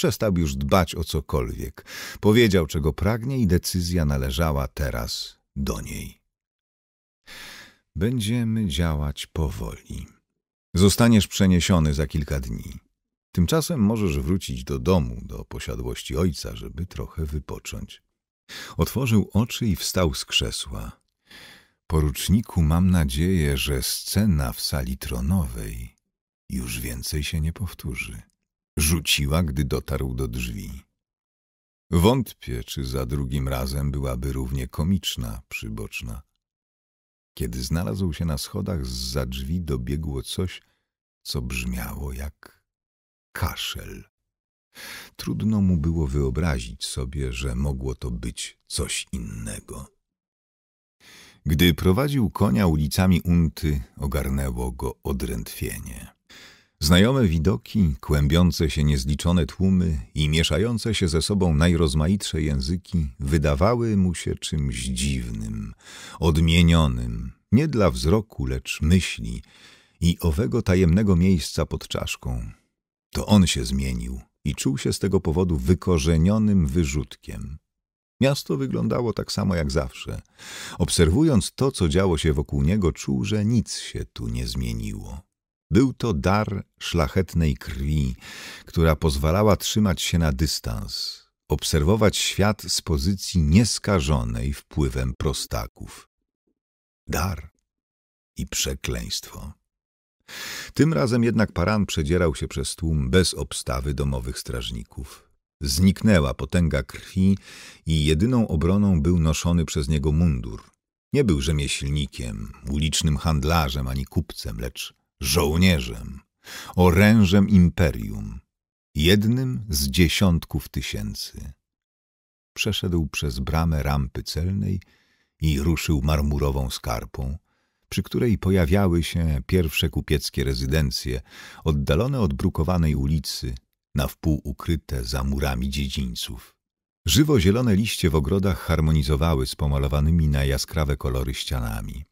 Przestał już dbać o cokolwiek. Powiedział, czego pragnie i decyzja należała teraz do niej. Będziemy działać powoli. Zostaniesz przeniesiony za kilka dni. Tymczasem możesz wrócić do domu, do posiadłości ojca, żeby trochę wypocząć. Otworzył oczy i wstał z krzesła. Poruczniku, mam nadzieję, że scena w sali tronowej już więcej się nie powtórzy rzuciła, gdy dotarł do drzwi. Wątpię, czy za drugim razem byłaby równie komiczna, przyboczna. Kiedy znalazł się na schodach, za drzwi dobiegło coś, co brzmiało jak kaszel. Trudno mu było wyobrazić sobie, że mogło to być coś innego. Gdy prowadził konia ulicami Unty, ogarnęło go odrętwienie. Znajome widoki, kłębiące się niezliczone tłumy i mieszające się ze sobą najrozmaitsze języki wydawały mu się czymś dziwnym, odmienionym, nie dla wzroku, lecz myśli i owego tajemnego miejsca pod czaszką. To on się zmienił i czuł się z tego powodu wykorzenionym wyrzutkiem. Miasto wyglądało tak samo jak zawsze. Obserwując to, co działo się wokół niego, czuł, że nic się tu nie zmieniło. Był to dar szlachetnej krwi, która pozwalała trzymać się na dystans, obserwować świat z pozycji nieskażonej wpływem prostaków. Dar i przekleństwo. Tym razem jednak Paran przedzierał się przez tłum bez obstawy domowych strażników. Zniknęła potęga krwi i jedyną obroną był noszony przez niego mundur. Nie był rzemieślnikiem, ulicznym handlarzem ani kupcem, lecz żołnierzem, orężem imperium, jednym z dziesiątków tysięcy. Przeszedł przez bramę rampy celnej i ruszył marmurową skarpą, przy której pojawiały się pierwsze kupieckie rezydencje, oddalone od brukowanej ulicy, na wpół ukryte za murami dziedzińców. Żywo zielone liście w ogrodach harmonizowały z pomalowanymi na jaskrawe kolory ścianami.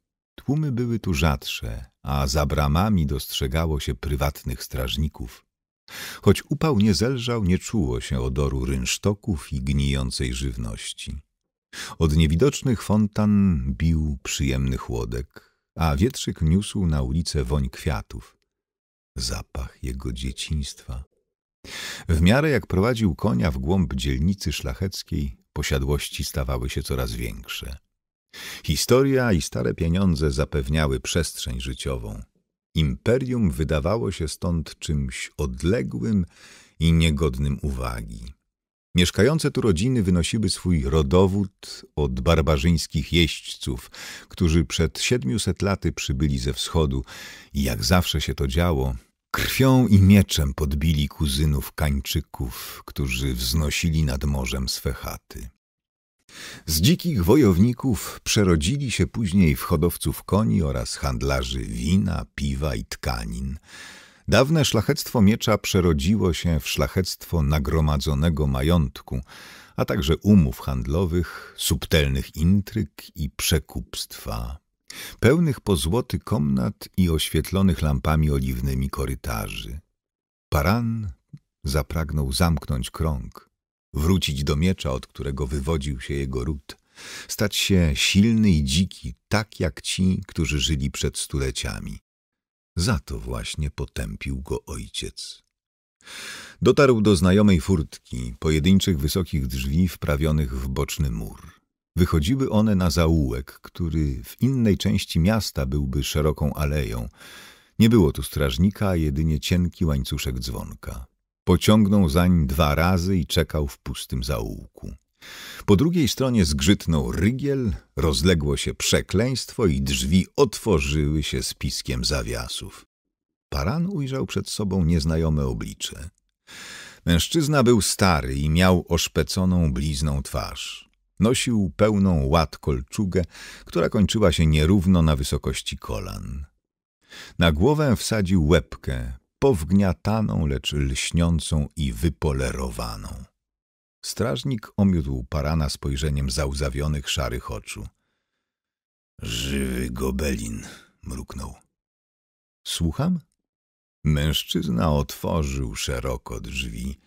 Tłumy były tu rzadsze, a za bramami dostrzegało się prywatnych strażników. Choć upał nie zelżał, nie czuło się odoru rynsztoków i gnijącej żywności. Od niewidocznych fontan bił przyjemny chłodek, a wietrzyk niósł na ulicę woń kwiatów. Zapach jego dzieciństwa. W miarę jak prowadził konia w głąb dzielnicy szlacheckiej, posiadłości stawały się coraz większe. Historia i stare pieniądze zapewniały przestrzeń życiową. Imperium wydawało się stąd czymś odległym i niegodnym uwagi. Mieszkające tu rodziny wynosiły swój rodowód od barbarzyńskich jeźdźców, którzy przed siedmiuset laty przybyli ze wschodu i jak zawsze się to działo, krwią i mieczem podbili kuzynów Kańczyków, którzy wznosili nad morzem swe chaty. Z dzikich wojowników przerodzili się później w hodowców koni oraz handlarzy wina, piwa i tkanin. Dawne szlachectwo miecza przerodziło się w szlachectwo nagromadzonego majątku, a także umów handlowych, subtelnych intryg i przekupstwa, pełnych po złoty komnat i oświetlonych lampami oliwnymi korytarzy. Paran zapragnął zamknąć krąg – wrócić do miecza, od którego wywodził się jego ród, stać się silny i dziki, tak jak ci, którzy żyli przed stuleciami. Za to właśnie potępił go ojciec. Dotarł do znajomej furtki, pojedynczych wysokich drzwi wprawionych w boczny mur. Wychodziły one na zaułek, który w innej części miasta byłby szeroką aleją. Nie było tu strażnika, jedynie cienki łańcuszek dzwonka. Pociągnął zań dwa razy i czekał w pustym zaułku. Po drugiej stronie zgrzytnął rygiel, rozległo się przekleństwo i drzwi otworzyły się z piskiem zawiasów. Paran ujrzał przed sobą nieznajome oblicze. Mężczyzna był stary i miał oszpeconą blizną twarz. Nosił pełną ład kolczugę, która kończyła się nierówno na wysokości kolan. Na głowę wsadził łebkę, powgniataną, lecz lśniącą i wypolerowaną. Strażnik omiótł Parana spojrzeniem załzawionych szarych oczu. Żywy gobelin, mruknął. Słucham? Mężczyzna otworzył szeroko drzwi.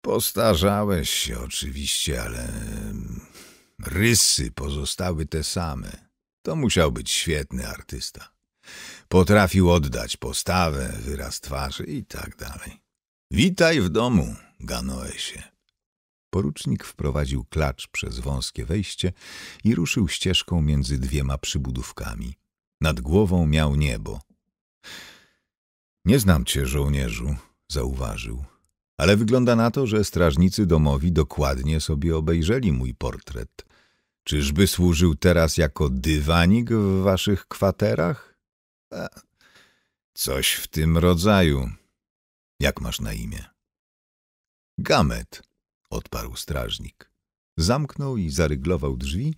Postarzałeś się oczywiście, ale rysy pozostały te same. To musiał być świetny artysta. Potrafił oddać postawę, wyraz twarzy i tak dalej. Witaj w domu, Ganoesie. Porucznik wprowadził klacz przez wąskie wejście i ruszył ścieżką między dwiema przybudówkami. Nad głową miał niebo. Nie znam cię, żołnierzu, zauważył, ale wygląda na to, że strażnicy domowi dokładnie sobie obejrzeli mój portret. Czyżby służył teraz jako dywanik w waszych kwaterach? E, coś w tym rodzaju. Jak masz na imię? Gamet, odparł strażnik. Zamknął i zaryglował drzwi,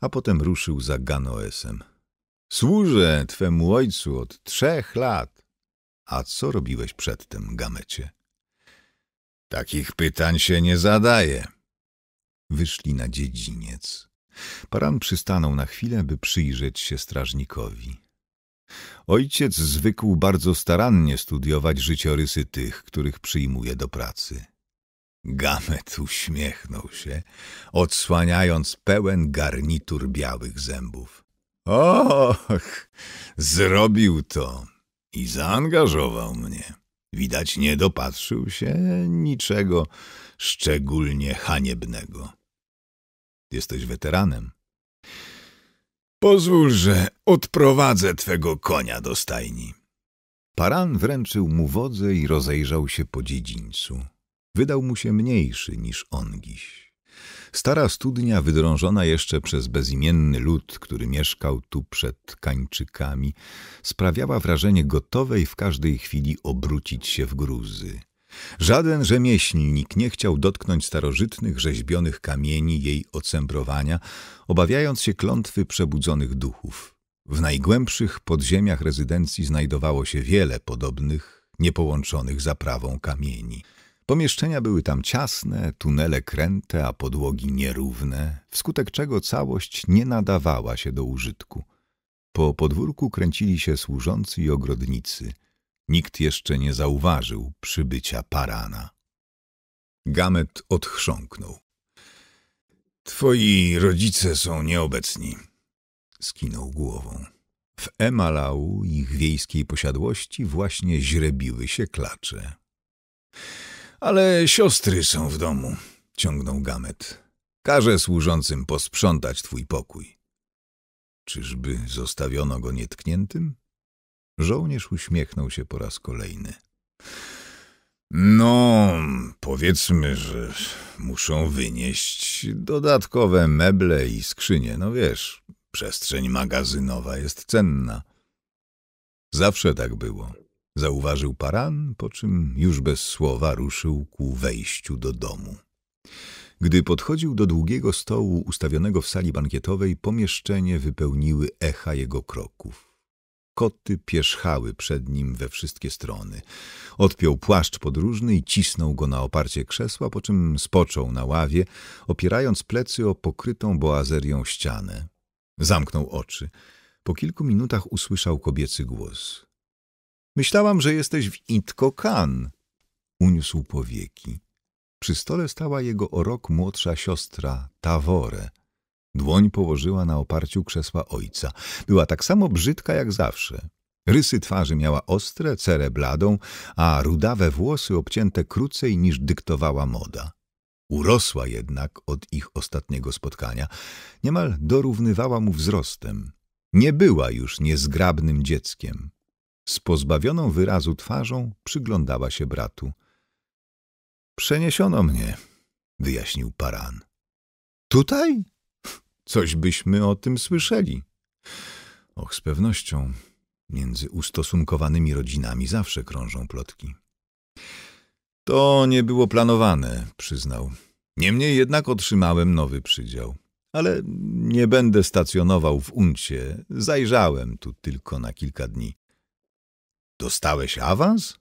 a potem ruszył za Ganoesem. Służę twemu ojcu od trzech lat. A co robiłeś przedtem, Gamecie? Takich pytań się nie zadaje. Wyszli na dziedziniec. Paran przystanął na chwilę, by przyjrzeć się strażnikowi. Ojciec zwykł bardzo starannie studiować życiorysy tych, których przyjmuje do pracy. Gamet uśmiechnął się, odsłaniając pełen garnitur białych zębów. Och, zrobił to i zaangażował mnie. Widać nie dopatrzył się niczego szczególnie haniebnego. Jesteś weteranem. Pozwól, że odprowadzę twego konia do stajni. Paran wręczył mu wodze i rozejrzał się po dziedzińcu. Wydał mu się mniejszy niż ongiś. Stara studnia, wydrążona jeszcze przez bezimienny lud, który mieszkał tu przed Kańczykami, sprawiała wrażenie gotowej w każdej chwili obrócić się w gruzy. Żaden rzemieślnik nie chciał dotknąć starożytnych rzeźbionych kamieni jej ocembrowania, obawiając się klątwy przebudzonych duchów. W najgłębszych podziemiach rezydencji znajdowało się wiele podobnych, niepołączonych zaprawą kamieni. Pomieszczenia były tam ciasne, tunele kręte, a podłogi nierówne, wskutek czego całość nie nadawała się do użytku. Po podwórku kręcili się służący i ogrodnicy – Nikt jeszcze nie zauważył przybycia Parana. Gamet odchrząknął. Twoi rodzice są nieobecni. Skinął głową. W Emalau, ich wiejskiej posiadłości, właśnie źrebiły się klacze. Ale siostry są w domu, ciągnął Gamet. Każę służącym posprzątać twój pokój. Czyżby zostawiono go nietkniętym? Żołnierz uśmiechnął się po raz kolejny. No, powiedzmy, że muszą wynieść dodatkowe meble i skrzynie. No wiesz, przestrzeń magazynowa jest cenna. Zawsze tak było, zauważył Paran, po czym już bez słowa ruszył ku wejściu do domu. Gdy podchodził do długiego stołu ustawionego w sali bankietowej, pomieszczenie wypełniły echa jego kroków. Koty pierzchały przed nim we wszystkie strony. Odpiął płaszcz podróżny i cisnął go na oparcie krzesła, po czym spoczął na ławie, opierając plecy o pokrytą boazerią ścianę. Zamknął oczy. Po kilku minutach usłyszał kobiecy głos. Myślałam, że jesteś w Itkokan. Uniósł powieki. Przy stole stała jego o rok młodsza siostra, Tawore. Dłoń położyła na oparciu krzesła ojca. Była tak samo brzydka jak zawsze. Rysy twarzy miała ostre, cerę bladą, a rudawe włosy obcięte krócej niż dyktowała moda. Urosła jednak od ich ostatniego spotkania. Niemal dorównywała mu wzrostem. Nie była już niezgrabnym dzieckiem. Z pozbawioną wyrazu twarzą przyglądała się bratu. — Przeniesiono mnie — wyjaśnił Paran. — Tutaj? Coś byśmy o tym słyszeli. Och, z pewnością. Między ustosunkowanymi rodzinami zawsze krążą plotki. To nie było planowane, przyznał. Niemniej jednak otrzymałem nowy przydział. Ale nie będę stacjonował w Uncie. Zajrzałem tu tylko na kilka dni. Dostałeś awans?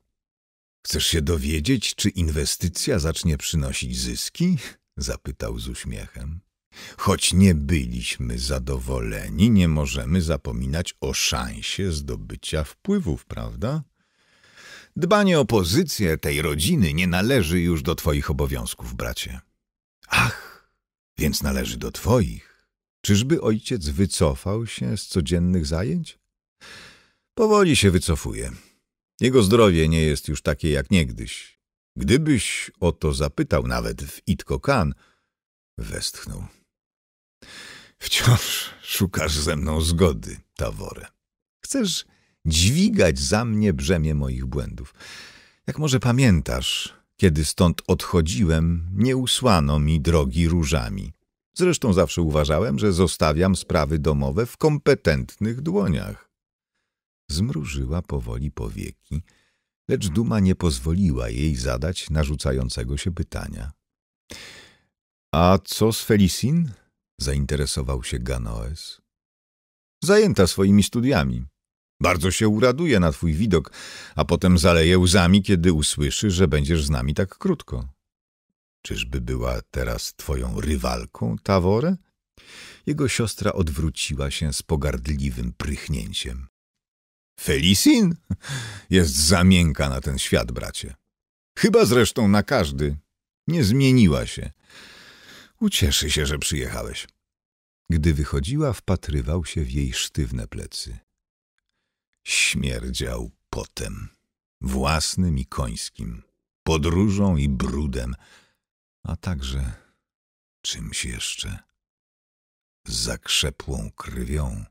Chcesz się dowiedzieć, czy inwestycja zacznie przynosić zyski? Zapytał z uśmiechem. Choć nie byliśmy zadowoleni, nie możemy zapominać o szansie zdobycia wpływów, prawda? Dbanie o pozycję tej rodziny nie należy już do twoich obowiązków, bracie. Ach, więc należy do twoich. Czyżby ojciec wycofał się z codziennych zajęć? Powoli się wycofuje. Jego zdrowie nie jest już takie jak niegdyś. Gdybyś o to zapytał nawet w Itkokan, westchnął. Wciąż szukasz ze mną zgody, Tawore. Chcesz dźwigać za mnie brzemię moich błędów. Jak może pamiętasz, kiedy stąd odchodziłem, nie usłano mi drogi różami. Zresztą zawsze uważałem, że zostawiam sprawy domowe w kompetentnych dłoniach. Zmrużyła powoli powieki, lecz duma nie pozwoliła jej zadać narzucającego się pytania. — A co z Felicin? zainteresował się Ganoes. Zajęta swoimi studiami. Bardzo się uraduje na twój widok, a potem zaleje łzami, kiedy usłyszy, że będziesz z nami tak krótko. Czyżby była teraz twoją rywalką, Tawore? Jego siostra odwróciła się z pogardliwym prychnięciem. Felicin jest za miękka na ten świat, bracie. Chyba zresztą na każdy. Nie zmieniła się. Ucieszy się, że przyjechałeś. Gdy wychodziła, wpatrywał się w jej sztywne plecy. Śmierdział potem, własnym i końskim, podróżą i brudem, a także czymś jeszcze. Zakrzepłą krwią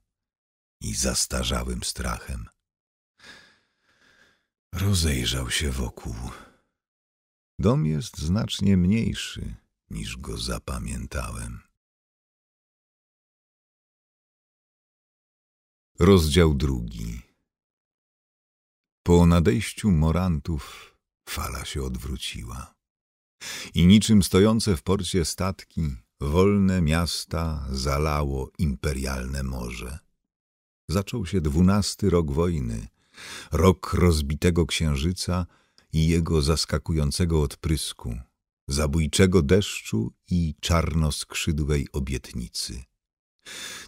i zastarzałym strachem. Rozejrzał się wokół. Dom jest znacznie mniejszy niż go zapamiętałem. Rozdział drugi. Po nadejściu morantów fala się odwróciła. I niczym stojące w porcie statki, wolne miasta zalało imperialne morze. Zaczął się dwunasty rok wojny, rok rozbitego księżyca i jego zaskakującego odprysku, zabójczego deszczu i czarnoskrzydłej obietnicy.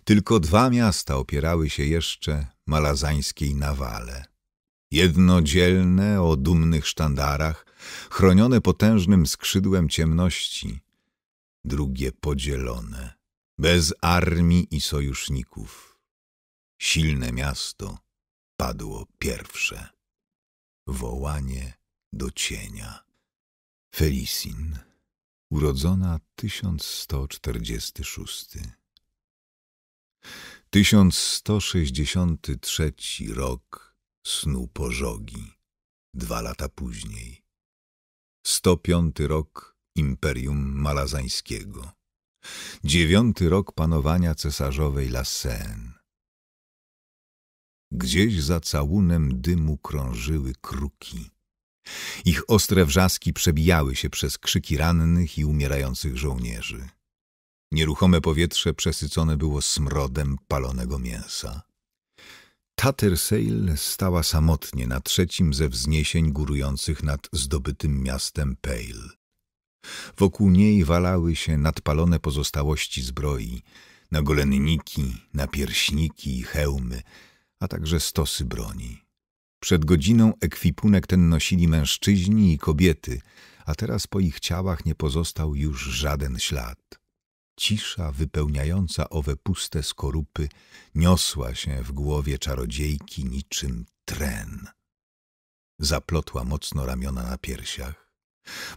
Tylko dwa miasta opierały się jeszcze malazańskiej nawale. Jedno dzielne, o dumnych sztandarach, chronione potężnym skrzydłem ciemności, drugie podzielone, bez armii i sojuszników. Silne miasto padło pierwsze. Wołanie do cienia. Felicin, urodzona 1146. 1163 rok snu pożogi, dwa lata później. 105 rok Imperium Malazańskiego. Dziewiąty rok panowania cesarzowej Lassen. Gdzieś za całunem dymu krążyły kruki ich ostre wrzaski przebijały się przez krzyki rannych i umierających żołnierzy. Nieruchome powietrze przesycone było smrodem palonego mięsa. Tattersail stała samotnie na trzecim ze wzniesień górujących nad zdobytym miastem Pale. Wokół niej walały się nadpalone pozostałości zbroi, na golenniki, na pierśniki i hełmy, a także stosy broni. Przed godziną ekwipunek ten nosili mężczyźni i kobiety, a teraz po ich ciałach nie pozostał już żaden ślad. Cisza wypełniająca owe puste skorupy niosła się w głowie czarodziejki niczym tren. Zaplotła mocno ramiona na piersiach.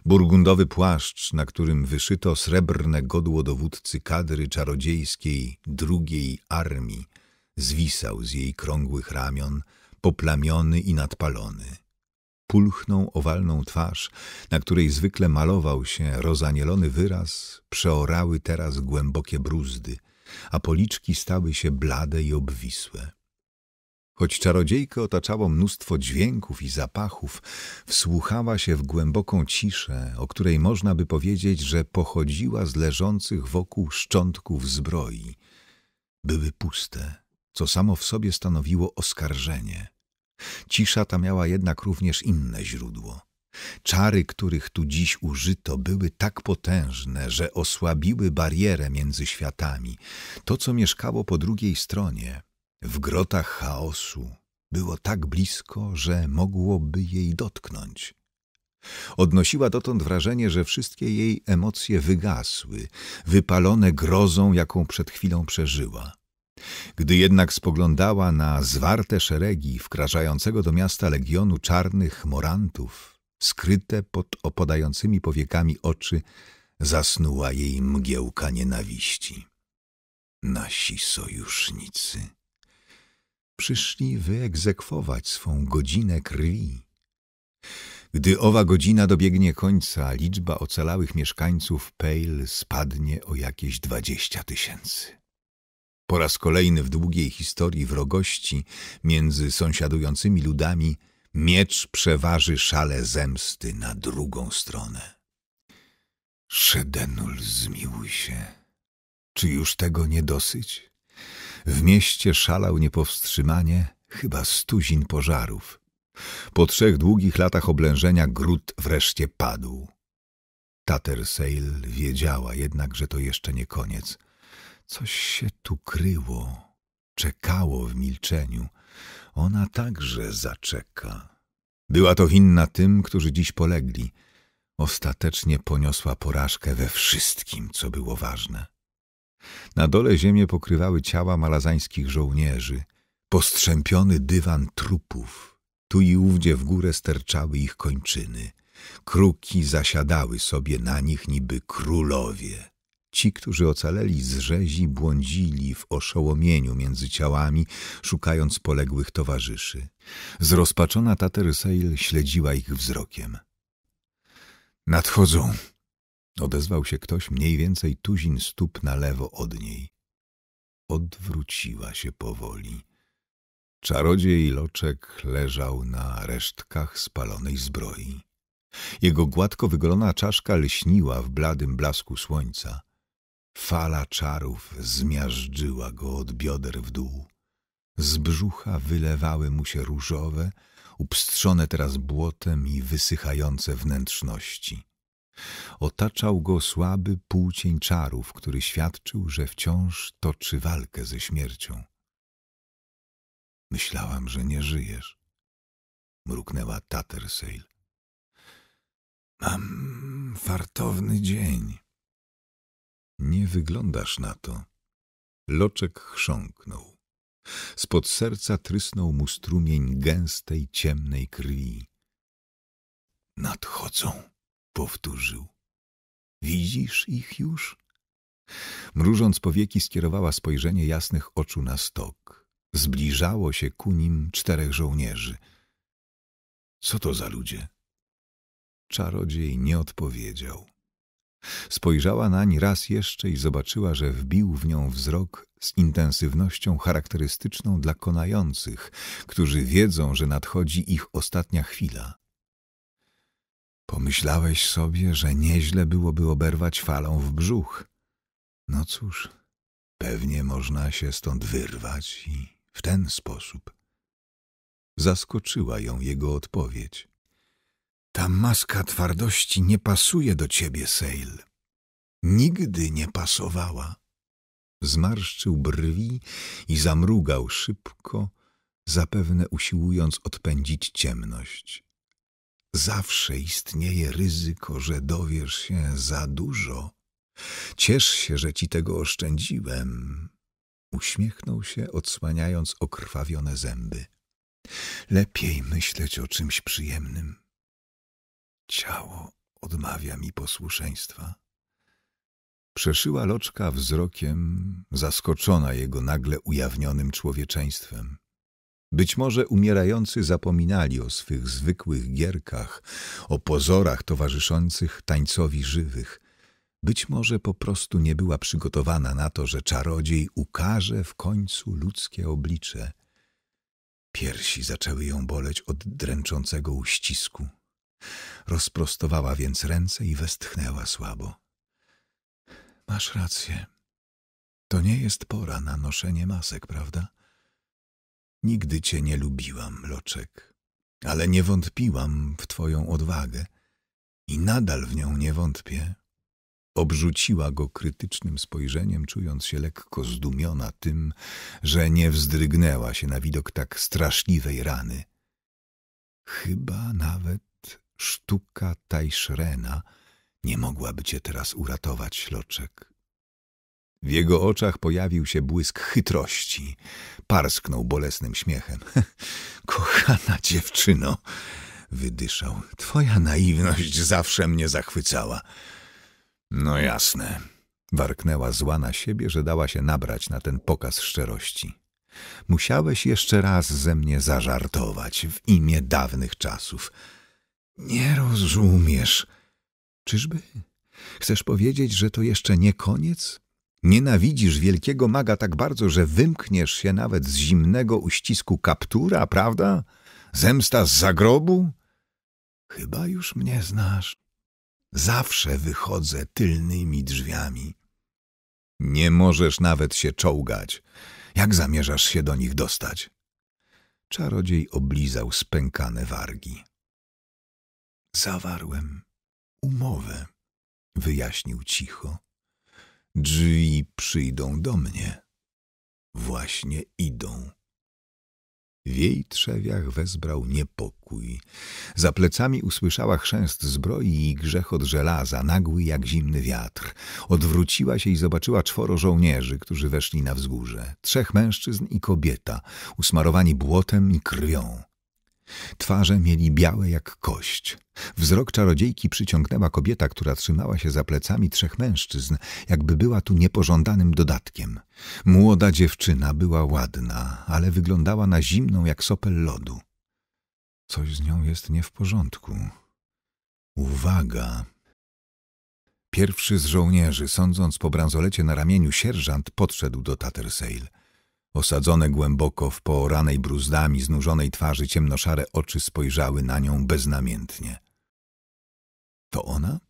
Burgundowy płaszcz, na którym wyszyto srebrne godło dowódcy kadry czarodziejskiej drugiej armii, zwisał z jej krągłych ramion, poplamiony i nadpalony. pulchną owalną twarz, na której zwykle malował się rozanielony wyraz, przeorały teraz głębokie bruzdy, a policzki stały się blade i obwisłe. Choć czarodziejkę otaczało mnóstwo dźwięków i zapachów, wsłuchała się w głęboką ciszę, o której można by powiedzieć, że pochodziła z leżących wokół szczątków zbroi. Były puste co samo w sobie stanowiło oskarżenie. Cisza ta miała jednak również inne źródło. Czary, których tu dziś użyto, były tak potężne, że osłabiły barierę między światami. To, co mieszkało po drugiej stronie, w grotach chaosu, było tak blisko, że mogłoby jej dotknąć. Odnosiła dotąd wrażenie, że wszystkie jej emocje wygasły, wypalone grozą, jaką przed chwilą przeżyła. Gdy jednak spoglądała na zwarte szeregi wkraczającego do miasta legionu czarnych morantów, skryte pod opadającymi powiekami oczy, zasnuła jej mgiełka nienawiści. Nasi sojusznicy przyszli wyegzekwować swą godzinę krwi. Gdy owa godzina dobiegnie końca, liczba ocalałych mieszkańców Pale spadnie o jakieś dwadzieścia tysięcy. Po raz kolejny w długiej historii wrogości między sąsiadującymi ludami miecz przeważy szale zemsty na drugą stronę. Szedenul, zmiłuj się. Czy już tego nie dosyć? W mieście szalał niepowstrzymanie chyba stuzin pożarów. Po trzech długich latach oblężenia gród wreszcie padł. Tatersail wiedziała jednak, że to jeszcze nie koniec – Coś się tu kryło, czekało w milczeniu. Ona także zaczeka. Była to winna tym, którzy dziś polegli. Ostatecznie poniosła porażkę we wszystkim, co było ważne. Na dole ziemię pokrywały ciała malazańskich żołnierzy, postrzępiony dywan trupów. Tu i ówdzie w górę sterczały ich kończyny. Kruki zasiadały sobie na nich niby królowie. Ci, którzy ocaleli z rzezi, błądzili w oszołomieniu między ciałami, szukając poległych towarzyszy. Zrozpaczona Tatersail śledziła ich wzrokiem. Nadchodzą! Odezwał się ktoś mniej więcej tuzin stóp na lewo od niej. Odwróciła się powoli. Czarodziej Loczek leżał na resztkach spalonej zbroi. Jego gładko wygolona czaszka lśniła w bladym blasku słońca. Fala czarów zmiażdżyła go od bioder w dół. Z brzucha wylewały mu się różowe, upstrzone teraz błotem i wysychające wnętrzności. Otaczał go słaby półcień czarów, który świadczył, że wciąż toczy walkę ze śmiercią. Myślałam, że nie żyjesz, mruknęła Tattersail. Mam fartowny dzień. Nie wyglądasz na to. Loczek chrząknął. Spod serca trysnął mu strumień gęstej, ciemnej krwi. Nadchodzą, powtórzył. Widzisz ich już? Mrużąc powieki skierowała spojrzenie jasnych oczu na stok. Zbliżało się ku nim czterech żołnierzy. Co to za ludzie? Czarodziej nie odpowiedział. Spojrzała nań raz jeszcze i zobaczyła, że wbił w nią wzrok z intensywnością charakterystyczną dla konających, którzy wiedzą, że nadchodzi ich ostatnia chwila. Pomyślałeś sobie, że nieźle byłoby oberwać falą w brzuch. No cóż, pewnie można się stąd wyrwać i w ten sposób. Zaskoczyła ją jego odpowiedź. Ta maska twardości nie pasuje do ciebie, Sejl. Nigdy nie pasowała. Zmarszczył brwi i zamrugał szybko, zapewne usiłując odpędzić ciemność. Zawsze istnieje ryzyko, że dowiesz się za dużo. Ciesz się, że ci tego oszczędziłem. Uśmiechnął się, odsłaniając okrwawione zęby. Lepiej myśleć o czymś przyjemnym. Ciało odmawia mi posłuszeństwa. Przeszyła loczka wzrokiem, zaskoczona jego nagle ujawnionym człowieczeństwem. Być może umierający zapominali o swych zwykłych gierkach, o pozorach towarzyszących tańcowi żywych. Być może po prostu nie była przygotowana na to, że czarodziej ukaże w końcu ludzkie oblicze. Piersi zaczęły ją boleć od dręczącego uścisku. Rozprostowała więc ręce i westchnęła słabo. Masz rację. To nie jest pora na noszenie masek, prawda? Nigdy cię nie lubiłam, Loczek, ale nie wątpiłam w twoją odwagę i nadal w nią nie wątpię. Obrzuciła go krytycznym spojrzeniem, czując się lekko zdumiona tym, że nie wzdrygnęła się na widok tak straszliwej rany. Chyba nawet sztuka Tajszrena nie mogłaby cię teraz uratować, Loczek. W jego oczach pojawił się błysk chytrości. Parsknął bolesnym śmiechem. Kochana dziewczyno, wydyszał, twoja naiwność zawsze mnie zachwycała. No jasne, warknęła zła na siebie, że dała się nabrać na ten pokaz szczerości. Musiałeś jeszcze raz ze mnie zażartować w imię dawnych czasów. Nie rozumiesz. Czyżby? Chcesz powiedzieć, że to jeszcze nie koniec? Nienawidzisz wielkiego maga tak bardzo, że wymkniesz się nawet z zimnego uścisku kaptura, prawda? Zemsta z zagrobu? Chyba już mnie znasz. Zawsze wychodzę tylnymi drzwiami. Nie możesz nawet się czołgać. Jak zamierzasz się do nich dostać? Czarodziej oblizał spękane wargi. Zawarłem umowę, wyjaśnił cicho. Drzwi przyjdą do mnie. Właśnie idą. W jej trzewiach wezbrał niepokój. Za plecami usłyszała chrzęst zbroi i grzechot żelaza, nagły jak zimny wiatr. Odwróciła się i zobaczyła czworo żołnierzy, którzy weszli na wzgórze. Trzech mężczyzn i kobieta, usmarowani błotem i krwią. Twarze mieli białe jak kość. Wzrok czarodziejki przyciągnęła kobieta, która trzymała się za plecami trzech mężczyzn, jakby była tu niepożądanym dodatkiem. Młoda dziewczyna była ładna, ale wyglądała na zimną jak sopel lodu. Coś z nią jest nie w porządku. Uwaga! Pierwszy z żołnierzy, sądząc po bransolecie na ramieniu, sierżant podszedł do Tattersail. Osadzone głęboko w pooranej bruzdami znużonej twarzy ciemnoszare oczy spojrzały na nią beznamiętnie. To ona?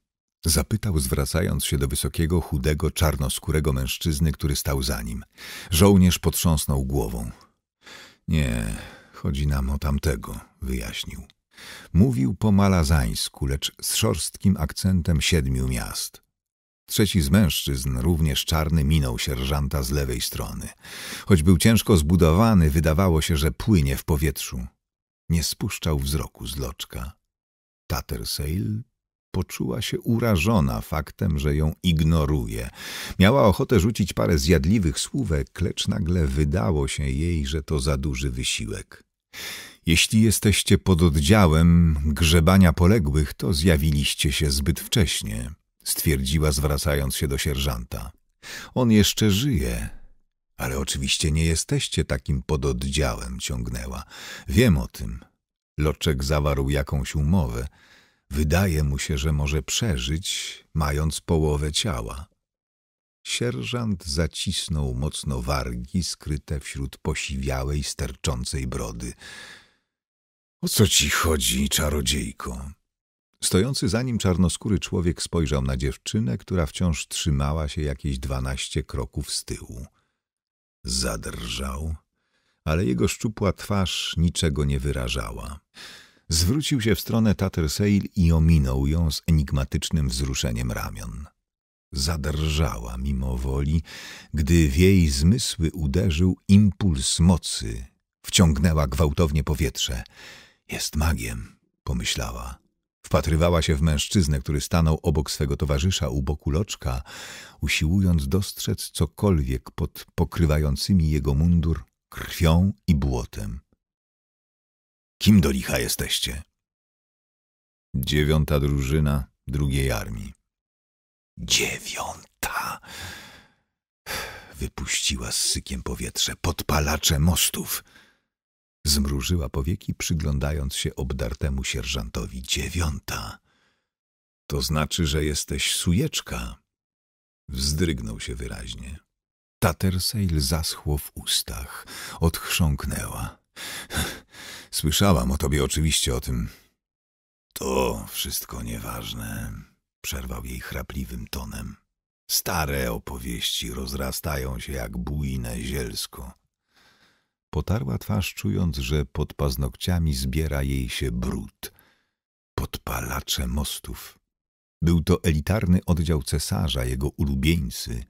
Zapytał, zwracając się do wysokiego, chudego, czarnoskórego mężczyzny, który stał za nim. Żołnierz potrząsnął głową. Nie, chodzi nam o tamtego, wyjaśnił. Mówił po malazańsku, lecz z szorstkim akcentem siedmiu miast. Trzeci z mężczyzn, również czarny, minął sierżanta z lewej strony. Choć był ciężko zbudowany, wydawało się, że płynie w powietrzu. Nie spuszczał wzroku z loczka. Tattersail poczuła się urażona faktem, że ją ignoruje. Miała ochotę rzucić parę zjadliwych słówek, lecz nagle wydało się jej, że to za duży wysiłek. Jeśli jesteście pod oddziałem grzebania poległych, to zjawiliście się zbyt wcześnie stwierdziła zwracając się do sierżanta. On jeszcze żyje. Ale oczywiście nie jesteście takim pododdziałem, ciągnęła. Wiem o tym. Loczek zawarł jakąś umowę. Wydaje mu się, że może przeżyć, mając połowę ciała. Sierżant zacisnął mocno wargi skryte wśród posiwiałej, sterczącej brody. — O co ci chodzi, czarodziejko? Stojący za nim czarnoskóry człowiek spojrzał na dziewczynę, która wciąż trzymała się jakieś dwanaście kroków z tyłu. Zadrżał, ale jego szczupła twarz niczego nie wyrażała. Zwrócił się w stronę Tatersail i ominął ją z enigmatycznym wzruszeniem ramion. Zadrżała mimo woli, gdy w jej zmysły uderzył impuls mocy. Wciągnęła gwałtownie powietrze. Jest magiem, pomyślała Wpatrywała się w mężczyznę, który stanął obok swego towarzysza u boku loczka, usiłując dostrzec cokolwiek pod pokrywającymi jego mundur krwią i błotem. Kim do licha jesteście? Dziewiąta drużyna drugiej armii. Dziewiąta! Wypuściła z sykiem powietrze podpalacze mostów. Zmrużyła powieki, przyglądając się obdartemu sierżantowi. Dziewiąta. To znaczy, że jesteś sujeczka. Wzdrygnął się wyraźnie. Tatersail zaschło w ustach. Odchrząknęła. Słyszałam o tobie oczywiście o tym. To wszystko nieważne, przerwał jej chrapliwym tonem. Stare opowieści rozrastają się jak bujne zielsko. Potarła twarz, czując, że pod paznokciami zbiera jej się brud. Podpalacze mostów. Był to elitarny oddział cesarza, jego ulubieńcy.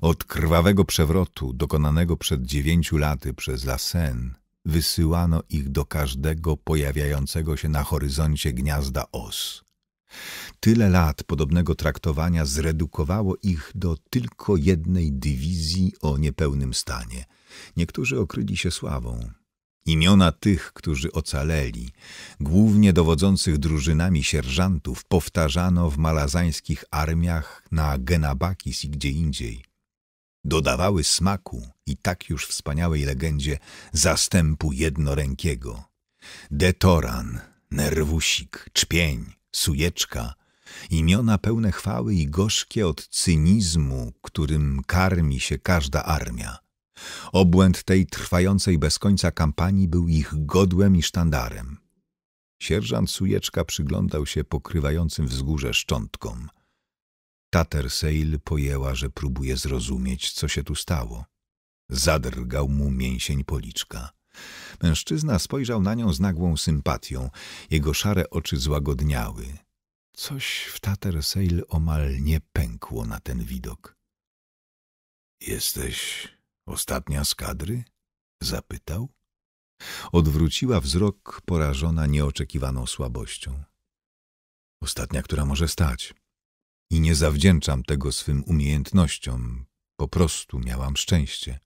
Od krwawego przewrotu, dokonanego przed dziewięciu laty przez La Seine, wysyłano ich do każdego pojawiającego się na horyzoncie gniazda os. Tyle lat podobnego traktowania zredukowało ich do tylko jednej dywizji o niepełnym stanie. Niektórzy okryli się sławą. Imiona tych, którzy ocaleli, głównie dowodzących drużynami sierżantów, powtarzano w malazańskich armiach na Genabakis i gdzie indziej. Dodawały smaku i tak już wspaniałej legendzie zastępu jednorękiego. Detoran, nerwusik, czpień, sujeczka, imiona pełne chwały i gorzkie od cynizmu, którym karmi się każda armia. Obłęd tej trwającej bez końca kampanii był ich godłem i sztandarem. Sierżant Sujeczka przyglądał się pokrywającym wzgórze szczątkom. Tatersail pojęła, że próbuje zrozumieć, co się tu stało. Zadrgał mu mięsień policzka. Mężczyzna spojrzał na nią z nagłą sympatią. Jego szare oczy złagodniały. Coś w Tatersail omal nie pękło na ten widok. — Jesteś Ostatnia z kadry? Zapytał. Odwróciła wzrok, porażona nieoczekiwaną słabością. Ostatnia, która może stać. I nie zawdzięczam tego swym umiejętnościom. Po prostu miałam szczęście.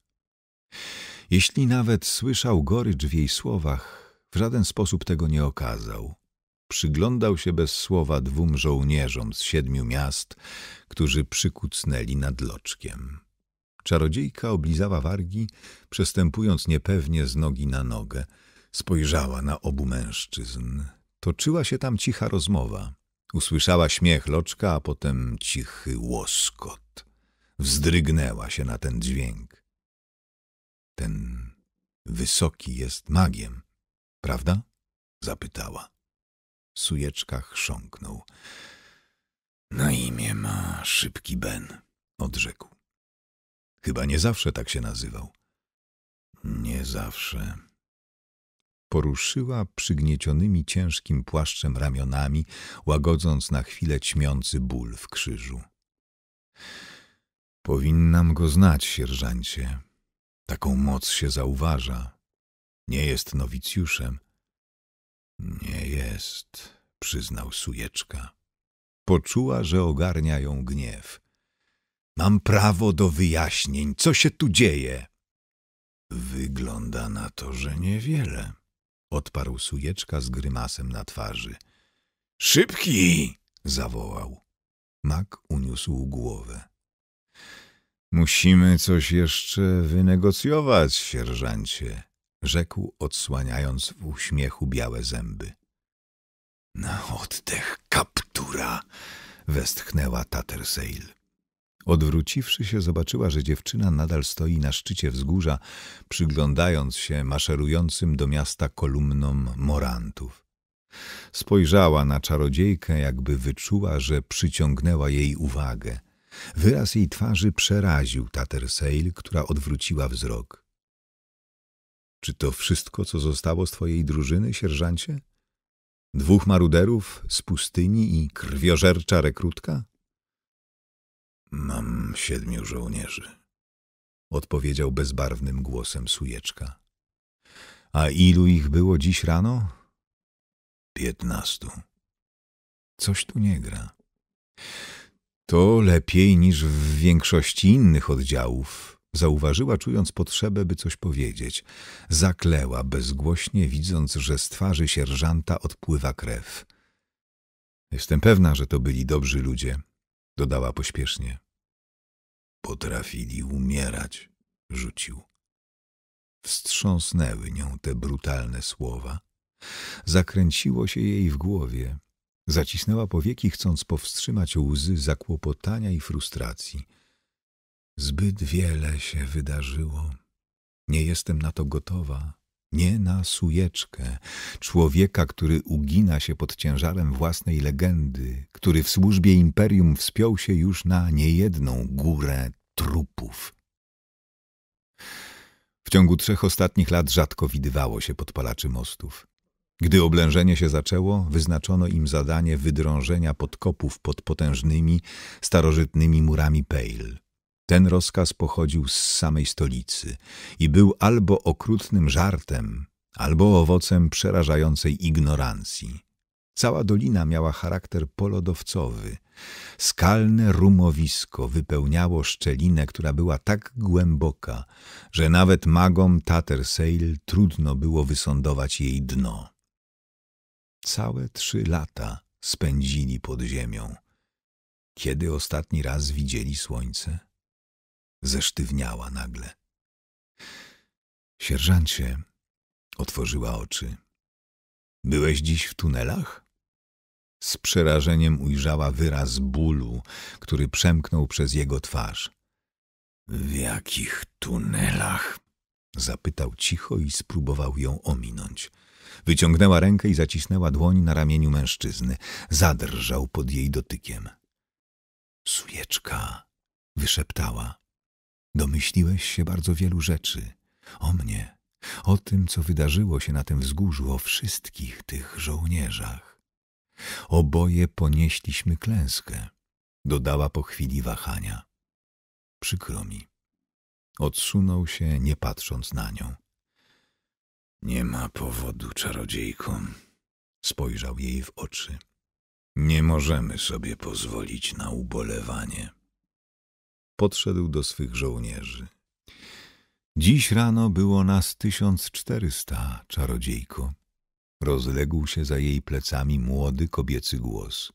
Jeśli nawet słyszał gorycz w jej słowach, w żaden sposób tego nie okazał. Przyglądał się bez słowa dwóm żołnierzom z siedmiu miast, którzy przykucnęli nad loczkiem. Czarodziejka oblizała wargi, przestępując niepewnie z nogi na nogę. Spojrzała na obu mężczyzn. Toczyła się tam cicha rozmowa. Usłyszała śmiech loczka, a potem cichy łoskot. Wzdrygnęła się na ten dźwięk. Ten wysoki jest magiem, prawda? Zapytała. Sujeczka chrząknął. Na imię ma szybki Ben, odrzekł. Chyba nie zawsze tak się nazywał. Nie zawsze. Poruszyła przygniecionymi ciężkim płaszczem ramionami, łagodząc na chwilę ćmiący ból w krzyżu. Powinnam go znać, sierżancie. Taką moc się zauważa. Nie jest nowicjuszem. Nie jest, przyznał sujeczka. Poczuła, że ogarnia ją gniew. Mam prawo do wyjaśnień. Co się tu dzieje? Wygląda na to, że niewiele, odparł sujeczka z grymasem na twarzy. Szybki! zawołał. Mak uniósł głowę. Musimy coś jeszcze wynegocjować, sierżancie, rzekł, odsłaniając w uśmiechu białe zęby. Na oddech kaptura, westchnęła Tatersail. Odwróciwszy się, zobaczyła, że dziewczyna nadal stoi na szczycie wzgórza, przyglądając się maszerującym do miasta kolumnom morantów. Spojrzała na czarodziejkę, jakby wyczuła, że przyciągnęła jej uwagę. Wyraz jej twarzy przeraził Taterseil, która odwróciła wzrok. Czy to wszystko, co zostało z twojej drużyny, sierżancie? Dwóch maruderów z pustyni i krwiożercza rekrutka? Mam siedmiu żołnierzy, odpowiedział bezbarwnym głosem sujeczka. A ilu ich było dziś rano? Piętnastu. Coś tu nie gra. To lepiej niż w większości innych oddziałów, zauważyła, czując potrzebę, by coś powiedzieć. Zakleła bezgłośnie, widząc, że z twarzy sierżanta odpływa krew. Jestem pewna, że to byli dobrzy ludzie, dodała pośpiesznie. Potrafili umierać, rzucił. Wstrząsnęły nią te brutalne słowa. Zakręciło się jej w głowie. Zacisnęła powieki, chcąc powstrzymać łzy zakłopotania i frustracji. Zbyt wiele się wydarzyło. Nie jestem na to gotowa nie na sujeczkę, człowieka, który ugina się pod ciężarem własnej legendy, który w służbie imperium wspiął się już na niejedną górę trupów. W ciągu trzech ostatnich lat rzadko widywało się podpalaczy mostów. Gdy oblężenie się zaczęło, wyznaczono im zadanie wydrążenia podkopów pod potężnymi, starożytnymi murami Pale. Ten rozkaz pochodził z samej stolicy i był albo okrutnym żartem, albo owocem przerażającej ignorancji. Cała dolina miała charakter polodowcowy. Skalne rumowisko wypełniało szczelinę, która była tak głęboka, że nawet magom Tatersail trudno było wysądować jej dno. Całe trzy lata spędzili pod ziemią. Kiedy ostatni raz widzieli słońce? zesztywniała nagle. Sierżancie, otworzyła oczy. Byłeś dziś w tunelach? Z przerażeniem ujrzała wyraz bólu, który przemknął przez jego twarz. W jakich tunelach? Zapytał cicho i spróbował ją ominąć. Wyciągnęła rękę i zacisnęła dłoń na ramieniu mężczyzny. Zadrżał pod jej dotykiem. Sujeczka, wyszeptała. Domyśliłeś się bardzo wielu rzeczy o mnie, o tym, co wydarzyło się na tym wzgórzu, o wszystkich tych żołnierzach. Oboje ponieśliśmy klęskę, dodała po chwili wahania. Przykro mi. Odsunął się, nie patrząc na nią. Nie ma powodu, czarodziejko. Spojrzał jej w oczy. Nie możemy sobie pozwolić na ubolewanie podszedł do swych żołnierzy. Dziś rano było nas tysiąc czterysta, czarodziejko. Rozległ się za jej plecami młody kobiecy głos.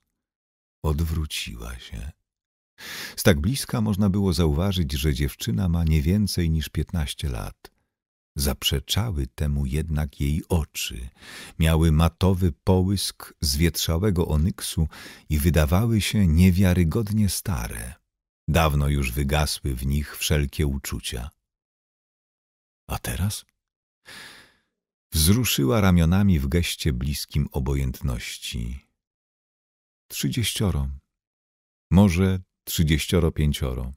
Odwróciła się. Z tak bliska można było zauważyć, że dziewczyna ma nie więcej niż piętnaście lat. Zaprzeczały temu jednak jej oczy. Miały matowy połysk zwietrzałego onyksu i wydawały się niewiarygodnie stare. Dawno już wygasły w nich wszelkie uczucia. A teraz? Wzruszyła ramionami w geście bliskim obojętności. Trzydzieścioro. Może trzydzieścioro pięcioro.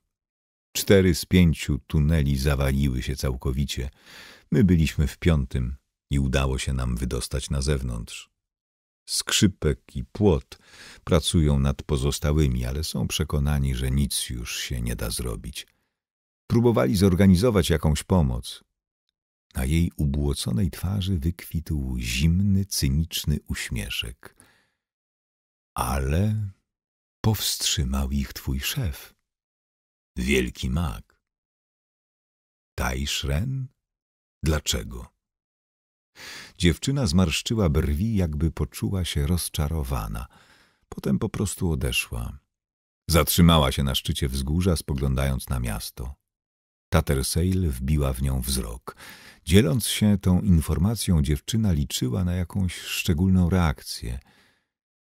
Cztery z pięciu tuneli zawaliły się całkowicie. My byliśmy w piątym i udało się nam wydostać na zewnątrz skrzypek i płot pracują nad pozostałymi, ale są przekonani, że nic już się nie da zrobić. Próbowali zorganizować jakąś pomoc. Na jej ubłoconej twarzy wykwitł zimny, cyniczny uśmieszek. Ale powstrzymał ich twój szef, wielki mag. Tajszren? Dlaczego? Dziewczyna zmarszczyła brwi, jakby poczuła się rozczarowana. Potem po prostu odeszła. Zatrzymała się na szczycie wzgórza, spoglądając na miasto. Tatersail wbiła w nią wzrok. Dzieląc się tą informacją, dziewczyna liczyła na jakąś szczególną reakcję.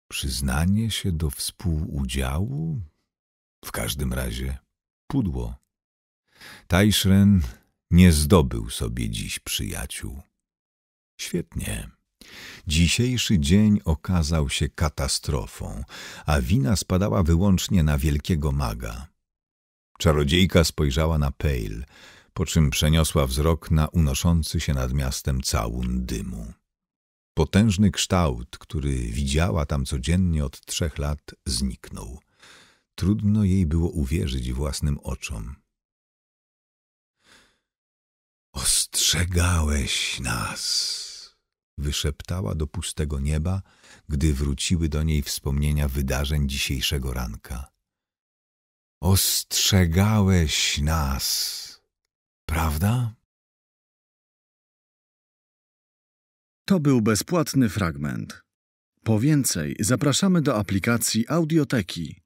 Przyznanie się do współudziału? W każdym razie pudło. Tajszren nie zdobył sobie dziś przyjaciół. Świetnie. Dzisiejszy dzień okazał się katastrofą, a wina spadała wyłącznie na wielkiego maga. Czarodziejka spojrzała na Pale, po czym przeniosła wzrok na unoszący się nad miastem całun dymu. Potężny kształt, który widziała tam codziennie od trzech lat, zniknął. Trudno jej było uwierzyć własnym oczom. Ostrzegałeś nas! wyszeptała do pustego nieba, gdy wróciły do niej wspomnienia wydarzeń dzisiejszego ranka. Ostrzegałeś nas, prawda? To był bezpłatny fragment. Po więcej zapraszamy do aplikacji Audioteki.